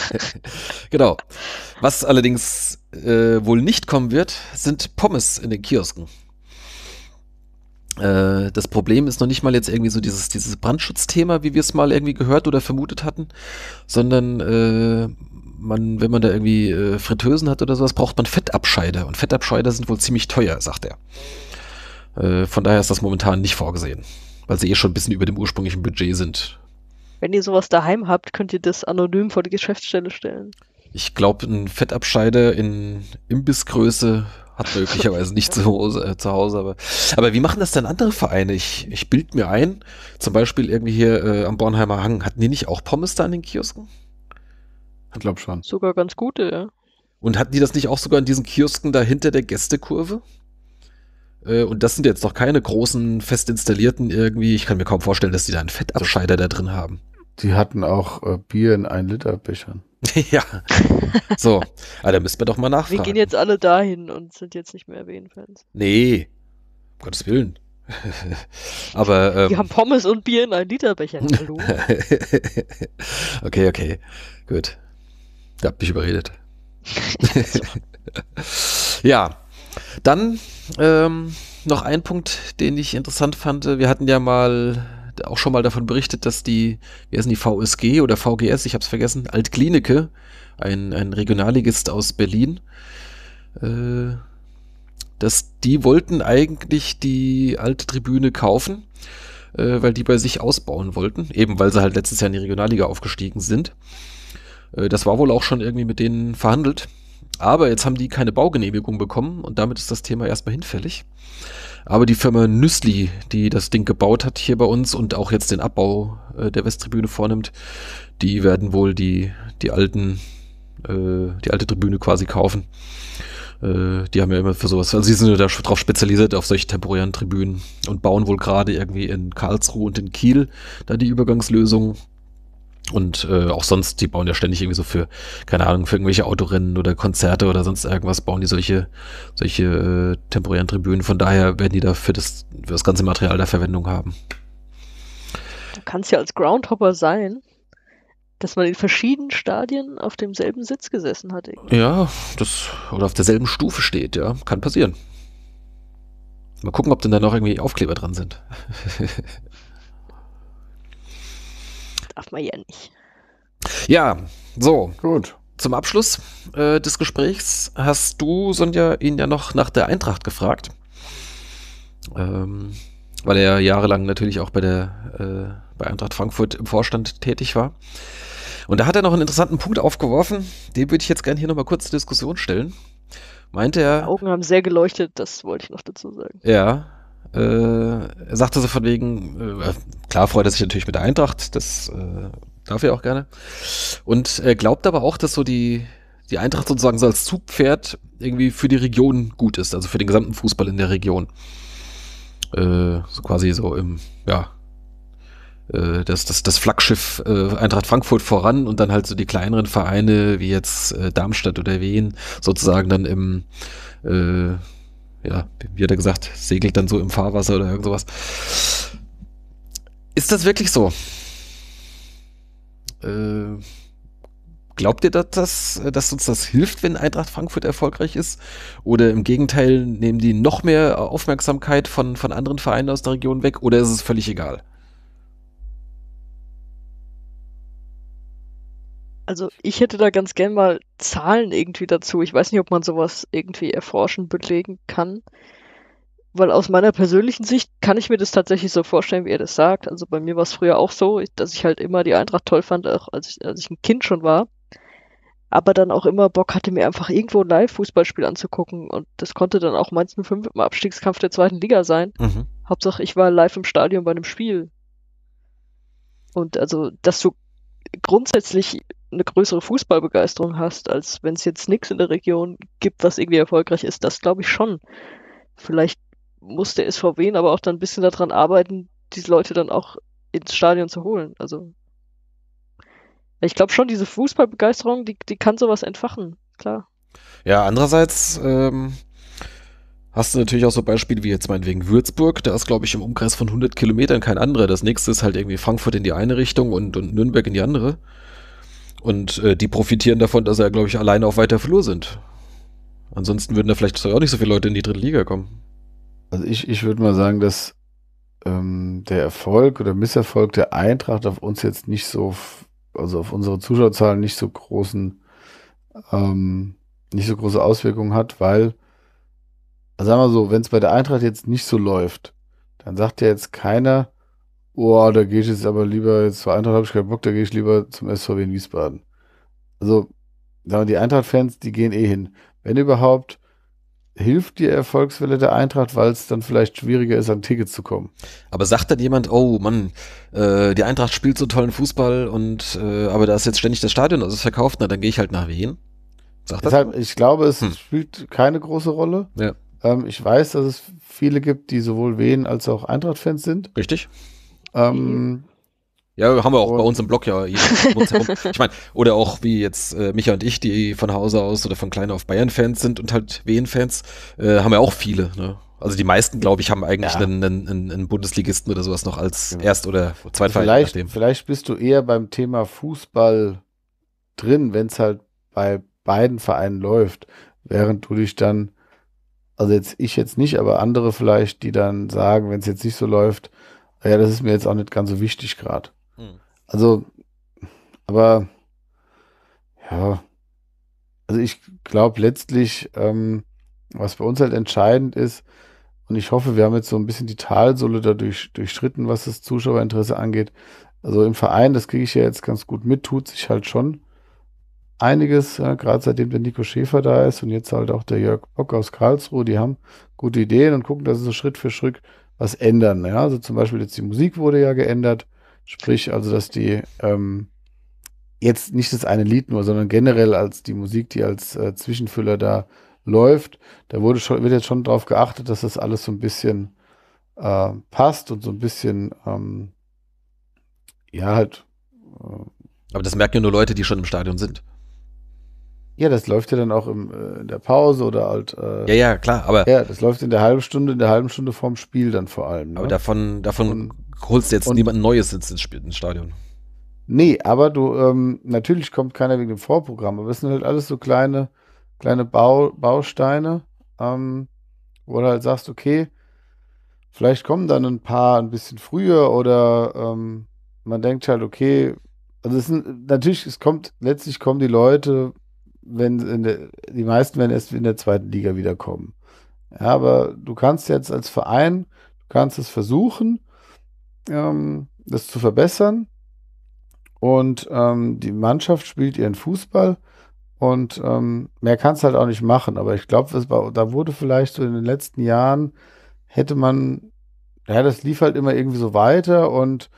[LAUGHS] genau. Was allerdings äh, wohl nicht kommen wird, sind Pommes in den Kiosken. Äh, das Problem ist noch nicht mal jetzt irgendwie so dieses, dieses Brandschutzthema, wie wir es mal irgendwie gehört oder vermutet hatten, sondern äh, man, wenn man da irgendwie äh, Fritteusen hat oder sowas, braucht man Fettabscheider. Und Fettabscheider sind wohl ziemlich teuer, sagt er. Äh, von daher ist das momentan nicht vorgesehen, weil sie eh schon ein bisschen über dem ursprünglichen Budget sind. Wenn ihr sowas daheim habt, könnt ihr das anonym vor die Geschäftsstelle stellen. Ich glaube, ein Fettabscheider in Imbissgröße hat möglicherweise nicht zu Hause, äh, zu Hause aber, aber wie machen das denn andere Vereine? Ich, ich bild mir ein, zum Beispiel irgendwie hier äh, am Bornheimer Hang, hatten die nicht auch Pommes da in den Kiosken? Ich glaube schon. Sogar ganz gute, ja. Und hatten die das nicht auch sogar in diesen Kiosken da hinter der Gästekurve? Äh, und das sind jetzt noch keine großen, fest installierten irgendwie. Ich kann mir kaum vorstellen, dass die da einen Fettabscheider da drin haben. Die hatten auch äh, Bier in 1 Liter Bechern. [LAUGHS] ja. So. Aber ah, da müssen wir doch mal nachfragen. Wir gehen jetzt alle dahin und sind jetzt nicht mehr erwähnt-Fans. Nee. Um Gottes Willen. [LAUGHS] Aber. Ähm, die haben Pommes und Bier in 1 Liter Bechern. Hallo. [LAUGHS] okay, okay. Gut. Ihr habt mich überredet. ja. Dann ähm, noch ein Punkt, den ich interessant fand. Wir hatten ja mal auch schon mal davon berichtet, dass die, wie heißen die VSG oder VGS, ich hab's vergessen, Altklinike, ein, ein Regionalligist aus Berlin, äh, dass die wollten eigentlich die alte Tribüne kaufen, äh, weil die bei sich ausbauen wollten, eben weil sie halt letztes Jahr in die Regionalliga aufgestiegen sind. Äh, das war wohl auch schon irgendwie mit denen verhandelt. Aber jetzt haben die keine Baugenehmigung bekommen und damit ist das Thema erstmal hinfällig. Aber die Firma Nüssli, die das Ding gebaut hat hier bei uns und auch jetzt den Abbau äh, der Westtribüne vornimmt, die werden wohl die, die alten, äh, die alte Tribüne quasi kaufen. Äh, die haben ja immer für sowas, also sie sind ja darauf spezialisiert, auf solche temporären Tribünen und bauen wohl gerade irgendwie in Karlsruhe und in Kiel da die Übergangslösung. Und äh, auch sonst, die bauen ja ständig irgendwie so für, keine Ahnung, für irgendwelche Autorennen oder Konzerte oder sonst irgendwas, bauen die solche, solche äh, temporären Tribünen. Von daher werden die da für das, für das ganze Material da Verwendung haben. Du kannst ja als Groundhopper sein, dass man in verschiedenen Stadien auf demselben Sitz gesessen hat. Irgendwie. Ja, das, oder auf derselben Stufe steht, ja. Kann passieren. Mal gucken, ob denn da noch irgendwie Aufkleber dran sind. [LAUGHS] darf man ja nicht. Ja, so. Gut. Zum Abschluss äh, des Gesprächs hast du, Sonja, ihn ja noch nach der Eintracht gefragt. Ähm, weil er jahrelang natürlich auch bei der äh, bei Eintracht Frankfurt im Vorstand tätig war. Und da hat er noch einen interessanten Punkt aufgeworfen, den würde ich jetzt gerne hier nochmal kurz zur Diskussion stellen. Meinte er. Die Augen haben sehr geleuchtet, das wollte ich noch dazu sagen. Ja, äh, sagte so von wegen, äh, klar freut er sich natürlich mit der Eintracht, das äh, darf er auch gerne. Und er glaubt aber auch, dass so die, die Eintracht sozusagen so als Zugpferd irgendwie für die Region gut ist, also für den gesamten Fußball in der Region. Äh, so quasi so im, ja, äh, das, das, das Flaggschiff äh, Eintracht Frankfurt voran und dann halt so die kleineren Vereine wie jetzt äh, Darmstadt oder Wien sozusagen dann im äh, ja, wie hat er gesagt, segelt dann so im Fahrwasser oder irgend sowas. Ist das wirklich so? Äh, glaubt ihr, dass, das, dass uns das hilft, wenn Eintracht Frankfurt erfolgreich ist? Oder im Gegenteil, nehmen die noch mehr Aufmerksamkeit von, von anderen Vereinen aus der Region weg? Oder ist es völlig egal? Also ich hätte da ganz gern mal Zahlen irgendwie dazu. Ich weiß nicht, ob man sowas irgendwie erforschen, belegen kann. Weil aus meiner persönlichen Sicht kann ich mir das tatsächlich so vorstellen, wie er das sagt. Also bei mir war es früher auch so, dass ich halt immer die Eintracht toll fand, auch als ich, als ich ein Kind schon war. Aber dann auch immer Bock hatte, mir einfach irgendwo ein Live-Fußballspiel anzugucken. Und das konnte dann auch Mainz 05 im Abstiegskampf der zweiten Liga sein. Mhm. Hauptsache, ich war live im Stadion bei einem Spiel. Und also, dass du grundsätzlich eine größere Fußballbegeisterung hast, als wenn es jetzt nichts in der Region gibt, was irgendwie erfolgreich ist. Das glaube ich schon. Vielleicht muss der SVW aber auch dann ein bisschen daran arbeiten, diese Leute dann auch ins Stadion zu holen. Also ich glaube schon, diese Fußballbegeisterung, die, die kann sowas entfachen, klar. Ja, andererseits ähm, hast du natürlich auch so Beispiele wie jetzt meinetwegen Würzburg. Da ist, glaube ich, im Umkreis von 100 Kilometern kein anderer. Das nächste ist halt irgendwie Frankfurt in die eine Richtung und, und Nürnberg in die andere. Und äh, die profitieren davon, dass sie, glaube ich, alleine auf weiter Flur sind. Ansonsten würden da vielleicht auch nicht so viele Leute in die dritte Liga kommen. Also ich, ich würde mal sagen, dass ähm, der Erfolg oder Misserfolg der Eintracht auf uns jetzt nicht so, also auf unsere Zuschauerzahlen nicht so großen, ähm, nicht so große Auswirkungen hat, weil, also sagen wir so, wenn es bei der Eintracht jetzt nicht so läuft, dann sagt ja jetzt keiner, oh, da gehe ich jetzt aber lieber, jetzt zur Eintracht habe ich keinen Bock, da gehe ich lieber zum SVW in Wiesbaden. Also, die Eintracht-Fans, die gehen eh hin. Wenn überhaupt, hilft die Erfolgswelle der Eintracht, weil es dann vielleicht schwieriger ist, an Tickets zu kommen. Aber sagt dann jemand, oh Mann, äh, die Eintracht spielt so tollen Fußball und äh, aber da ist jetzt ständig das Stadion, also es verkauft, na dann gehe ich halt nach Wien. Sagt Deshalb, das? Ich glaube, es hm. spielt keine große Rolle. Ja. Ähm, ich weiß, dass es viele gibt, die sowohl Wien als auch Eintracht-Fans sind. Richtig. Ähm, ja, haben wir auch bei uns im Blog ja [LAUGHS] Ich meine, oder auch wie jetzt äh, Micha und ich, die von Hause aus oder von klein auf Bayern-Fans sind und halt Wien-Fans, äh, haben wir auch viele. Ne? Also die meisten, glaube ich, haben eigentlich ja. einen, einen, einen, Bundesligisten oder sowas noch als ja. Genau. Erst- oder Zweitverein. Vielleicht, vielleicht bist du eher beim Thema Fußball drin, wenn es halt bei beiden Vereinen läuft, während du dich dann, also jetzt ich jetzt nicht, aber andere vielleicht, die dann sagen, wenn es jetzt nicht so läuft, ja, das ist mir jetzt auch nicht ganz so wichtig gerade. Hm. Also, aber ja, also ich glaube letztlich, ähm, was bei uns halt entscheidend ist, und ich hoffe, wir haben jetzt so ein bisschen die Talsohle dadurch durchschritten, was das Zuschauerinteresse angeht. Also im Verein, das kriege ich ja jetzt ganz gut mit, tut sich halt schon einiges, ja, gerade seitdem der Nico Schäfer da ist und jetzt halt auch der Jörg Bock aus Karlsruhe, die haben gute Ideen und gucken, dass sie so Schritt für Schritt, was ändern. Ja? Also zum Beispiel jetzt die Musik wurde ja geändert, sprich also, dass die ähm, jetzt nicht das eine Lied nur, sondern generell als die Musik, die als äh, Zwischenfüller da läuft, da wurde schon, wird jetzt schon darauf geachtet, dass das alles so ein bisschen äh, passt und so ein bisschen, ähm, ja, halt. Äh, Aber das merken ja nur Leute, die schon im Stadion sind. Ja, das läuft ja dann auch im, äh, in der Pause oder halt. Äh, ja, ja, klar, aber. Ja, das läuft in der halben Stunde, in der halben Stunde vorm Spiel dann vor allem. Ne? Aber davon, davon und, holst jetzt und, niemand Neues ins, ins Stadion. Nee, aber du, ähm, natürlich kommt keiner wegen dem Vorprogramm, aber es sind halt alles so kleine, kleine Bau, Bausteine, ähm, wo du halt sagst, okay, vielleicht kommen dann ein paar ein bisschen früher oder ähm, man denkt halt, okay, also es sind, natürlich, es kommt, letztlich kommen die Leute wenn der, die meisten werden erst in der zweiten Liga wiederkommen. Ja, aber du kannst jetzt als Verein, du kannst es versuchen, ähm, das zu verbessern. Und ähm, die Mannschaft spielt ihren Fußball und ähm, mehr kannst halt auch nicht machen. Aber ich glaube, da wurde vielleicht so in den letzten Jahren, hätte man, ja, das lief halt immer irgendwie so weiter und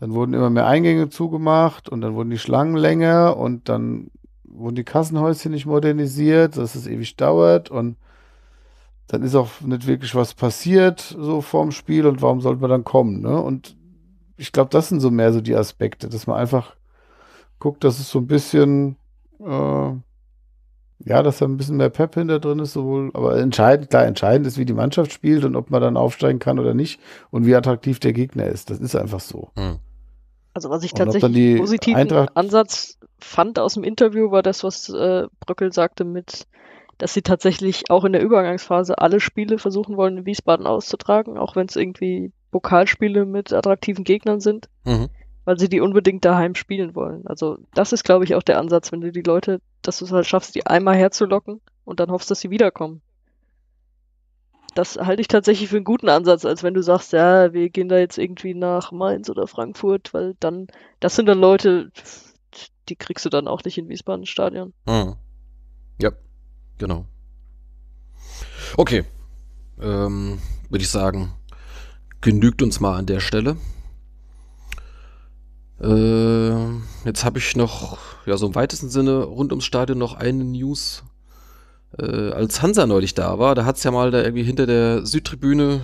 dann wurden immer mehr Eingänge zugemacht und dann wurden die Schlangen länger und dann wurden die Kassenhäuschen nicht modernisiert, dass es ewig dauert und dann ist auch nicht wirklich was passiert so vorm Spiel und warum sollte man dann kommen, ne? Und ich glaube, das sind so mehr so die Aspekte, dass man einfach guckt, dass es so ein bisschen äh, ja, dass da ein bisschen mehr Pep hinter drin ist, sowohl, aber entscheidend, klar, entscheidend ist, wie die Mannschaft spielt und ob man dann aufsteigen kann oder nicht und wie attraktiv der Gegner ist. Das ist einfach so. Hm. Also was ich tatsächlich positiven Eintracht Ansatz fand aus dem Interview, war das, was äh, Bröckel sagte mit, dass sie tatsächlich auch in der Übergangsphase alle Spiele versuchen wollen, in Wiesbaden auszutragen, auch wenn es irgendwie Pokalspiele mit attraktiven Gegnern sind, mhm. weil sie die unbedingt daheim spielen wollen. Also das ist, glaube ich, auch der Ansatz, wenn du die Leute, dass du es halt schaffst, die einmal herzulocken und dann hoffst, dass sie wiederkommen das halte ich tatsächlich für einen guten Ansatz, als wenn du sagst, ja, wir gehen da jetzt irgendwie nach Mainz oder Frankfurt, weil dann, das sind dann Leute, die kriegst du dann auch nicht in Wiesbaden Stadion. Hm. Ja, genau. Okay, ähm, würde ich sagen, genügt uns mal an der Stelle. Äh, jetzt habe ich noch, ja, so im weitesten Sinne rund ums Stadion noch eine News äh, als Hansa neulich da war, da hat es ja mal da irgendwie hinter der Südtribüne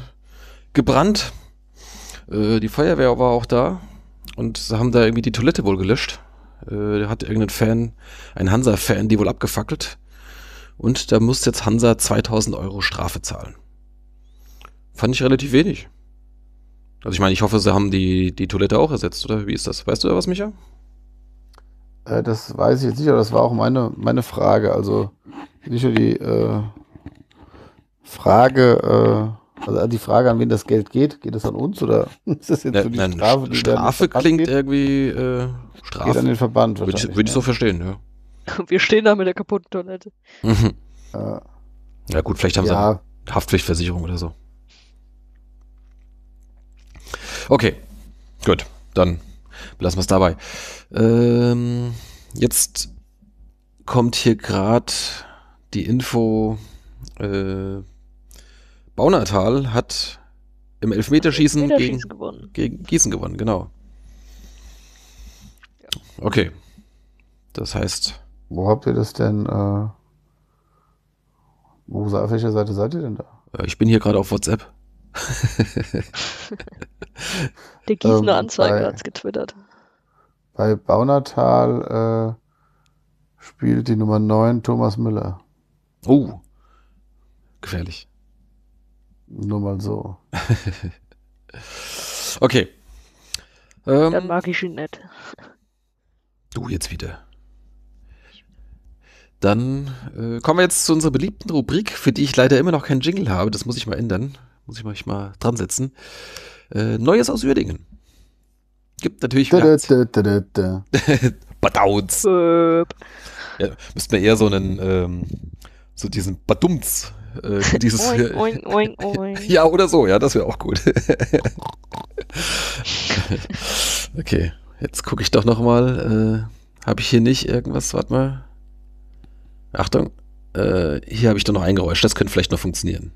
gebrannt. Äh, die Feuerwehr war auch da und sie haben da irgendwie die Toilette wohl gelöscht. Äh, da hat irgendein Fan, ein Hansa-Fan, die wohl abgefackelt. Und da muss jetzt Hansa 2000 Euro Strafe zahlen. Fand ich relativ wenig. Also ich meine, ich hoffe, sie haben die, die Toilette auch ersetzt, oder wie ist das? Weißt du da was, Micha? Äh, das weiß ich jetzt nicht, aber das war auch meine, meine Frage. Also nicht nur die äh, Frage, äh, also die Frage, an wen das Geld geht, geht das an uns oder [LAUGHS] ist das jetzt ne, so die ne, Strafe? Die Strafe klingt geht? irgendwie äh, Strafe. Geht an den Verband Würde ich, würd ich so verstehen, ja. [LAUGHS] Wir stehen da mit der kaputten Toilette. Mhm. ja gut, vielleicht haben ja. sie Haftpflichtversicherung oder so. Okay, gut, dann lassen wir es dabei. Ähm, jetzt kommt hier gerade die Info, äh, Baunatal hat im Elfmeterschießen, Elfmeterschießen gegen, gewonnen. gegen Gießen gewonnen, genau. Ja. Okay. Das heißt. Wo habt ihr das denn? Äh, wo, auf welcher Seite seid ihr denn da? Äh, ich bin hier gerade auf WhatsApp. [LAUGHS] Der Gießener ähm, hat es getwittert. Bei Baunatal äh, spielt die Nummer 9 Thomas Müller. Oh, gefährlich. Nur mal so. [LAUGHS] okay. Ähm, Dann mag ich ihn nicht. Du jetzt wieder. Dann äh, kommen wir jetzt zu unserer beliebten Rubrik, für die ich leider immer noch keinen Jingle habe. Das muss ich mal ändern. Muss ich mal, ich mal dran setzen. Äh, Neues aus Würdingen. Gibt natürlich wieder. [LAUGHS] Badauns. Äh. Ja, müsste man eher so einen, ähm, so diesen Badumz. Äh, dieses, oing, oing, oing, [LAUGHS] oing. ja, oder so, ja, das wäre auch gut. [LAUGHS] okay, jetzt gucke ich doch nochmal. Äh, habe ich hier nicht irgendwas? Warte mal. Achtung. Äh, hier habe ich doch noch ein Geräusch. Das könnte vielleicht noch funktionieren.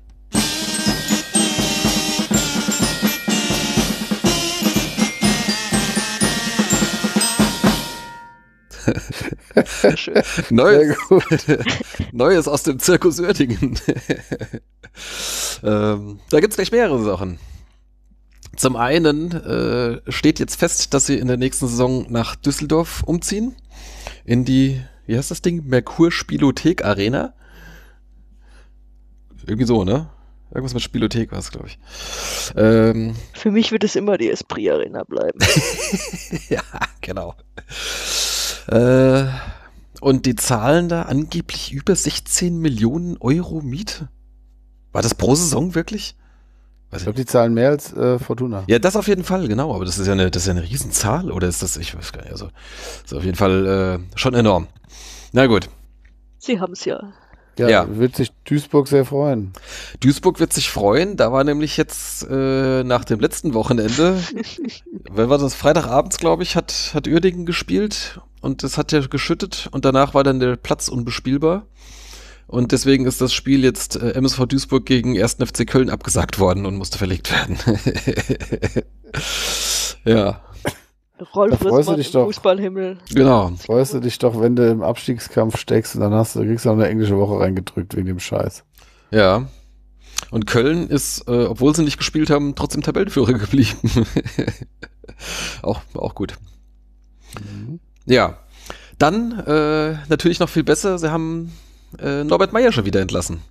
[LAUGHS] Neues, [LAUGHS] Neues aus dem Zirkus Oertingen. [LAUGHS] ähm, da gibt es gleich mehrere Sachen. Zum einen äh, steht jetzt fest, dass sie in der nächsten Saison nach Düsseldorf umziehen. In die, wie heißt das Ding? Merkur Spielothek Arena. Irgendwie so, ne? Irgendwas mit Spielothek war es, glaube ich. Ähm, Für mich wird es immer die Esprit Arena bleiben. ja, genau. Äh, und die zahlen da angeblich über 16 Millionen Euro Miete. War das pro Saison wirklich? ich glaube, die zahlen mehr als äh, Fortuna. Ja, das auf jeden Fall, genau. Aber das ist ja eine, das ist ja eine Riesenzahl. Oder ist das, ich weiß gar nicht, also ist auf jeden Fall äh, schon enorm. Na gut. Sie haben es ja ja, ja, wird sich Duisburg sehr freuen. Duisburg wird sich freuen. Da war nämlich jetzt äh, nach dem letzten Wochenende, [LAUGHS] wenn war das Freitagabends, glaube ich, hat, hat Uerdingen gespielt und es hat ja geschüttet und danach war dann der Platz unbespielbar. Und deswegen ist das Spiel jetzt äh, MSV Duisburg gegen 1. FC Köln abgesagt worden und musste verlegt werden. [LAUGHS] ja. Rolf freust du dich doch. Fußballhimmel. Genau. Freust du dich doch, wenn du im Abstiegskampf steckst und dann hast du, kriegst du noch eine englische Woche reingedrückt wegen dem Scheiß. Ja. Und Köln ist, äh, obwohl sie nicht gespielt haben, trotzdem Tabellenführer [LAUGHS] geblieben. auch, auch gut. Mhm. Ja. Dann äh, natürlich noch viel besser, sie haben äh, Norbert Meyer schon wieder entlassen.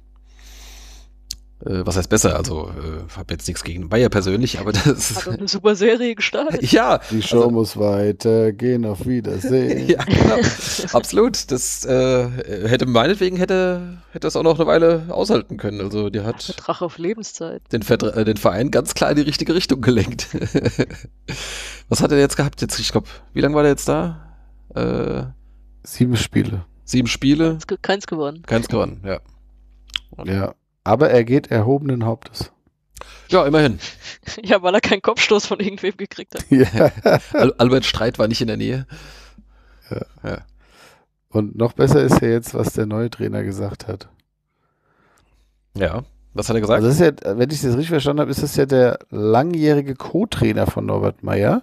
Äh, was heißt besser? Also, äh, habe jetzt nichts gegen Bayer persönlich, aber das ist. Also eine super Serie gestartet. ja. Die also Show also, muss weitergehen, auf Wiedersehen. [LAUGHS] ja, genau. Absolut. Das äh, hätte meinetwegen hätte, hätte das auch noch eine Weile aushalten können. Also, die hat. Ja, Vertrag auf Lebenszeit. Den, Vertra äh, den Verein ganz klar in die richtige Richtung gelenkt. [LAUGHS] was hat er jetzt gehabt? Jetzt, ich glaube, wie lange war der jetzt da? Äh, Sieben Spiele. Sieben Spiele. Keins gewonnen. Keins gewonnen, ja. Und ja. Aber er geht erhobenen Hauptes. Ja, immerhin. [LAUGHS] Ja, weil er keinen Kopfstoß von irgendwem gekriegt hat. [LAUGHS] Ja. Albert Streit war nicht in der Nähe. Ja. ja. Und noch besser ist ja jetzt, was der neue Trainer gesagt hat. Ja, was hat er gesagt? Also das ist ja, wenn ich das richtig verstanden habe, ist das ja der langjährige Co-Trainer von Norbert Meyer,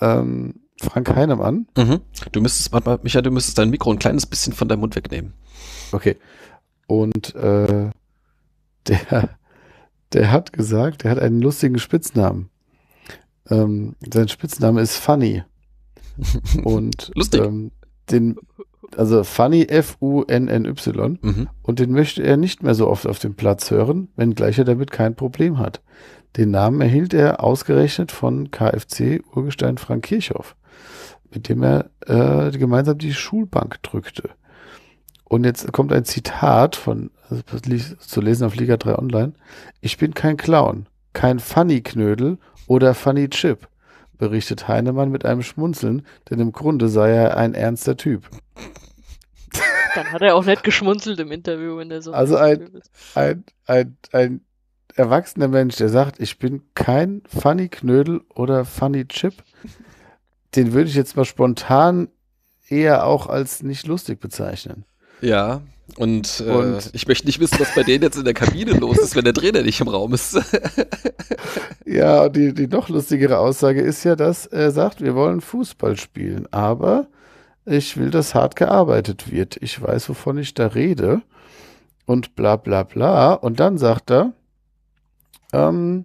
ähm, Frank Heinemann. Mhm. Du müsstest, warte mal, Micha, du müsstest dein Mikro ein kleines bisschen von deinem Mund wegnehmen. Okay. Und äh, der, der hat gesagt, der hat einen lustigen Spitznamen. Ähm, sein Spitzname ist Funny. [LAUGHS] Und Lustig. Ähm, den, also Funny F-U-N-N-Y. Mhm. Und den möchte er nicht mehr so oft auf dem Platz hören, wenngleich er damit kein Problem hat. Den Namen erhielt er ausgerechnet von KFC Urgestein Frank Kirchhoff, mit dem er äh, gemeinsam die Schulbank drückte. Und jetzt kommt ein Zitat von, also zu lesen auf Liga 3 Online. Ich bin kein Clown, kein Funny-Knödel oder Funny-Chip, berichtet Heinemann mit einem Schmunzeln, denn im Grunde sei er ein ernster Typ. Dann hat er auch nicht geschmunzelt im Interview, wenn er so. Also ein, ein, ein, ein erwachsener Mensch, der sagt, ich bin kein Funny-Knödel oder Funny-Chip, den würde ich jetzt mal spontan eher auch als nicht lustig bezeichnen. Ja, und, äh, ich möchte nicht wissen, was bei denen jetzt in der Kabine los ist, wenn der Trainer nicht im Raum ist. [LAUGHS] ja, die, die noch lustigere Aussage ist ja, dass er sagt, wir wollen Fußball spielen, aber ich will, dass hart gearbeitet wird. Ich weiß, wovon ich da rede. Und bla bla bla. Und dann sagt er, ähm,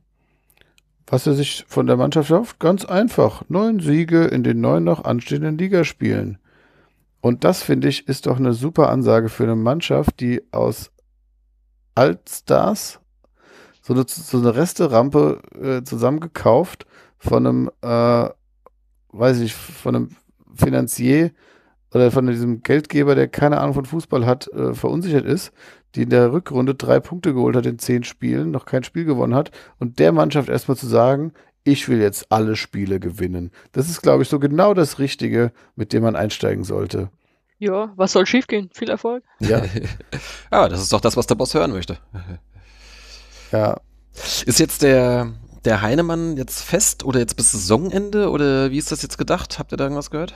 was er sich von der Mannschaft hofft, ganz einfach. Neun Siege in den neun noch anstehenden Ligaspielen. Und das, finde ich, ist doch eine super Ansage für eine Mannschaft, die aus Altstars so eine, so eine Resterampe äh, zusammengekauft von einem, äh, weiß ich, nicht, von einem Finanzier oder von diesem Geldgeber, der keine Ahnung von Fußball hat, äh, verunsichert ist, die in der Rückrunde drei Punkte geholt hat in zehn Spielen, noch kein Spiel gewonnen hat und der Mannschaft erstmal zu sagen, ich will jetzt alle Spiele gewinnen. Das ist, glaube ich, so genau das Richtige, mit dem man einsteigen sollte. Ja, was soll schiefgehen? Viel Erfolg. Ja. ja, [LAUGHS] ah, das ist doch das, was der Boss hören möchte. [LAUGHS] ja. Ist jetzt der, der Heinemann jetzt fest oder jetzt bis Saisonende oder wie ist das jetzt gedacht? Habt ihr da irgendwas gehört?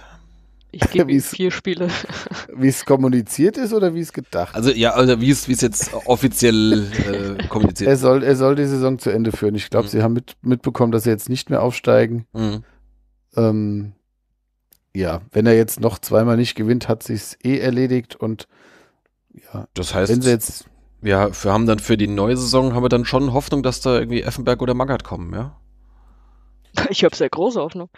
Ich gebe [LAUGHS] ihm vier Spiele. [LAUGHS] Wie es kommuniziert ist oder wie es gedacht ist? Also ja, also wie es jetzt offiziell äh, [LAUGHS] kommuniziert er soll, er soll die Saison zu Ende führen. Ich glaube, mhm. sie haben mit, mitbekommen, dass sie jetzt nicht mehr aufsteigen. Mhm. Ähm, ja, wenn er jetzt noch zweimal nicht gewinnt, hat sich's eh erledigt und ja. Das heißt, wenn sie jetzt ja, wir haben dann für die neue Saison haben wir dann schon Hoffnung, dass da irgendwie Effenberg oder Magath kommen, ja? Ich habe sehr große Hoffnung.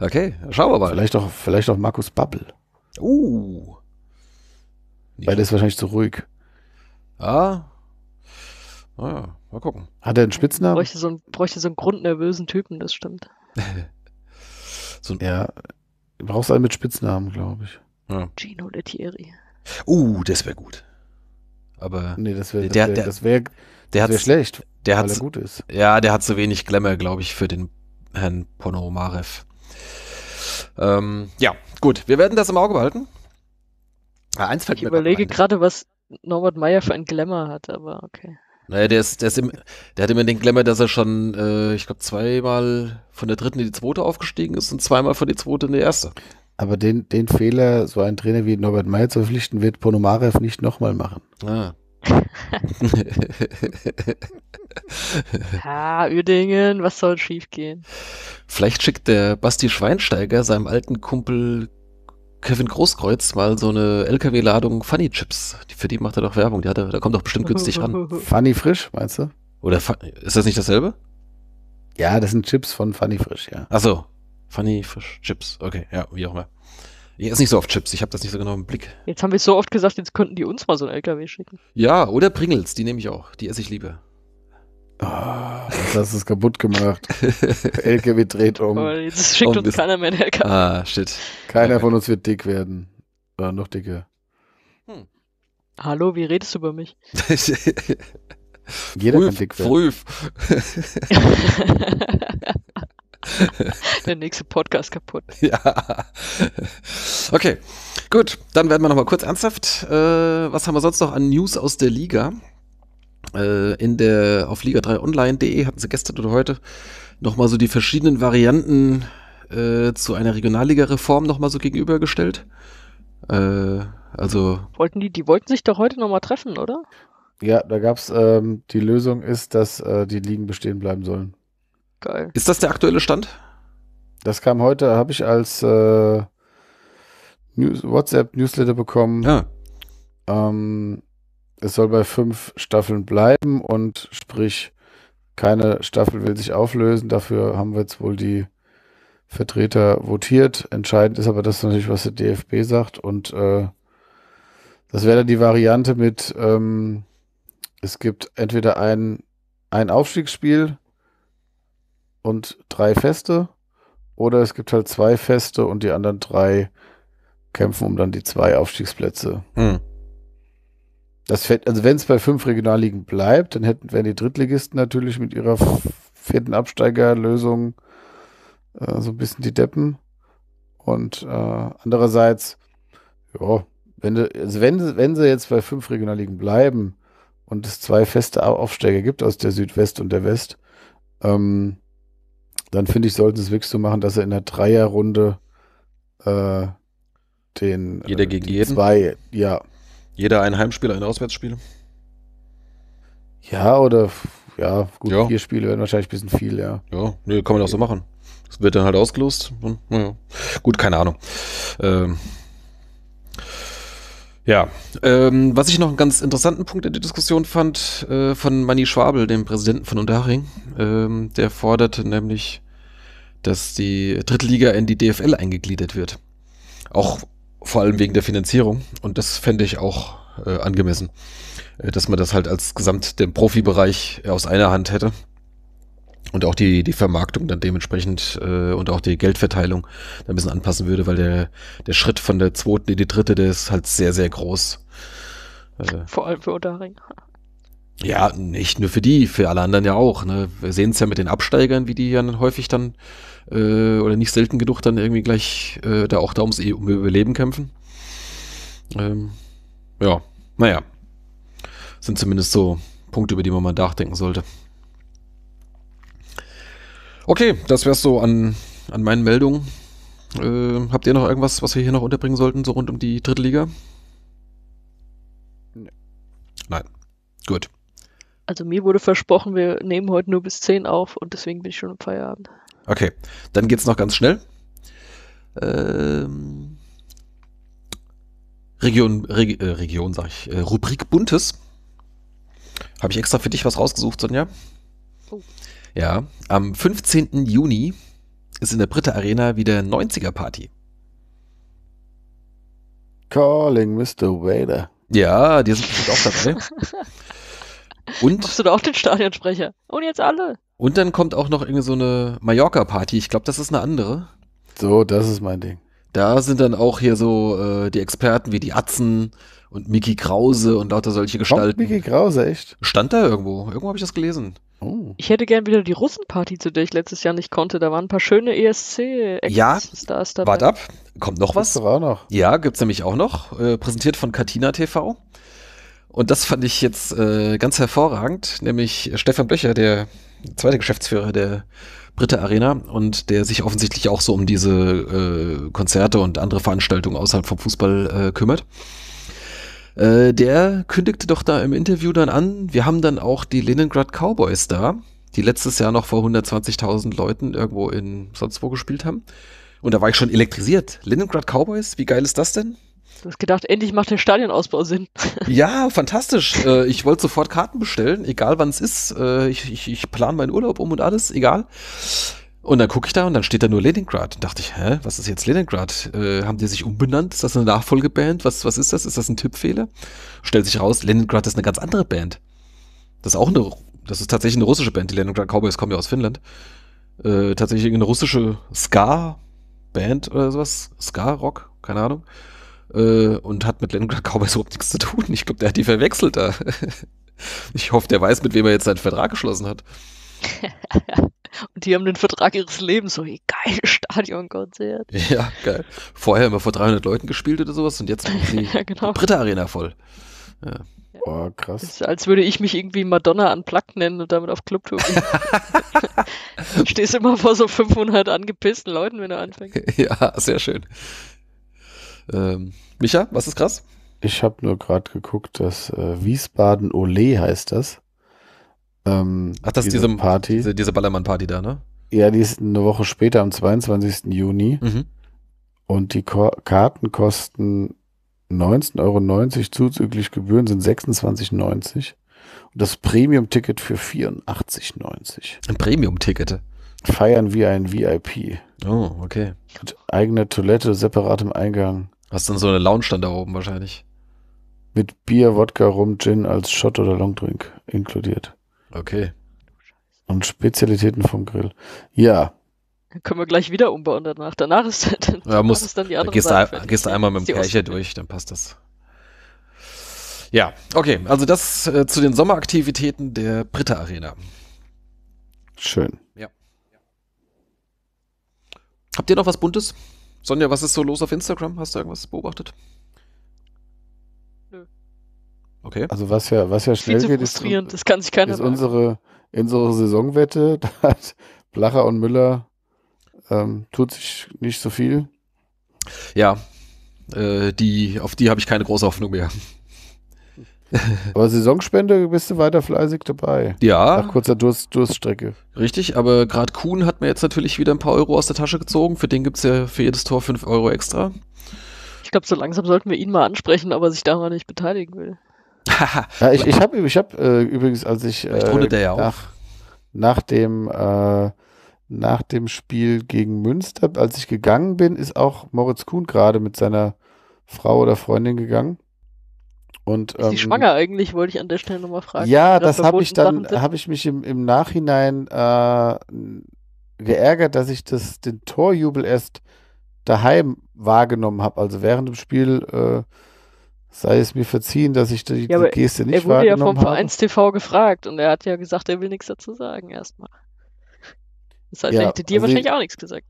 Okay, schauen wir mal. Vielleicht auch, vielleicht auch Markus Babbel. Uh. Weil der ist wahrscheinlich zu ruhig. Ah. Naja, ah mal gucken. Hat er einen Spitznamen? Bräuchte so einen, bräuchte so einen grundnervösen Typen, das stimmt. [LAUGHS] so ein ja, brauchst einen mit Spitznamen, glaube ich. Ja. Gino Lettieri. Uh, das wäre gut. Aber nee, das wäre das wär, wär, wär schlecht, der weil er gut ist. Ja, der hat zu wenig Glamour, glaube ich, für den Herrn Ponomarev. Ähm, ja, gut, wir werden das im Auge behalten. Ja, ah, eins fällt ich überlege gerade, was Norbert Meyer für ein Glamour hat, aber okay. Naja, der, ist, der, ist im, der hat immer den Glamour, dass er schon, äh, ich glaube, zweimal von der dritten in die zweite aufgestiegen ist und zweimal von der zweiten in die erste. Aber den, den Fehler, so einen Trainer wie Norbert Meyer zu verpflichten, wird Ponomarev nicht nochmal machen. Ah. [LAUGHS] [LAUGHS] Ha, Üdingen, was soll schief gehen? Vielleicht schickt der Basti Schweinsteiger seinem alten Kumpel Kevin Großkreuz mal so eine LKW-Ladung Funny Chips. Für die macht er doch Werbung. Die hat er, da kommt doch bestimmt günstig ran. [LAUGHS] Funny Frisch, meinst du? Oder ist das nicht dasselbe? Ja, das sind Chips von Funny Frisch, ja. Achso, Funny Frisch Chips. Okay, ja, wie auch immer. Ich esse nicht so oft Chips, ich habe das nicht so genau im Blick. Jetzt haben wir es so oft gesagt, jetzt könnten die uns mal so einen LKW schicken. Ja, oder Pringles, die nehme ich auch. Die esse ich lieber. Oh, das hast es kaputt gemacht? LKW-Dreht um. Oh, jetzt schickt uns keiner mehr in LKW. Ah, shit. Keiner okay. von uns wird dick werden. Oder noch dicker. Hm. Hallo, wie redest du über mich? Jeder Früf, kann dick werden. Früf. [LAUGHS] Der nächste Podcast kaputt. Ja. Okay, gut. Dann werden wir nochmal kurz ernsthaft. Äh, was haben wir sonst noch an News aus der Liga? Äh, in der auf liga3online.de hatten sie gestern oder heute nochmal so die verschiedenen Varianten äh, zu einer Regionalliga-Reform nochmal so gegenübergestellt. Äh, also. Wollten die, die wollten sich doch heute nochmal treffen, oder? Ja, da gab's, ähm, die Lösung ist, dass äh, die Ligen bestehen bleiben sollen. Geil. Ist das der aktuelle Stand? Das kam heute, habe ich als äh, News, WhatsApp-Newsletter bekommen. Ja. Ähm, es soll bei fünf Staffeln bleiben und sprich, keine Staffel will sich auflösen. Dafür haben wir jetzt wohl die Vertreter votiert. Entscheidend ist aber das natürlich, was der DFB sagt. Und äh, das wäre dann die Variante mit, ähm, es gibt entweder ein, ein Aufstiegsspiel und drei Feste oder es gibt halt zwei Feste und die anderen drei kämpfen um dann die zwei Aufstiegsplätze. Hm. Das fällt, also wenn es bei fünf Regionalligen bleibt, dann hätten, wären die Drittligisten natürlich mit ihrer vierten Absteigerlösung äh, so ein bisschen die Deppen. Und äh, andererseits, ja, wenn, also wenn, wenn sie jetzt bei fünf Regionalligen bleiben und es zwei feste Aufsteiger gibt aus der Südwest und der West, ähm, dann finde ich, sollten sie es wirklich so machen, dass sie in der Dreierrunde äh, den Jeder äh, gegen jeden. zwei, ja, jeder ein Heimspiel, ein Auswärtsspiel? Ja, oder ja, gut, ja. vier Spiele werden wahrscheinlich ein bisschen viel, ja. Ja, nee, kann man auch so machen. Das wird dann halt ausgelost. Und, ja. Gut, keine Ahnung. Ähm, ja, ähm, was ich noch einen ganz interessanten Punkt in der Diskussion fand, äh, von Manni Schwabel, dem Präsidenten von Unterhaching, ähm, der forderte nämlich, dass die Drittliga in die DFL eingegliedert wird. Auch vor allem wegen der Finanzierung. Und das fände ich auch äh, angemessen, äh, dass man das halt als gesamt den Profibereich äh, aus einer Hand hätte. Und auch die, die Vermarktung dann dementsprechend äh, und auch die Geldverteilung dann ein bisschen anpassen würde, weil der, der Schritt von der zweiten in die dritte, der ist halt sehr, sehr groß. Äh, Vor allem für Unterring. Ja, nicht nur für die, für alle anderen ja auch. Ne? Wir sehen es ja mit den Absteigern, wie die ja dann häufig dann äh, oder nicht selten genug dann irgendwie gleich äh, da auch da ums e um Überleben kämpfen. Ähm, ja, naja. Sind zumindest so Punkte, über die man mal nachdenken sollte. Okay, das wär's so an, an meinen Meldungen. Äh, habt ihr noch irgendwas, was wir hier noch unterbringen sollten, so rund um die dritte Liga? Nee. Nein. Gut. Also mir wurde versprochen, wir nehmen heute nur bis 10 auf und deswegen bin ich schon im Feierabend. Okay, dann geht's noch ganz schnell. Ähm, Region, Re äh, Region sag ich, äh, Rubrik Buntes. Habe ich extra für dich was rausgesucht, Sonja. Oh. Ja, am 15. Juni ist in der Britta Arena wieder 90er Party. Calling Mr. Vader. Ja, die sind bestimmt auch dabei. [LAUGHS] Und machst du da auch den Stadionsprecher? Und jetzt alle. Und dann kommt auch noch irgendeine so eine Mallorca-Party. Ich glaube, das ist eine andere. So, das ist mein Ding. Da sind dann auch hier so äh, die Experten wie die Atzen und Mickey Krause und lauter solche Gestalten. Kommt Mickey Krause, echt? Stand da irgendwo. Irgendwo habe ich das gelesen. Oh. Ich hätte gern wieder die Russenparty, zu der ich letztes Jahr nicht konnte. Da waren ein paar schöne ESC-Stars ja, dabei. Wart ab, kommt noch was? Auch noch. Ja, gibt es nämlich auch noch. Äh, präsentiert von Katina TV. Und das fand ich jetzt äh, ganz hervorragend, nämlich Stefan Blöcher, der zweite Geschäftsführer der Britta Arena und der sich offensichtlich auch so um diese äh, Konzerte und andere Veranstaltungen außerhalb vom Fußball äh, kümmert. Äh, der kündigte doch da im Interview dann an, wir haben dann auch die Leningrad Cowboys da, die letztes Jahr noch vor 120.000 Leuten irgendwo in sonst wo gespielt haben. Und da war ich schon elektrisiert. Leningrad Cowboys, wie geil ist das denn? Du hast gedacht, endlich macht der Stadionausbau Sinn. [LAUGHS] Ja, fantastisch. Äh, ich wollte sofort Karten bestellen, egal wann es ist. Äh, ich, ich, ich plane meinen Urlaub um und alles, egal. Und dann gucke ich da und dann steht da nur Leningrad. Und dachte ich, hä, was ist jetzt Leningrad? Äh, haben die sich umbenannt? Ist das eine Nachfolgeband? Was, was ist das? Ist das ein Tippfehler? Stellt sich raus, Leningrad ist eine ganz andere Band. Das ist auch eine, das ist tatsächlich eine russische Band. Die Leningrad Cowboys kommen ja aus Finnland. Äh, tatsächlich eine russische Ska-Band oder sowas. Ska-Rock, keine Ahnung. Äh, und hat mit Leningrad Cowboys überhaupt nichts zu tun. Ich glaube, der hat die verwechselt da. [LAUGHS] ich hoffe, der weiß, mit wem er jetzt seinen Vertrag geschlossen hat. [LAUGHS] und die haben den Vertrag ihres Lebens. So, geil, [LAUGHS] Stadionkonzert. Ja, geil. Vorher immer vor 300 Leuten gespielt oder sowas und jetzt haben sie ja, genau. die dritte Arena voll. Ja. Boah, krass. Ist, als würde ich mich irgendwie Madonna an unplugged nennen und damit auf Club gehen. du stehst immer vor so 500 angepissten Leuten, wenn du anfängst. Ja, sehr schön. Ähm, Micha, was ist krass? Ich habe nur gerade geguckt, dass äh, Wiesbaden Ole heißt das. Ähm, Ach, das diese ist diese Party. Diese, diese Ballermann-Party da, ne? Ja, die ist eine Woche später, am 22. Juni. Mhm. Und die Ko Karten kosten 19,90 Euro zuzüglich Gebühren sind 26,90 Euro. Und das Premium-Ticket für 84,90. Euro. Ein Premium-Ticket? Feiern wie ein VIP. Oh, okay. Mit eigener Toilette, separatem Eingang. Hast dann so eine Lounge dann da oben wahrscheinlich. Mit Bier, Wodka, Rum, Gin als Shot oder Longdrink inkludiert. Okay. Und Spezialitäten vom Grill. Ja. Dann können wir gleich wieder umbauen danach. Danach ist dann, ja, muss, dann die andere gehst Seite. Da, gehst du einmal mit dem Kercher durch, dann passt das. Ja, okay. Also das äh, zu den Sommeraktivitäten der Britta Arena. Schön. Ja. Habt ihr noch was Buntes? Sonja, was ist so los auf Instagram? Hast du irgendwas beobachtet? Nö. Okay. Also was ja, was ja schnell geht, ist, das kann sich keiner ist machen. unsere, unsere Saisonwette. [LAUGHS] Da hat Blacher und Müller ähm, tut sich nicht so viel. Ja, äh, die, auf die habe ich keine große Hoffnung mehr. [LAUGHS] Aber Saisonspende bist du weiter fleißig dabei. Ja. Nach kurzer Durst, Durststrecke. Richtig, aber gerade Kuhn hat mir jetzt natürlich wieder ein paar Euro aus der Tasche gezogen. Für den gibt es ja für jedes Tor 5 Euro extra. Ich glaube, so langsam sollten wir ihn mal ansprechen, aber sich daran nicht beteiligen will. [LAUGHS] ja, ich ich habe ich hab, äh, übrigens, als ich äh, ja nach, nach, dem äh, nach dem Spiel gegen Münster, als ich gegangen bin, ist auch Moritz Kuhn gerade mit seiner Frau oder Freundin gegangen. Und, ist sie ähm, schwanger eigentlich, wollte ich an der Stelle nochmal fragen. Ja, das habe ich dann, habe ich mich im, im Nachhinein äh, geärgert, dass ich das, den Torjubel erst daheim wahrgenommen habe. Also während dem Spiel äh, sei es mir verziehen, dass ich die, ja, die Geste nicht wahrgenommen habe. Er wurde ja vom Vereins-TV gefragt und er hat ja gesagt, er will nichts dazu sagen erstmal. Das heißt, ja, er hätte dir also wahrscheinlich ich, auch nichts gesagt.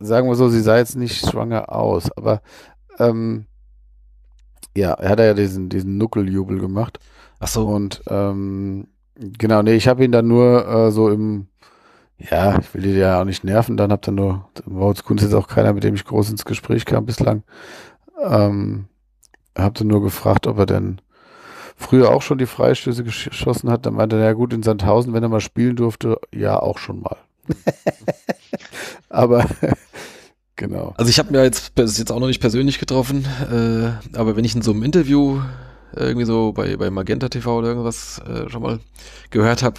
Sagen wir so, sie sah jetzt nicht schwanger aus, aber ähm, ja, er hat ja diesen, diesen Nuckeljubel gemacht. Ach so. Und ähm, genau, nee, ich habe ihn dann nur äh, so im, ja, ich will dir ja auch nicht nerven, dann habt ihr nur, Mautz Kunz ist auch keiner, mit dem ich groß ins Gespräch kam bislang. Ähm, habt ihr nur gefragt, ob er denn früher auch schon die Freistöße geschossen hat. Dann meinte er, ja gut, in Sandhausen, wenn er mal spielen durfte, ja, auch schon mal. [LAUGHS] Aber Genau. Also ich habe mir jetzt, jetzt auch noch nicht persönlich getroffen, äh, aber wenn ich in so einem Interview äh, irgendwie so bei, bei Magenta TV oder irgendwas äh, schon mal gehört habe,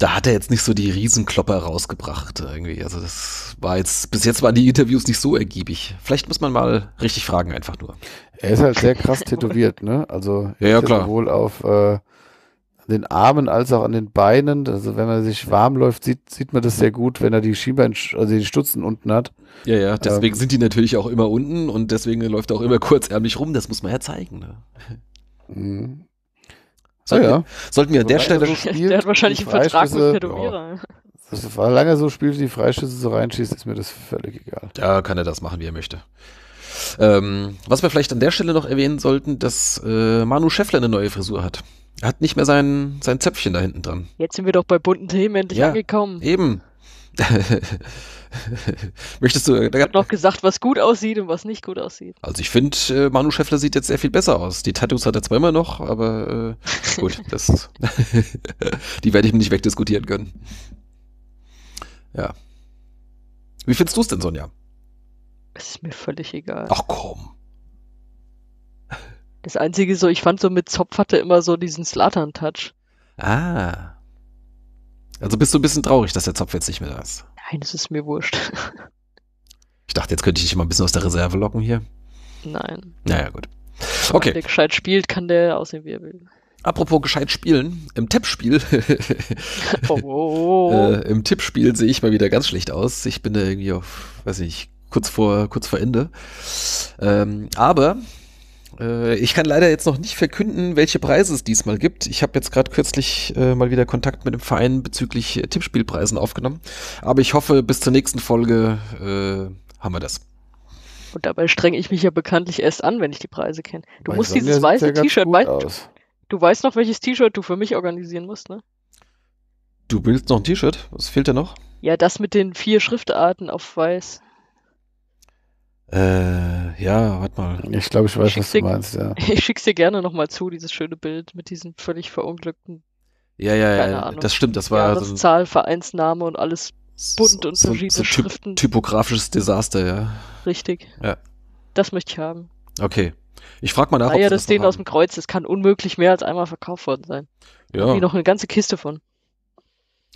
da hat er jetzt nicht so die Riesenklopper rausgebracht irgendwie. Also das war jetzt, bis jetzt waren die Interviews nicht so ergiebig. Vielleicht muss man mal richtig fragen einfach nur. Er ist halt sehr krass tätowiert, ne? Also ja, ja, klar. sowohl auf äh, den Armen als auch an den Beinen. Also wenn man sich warm läuft, sieht, sieht man das sehr gut, wenn er die Schienbein, also die Stutzen unten hat. Ja, ja, deswegen ähm, sind die natürlich auch immer unten und deswegen läuft er auch immer kurzärmlich rum. Das muss man ja zeigen. Ne? Mhm. Sollten, ja, ah, ja. Wir, sollten wir an der Stelle... So spielt, der hat wahrscheinlich einen Vertrag mit Tätowierer. Also, solange er so spielt, die Freischüsse so reinschießt, ist mir das völlig egal. Da kann er das machen, wie er möchte. Ähm, was wir vielleicht an der Stelle noch erwähnen sollten, dass äh, Manu Schäffler eine neue Frisur hat. Er hat nicht mehr sein, sein Zöpfchen da hinten dran. Jetzt sind wir doch bei bunten Themen endlich ja, angekommen. Eben. [LAUGHS] Möchtest du. Ich habe noch gesagt, was gut aussieht und was nicht gut aussieht. Also ich finde, äh, Manu Schäffler sieht jetzt sehr viel besser aus. Die Tattoos hat er zwar immer noch, aber äh, gut, [LAUGHS] das, [LAUGHS] die werde ich mir nicht wegdiskutieren können. Ja. Wie findest du es denn, Sonja? Es ist mir völlig egal. Ach komm. Das Einzige so, ich fand so mit Zopf hatte immer so diesen Slattern-Touch. Ah. Also bist du ein bisschen traurig, dass der Zopf jetzt nicht mehr da ist? Nein, es ist mir wurscht. [LAUGHS] Ich dachte, jetzt könnte ich dich mal ein bisschen aus der Reserve locken hier. Nein. Naja, gut. Okay. Wenn der gescheit spielt, kann der aussehen, wie er will. Apropos gescheit spielen, im Tippspiel. [LAUGHS] Äh, oh, oh, oh, oh. Äh, Im Tippspiel sehe ich mal wieder ganz schlecht aus. Ich bin da irgendwie auf, weiß ich, kurz vor, kurz vor Ende. Ähm, aber äh, ich kann leider jetzt noch nicht verkünden, welche Preise es diesmal gibt. Ich habe jetzt gerade kürzlich äh, mal wieder Kontakt mit dem Verein bezüglich äh, Tippspielpreisen aufgenommen. Aber ich hoffe, bis zur nächsten Folge äh, haben wir das. Und dabei strenge ich mich ja bekanntlich erst an, wenn ich die Preise kenne. Du musst dieses weiße ja T-Shirt, wei du, du, weißt noch, welches T-Shirt du für mich organisieren musst, ne? Du willst noch ein T-Shirt? Was fehlt dir noch? Ja, das mit den vier Schriftarten auf weiß. Äh, ja, warte mal. Ich glaube, ich weiß, ich was du meinst, ja. [LAUGHS] Ich schick's dir gerne nochmal zu, dieses schöne Bild mit diesen völlig verunglückten. Ja, ja, ja, das stimmt, das war. Ja, so Zahl, Vereinsname und alles bunt so, und verschiedene so, so Schriften. Typografisches Desaster, ja. Richtig. Ja. Das möchte ich haben. Okay. Ich frage mal nach. ob Ah, ja, das Ding aus dem Kreuz, das kann unmöglich mehr als einmal verkauft worden sein. Ja. Irgendwie noch eine ganze Kiste von.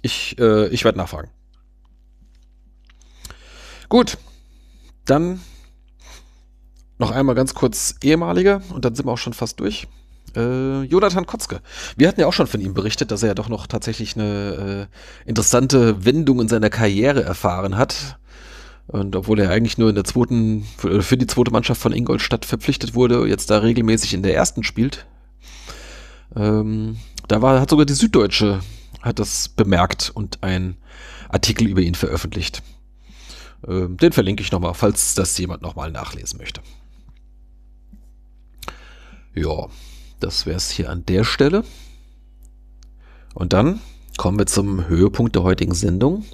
Ich, äh, ich werde nachfragen. Gut. Dann noch einmal ganz kurz ehemaliger und dann sind wir auch schon fast durch. Äh, Jonathan Kotzke. Wir hatten ja auch schon von ihm berichtet, dass er ja doch noch tatsächlich eine äh, interessante Wendung in seiner Karriere erfahren hat. Und obwohl er eigentlich nur in der zweiten, äh, für die zweite Mannschaft von Ingolstadt verpflichtet wurde, jetzt da regelmäßig in der ersten spielt, ähm, da war, hat sogar die Süddeutsche hat das bemerkt und einen Artikel über ihn veröffentlicht. Ähm, den verlinke ich nochmal, falls das jemand nochmal nachlesen möchte. Ja, das wäre es hier an der Stelle. Und dann kommen wir zum Höhepunkt der heutigen Sendung.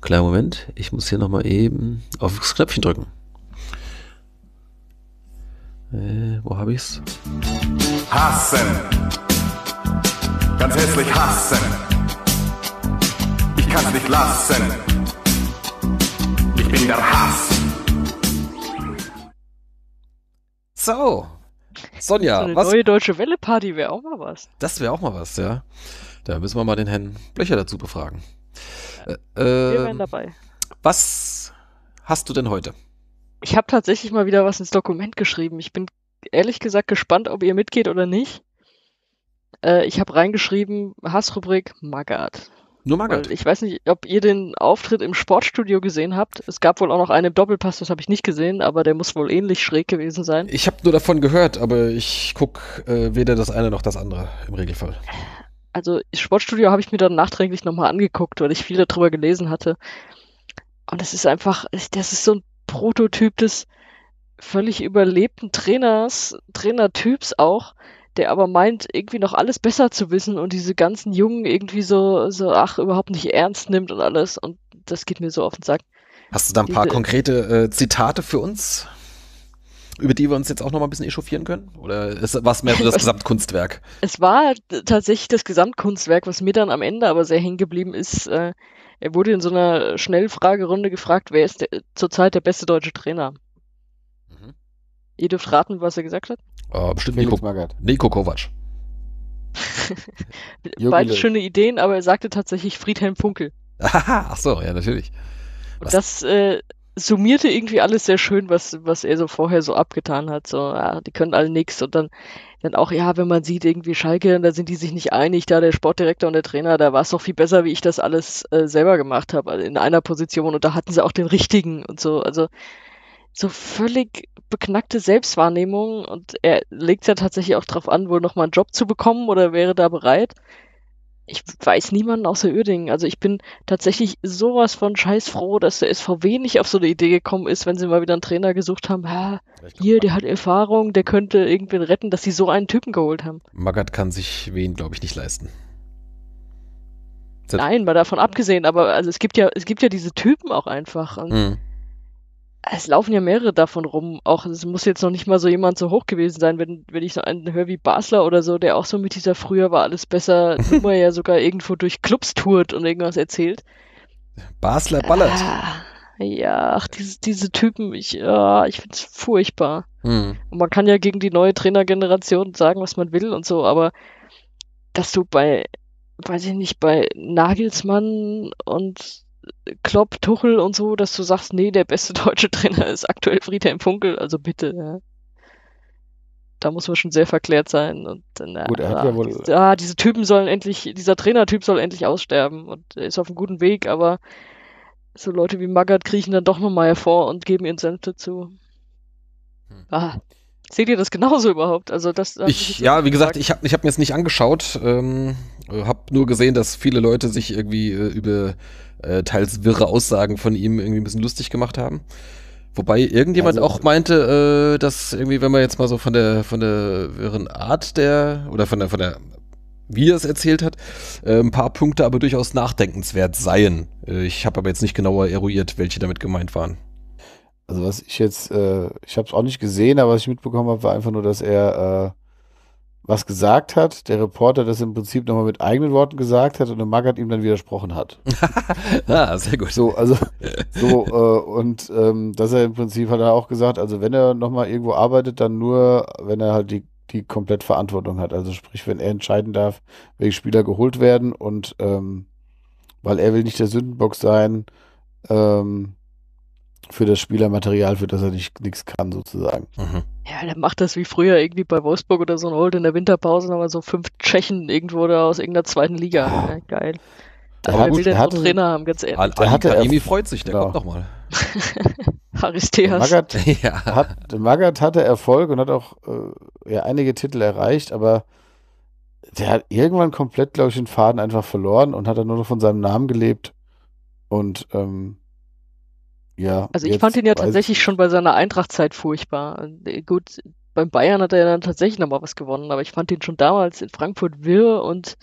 Kleinen Moment, ich muss hier nochmal eben auf das Knöpfchen drücken. Äh, wo habe ich's? Hassen! Ganz hässlich hassen! Ich kann's nicht lassen! Ich bin der Hass! So, Sonja, so eine was? neue deutsche Welle Party wäre auch mal was. Das wäre auch mal was, ja. Da müssen wir mal den Herrn Blöcher dazu befragen. Ja, äh, wir wären ähm, dabei. Was hast du denn heute? Ich habe tatsächlich mal wieder was ins Dokument geschrieben. Ich bin ehrlich gesagt gespannt, ob ihr mitgeht oder nicht. Äh, ich habe reingeschrieben, Hassrubrik Magat. Nur Magath. ich weiß nicht, ob ihr den Auftritt im Sportstudio gesehen habt. Es gab wohl auch noch einen Doppelpass, das habe ich nicht gesehen, aber der muss wohl ähnlich schräg gewesen sein. Ich habe nur davon gehört, aber ich gucke äh, weder das eine noch das andere im Regelfall. Also das Sportstudio habe ich mir dann nachträglich nochmal angeguckt, weil ich viel darüber gelesen hatte. Und das ist einfach, das ist so ein Prototyp des völlig überlebten Trainers, Trainertyps auch, der aber meint, irgendwie noch alles besser zu wissen und diese ganzen Jungen irgendwie so, so, ach, überhaupt nicht ernst nimmt und alles. Und das geht mir so auf den Sack. Hast du da ein paar konkrete äh, Zitate für uns, über die wir uns jetzt auch noch mal ein bisschen echauffieren können? Oder war es mehr so das [LAUGHS] Gesamtkunstwerk? Es war tatsächlich das Gesamtkunstwerk, was mir dann am Ende aber sehr hängen geblieben ist. Äh, er wurde in so einer Schnellfragerunde gefragt, wer ist der, zurzeit der beste deutsche Trainer? Mhm. Ihr dürft raten, was er gesagt hat. Äh, bestimmt Felix Nico, Magath. Nico Kovac. [LAUGHS] Beide schöne Ideen, aber er sagte tatsächlich Friedhelm Funkel. [LAUGHS] ach so, ja, natürlich. Was? das äh, summierte irgendwie alles sehr schön, was, was er so vorher so abgetan hat. So, ja, die können alle nichts und dann, dann auch, ja, wenn man sieht, irgendwie Schalke, da sind die sich nicht einig, da der Sportdirektor und der Trainer, da war es doch viel besser, wie ich das alles äh, selber gemacht habe, also in einer Position und da hatten sie auch den richtigen und so. Also so völlig beknackte Selbstwahrnehmung und er legt ja tatsächlich auch drauf an, wohl nochmal einen Job zu bekommen oder wäre da bereit. Ich weiß niemanden außer Uerdingen. Also ich bin tatsächlich sowas von scheißfroh, dass der SVW nicht auf so eine Idee gekommen ist, wenn sie mal wieder einen Trainer gesucht haben. Ha, hier, der hat Erfahrung, der könnte irgendwen retten, dass sie so einen Typen geholt haben. Magat kann sich wen, glaube ich, nicht leisten. Nein, mal davon abgesehen, aber also es gibt ja, es gibt ja diese Typen auch einfach. Mhm es laufen ja mehrere davon rum. Auch es muss jetzt noch nicht mal so jemand so hoch gewesen sein, wenn, wenn ich so einen höre wie Basler oder so, der auch so mit dieser früher war alles besser [LAUGHS] Nummer ja sogar irgendwo durch Clubs tourt und irgendwas erzählt. Basler ballert. Ah, ja, ach, diese, diese Typen, ich, ah, ich find's furchtbar. Mhm. Und man kann ja gegen die neue Trainergeneration sagen, was man will und so, aber dass du bei, weiß ich nicht, bei Nagelsmann und Klopp, Tuchel und so, dass du sagst, nee, der beste [LAUGHS] deutsche Trainer ist aktuell Friedhelm Funkel, also bitte. Ja. Da muss man schon sehr verklärt sein. Und, na, äh, Gut, er hat ja ah, wohl... Diese, ah, diese Typen sollen endlich, dieser Trainertyp soll endlich aussterben und er ist auf einem guten Weg, aber so Leute wie Magath kriechen dann doch nochmal hervor und geben ihren Senf dazu. Hm. Ah, seht ihr das genauso überhaupt? Also das ich, ja, wie gesagt, gesagt. ich habe ich hab mir es nicht angeschaut, ähm, habe nur gesehen, dass viele Leute sich irgendwie äh, über äh, teils wirre Aussagen von ihm irgendwie ein bisschen lustig gemacht haben. Wobei irgendjemand also, auch meinte, äh, dass irgendwie, wenn man jetzt mal so von der von der wirren Art der oder von der von der wie er es erzählt hat, äh, ein paar Punkte aber durchaus nachdenkenswert seien. Äh, ich habe aber jetzt nicht genauer eruiert, welche damit gemeint waren. Also was ich jetzt, äh, ich habe es auch nicht gesehen, aber was ich mitbekommen habe, war einfach nur, dass er äh, was gesagt hat, der Reporter das im Prinzip nochmal mit eigenen Worten gesagt hat und der Magath ihm dann widersprochen hat. [LAUGHS] ah, sehr gut. So, also, so, äh, und ähm, dass er im Prinzip hat er auch gesagt, also wenn er nochmal irgendwo arbeitet, dann nur, wenn er halt die, die komplett Verantwortung hat. Also sprich, wenn er entscheiden darf, welche Spieler geholt werden und ähm, weil er will nicht der Sündenbock sein, ähm, für das Spielermaterial, für das er nicht nichts kann, sozusagen. Mhm. Ja, der macht das wie früher irgendwie bei Wolfsburg oder so und holt in der Winterpause nochmal so fünf Tschechen irgendwo da aus irgendeiner zweiten Liga. Ja, geil. Da also, hat, will der hatte, Trainer haben, ganz ehrlich. Der hat, Karimi freut sich, der genau. kommt nochmal. Aristeas. [LAUGHS] Magath, [LAUGHS] ja. hat, Magath hatte Erfolg und hat auch äh, ja, einige Titel erreicht, aber der hat irgendwann komplett, glaube ich, den Faden einfach verloren und hat dann nur noch von seinem Namen gelebt. Und ähm, ja. Also ich fand ihn ja tatsächlich ich. schon bei seiner Eintrachtzeit furchtbar. Äh, gut, beim Bayern hat er ja dann tatsächlich nochmal was gewonnen, aber ich fand ihn schon damals in Frankfurt wirr und,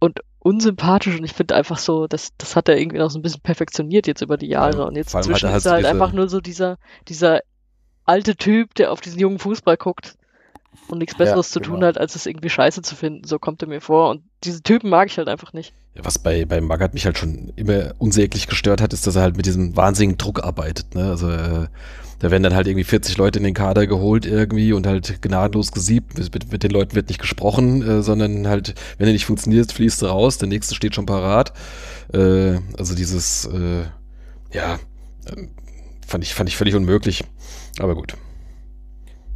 und unsympathisch und ich finde einfach so, das, das hat er irgendwie noch so ein bisschen perfektioniert jetzt über die Jahre ja, und jetzt inzwischen ist er halt, halt einfach nur so dieser, dieser alte Typ, der auf diesen jungen Fußball guckt und nichts Besseres ja, zu genau. tun hat, als es irgendwie scheiße zu finden. So kommt er mir vor und diese Typen mag ich halt einfach nicht. Ja, was bei, bei Magath mich halt schon immer unsäglich gestört hat, ist, dass er halt mit diesem wahnsinnigen Druck arbeitet. Ne? Also äh, da werden dann halt irgendwie 40 Leute in den Kader geholt irgendwie und halt gnadenlos gesiebt. Mit, mit den Leuten wird nicht gesprochen, äh, sondern halt, wenn er nicht funktioniert, fließt er raus, der nächste steht schon parat. Äh, also dieses, äh, ja, ähm, fand ich, fand ich völlig unmöglich. Aber gut.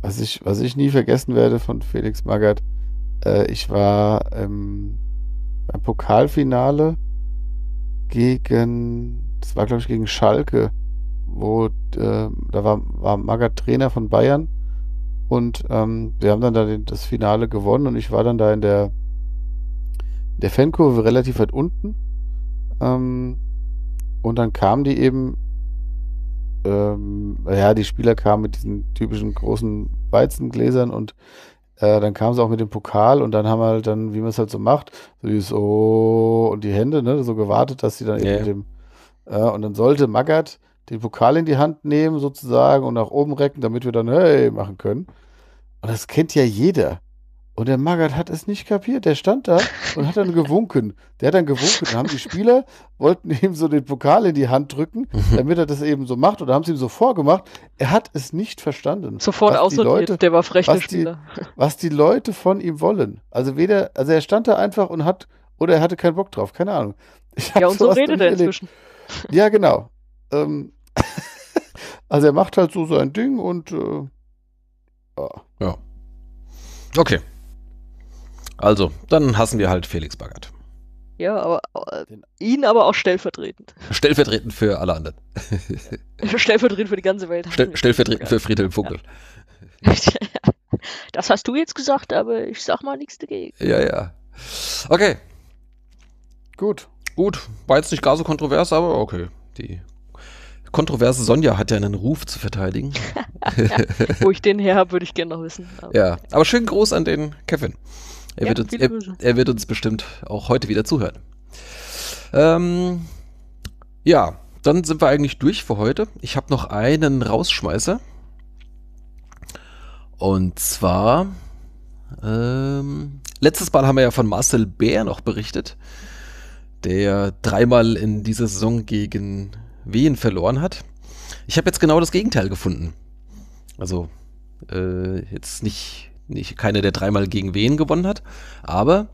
Was ich, was ich nie vergessen werde von Felix Magath, äh, ich war ähm, beim Pokalfinale gegen, das war glaube ich gegen Schalke, wo äh, da war, war Magath Trainer von Bayern und ähm, wir haben dann da den, das Finale gewonnen und ich war dann da in der, in der Fankurve relativ weit unten ähm, und dann kamen die eben ähm, ja, die Spieler kamen mit diesen typischen großen Weizengläsern und äh, dann kam sie auch mit dem Pokal und dann haben wir halt dann, wie man es halt so macht, so dieses Oh und die Hände, ne, so gewartet, dass sie dann yeah. eben dem. Äh, und dann sollte Magath den Pokal in die Hand nehmen, sozusagen, und nach oben recken, damit wir dann, hey, machen können. Und das kennt ja jeder. Und der Magath hat es nicht kapiert. Der stand da und hat dann gewunken. Der hat dann gewunken. Dann haben die Spieler, wollten ihm so den Pokal in die Hand drücken, mhm. damit er das eben so macht. Oder haben sie ihm so vorgemacht. Er hat es nicht verstanden. Sofort aussortiert, der war frech, der Die, was die Leute von ihm wollen. Also weder, also er stand da einfach und hat, oder er hatte keinen Bock drauf, keine Ahnung. ja, und so redet er inzwischen. Erlebt. Ja, genau. Ähm, [LAUGHS] also er macht halt so sein Ding und äh, ja. ja. Okay. Also, dann hassen wir halt Felix Baggert. Ja, aber äh, ihn aber auch stellvertretend. Stellvertretend für alle anderen. [LAUGHS] stellvertretend für die ganze Welt. Stell, stellvertretend für Friedhelm Funkel. Ja. [LAUGHS] Das hast du jetzt gesagt, aber ich sag mal nichts dagegen. Ja, ja. Okay. Gut. Gut. War jetzt nicht gar so kontrovers, aber okay. Die kontroverse Sonja hat ja einen Ruf zu verteidigen. [LAUGHS] wo ich den her habe, würde ich gerne noch wissen. Aber ja, aber schönen Gruß an den Kevin. Er, ja, wird, uns, er, er, wird uns bestimmt auch heute wieder zuhören. Ähm, ja, dann sind wir eigentlich durch für heute. Ich habe noch einen Rausschmeißer. Und zwar, ähm, letztes Mal haben wir ja von Marcel Bär noch berichtet, der dreimal in dieser Saison gegen Wien verloren hat. Ich habe jetzt genau das Gegenteil gefunden. Also äh, jetzt nicht nicht keine der dreimal gegen wen gewonnen hat. Aber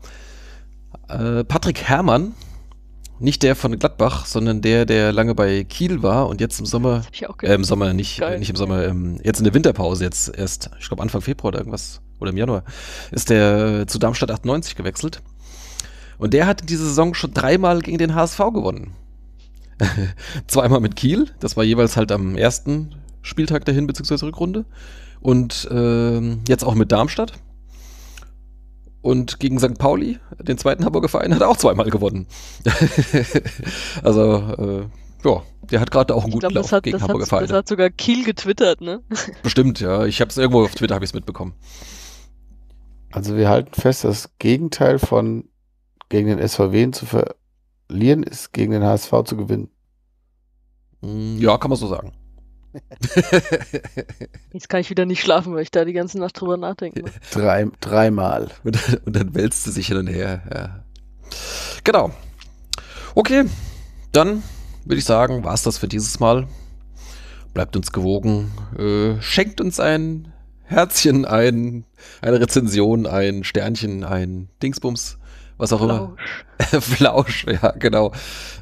äh, Patrick Herrmann, nicht der von Gladbach, sondern der, der lange bei Kiel war und jetzt im Sommer, äh, im Sommer nicht, nicht im Sommer, ähm, jetzt in der Winterpause, jetzt erst, ich glaube Anfang Februar oder irgendwas, oder im Januar, ist der äh, zu Darmstadt 98 gewechselt. Und der hat diese Saison schon dreimal gegen den HSV gewonnen. [LAUGHS] Zweimal mit Kiel, das war jeweils halt am ersten Spieltag dahin, beziehungsweise Rückrunde und ähm, jetzt auch mit Darmstadt. Und gegen St. Pauli, den zweiten Hamburger Verein, hat er auch zweimal gewonnen. [LAUGHS] also, äh, ja, der hat gerade auch einen guten glaub, Lauf hat, gegen Hamburger Vereine. Das hat sogar Kiel getwittert, ne? [LAUGHS] Bestimmt, ja. Ich habe es irgendwo auf Twitter habe mitbekommen. Also wir halten fest, das Gegenteil von gegen den SVW zu verlieren ist gegen den HSV zu gewinnen. Hm, ja, kann man so sagen. [LAUGHS] Jetzt kann ich wieder nicht schlafen, weil ich da die ganze Nacht drüber nachdenke. Drei, dreimal. Und, und, dann wälzt du sich hin und her. Ja. Genau. Okay, dann würde ich sagen, war es das für dieses Mal. Bleibt uns gewogen. Äh, schenkt uns ein Herzchen, ein, eine Rezension, ein Sternchen, ein Dingsbums was auch immer. Flausch, [LAUGHS] ja, genau.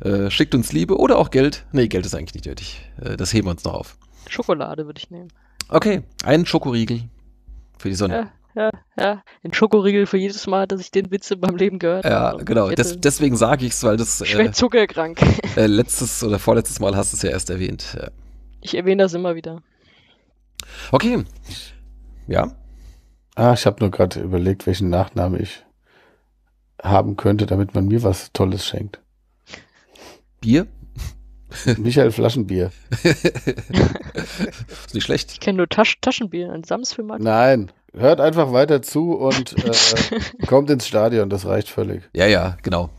Äh, schickt uns Liebe oder auch Geld. Nee, Geld ist eigentlich nicht nötig. Äh, das heben wir uns noch auf. Schokolade würde ich nehmen. Okay, einen Schokoriegel für die Sonne. Ja, ja, ja. Ein Schokoriegel für jedes Mal, dass ich den Witz in meinem Leben gehört ja, habe. Ja, genau. Des, deswegen sage ich es, weil das. Schwer äh, zuckerkrank. Äh, letztes oder vorletztes Mal hast du es ja erst erwähnt. Ja. Ich erwähne das immer wieder. Okay. Ja. Ah, ich habe nur gerade überlegt, welchen Nachnamen ich haben könnte, damit man mir was Tolles schenkt. Bier? Michael Flaschenbier. [LAUGHS] ist nicht schlecht. Ich kenne nur Tasch Taschenbier, ein Samsfilmarkt. Nein, hört einfach weiter zu und [LAUGHS] äh, kommt ins Stadion, das reicht völlig. Ja, ja, genau.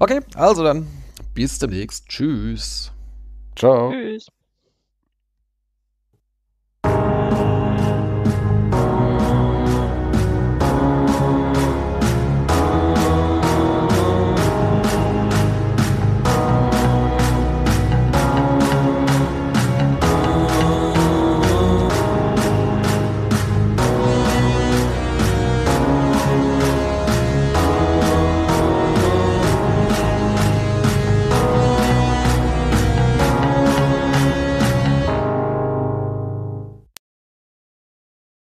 Okay, also dann bis demnächst. Tschüss. Ciao. Tschüss.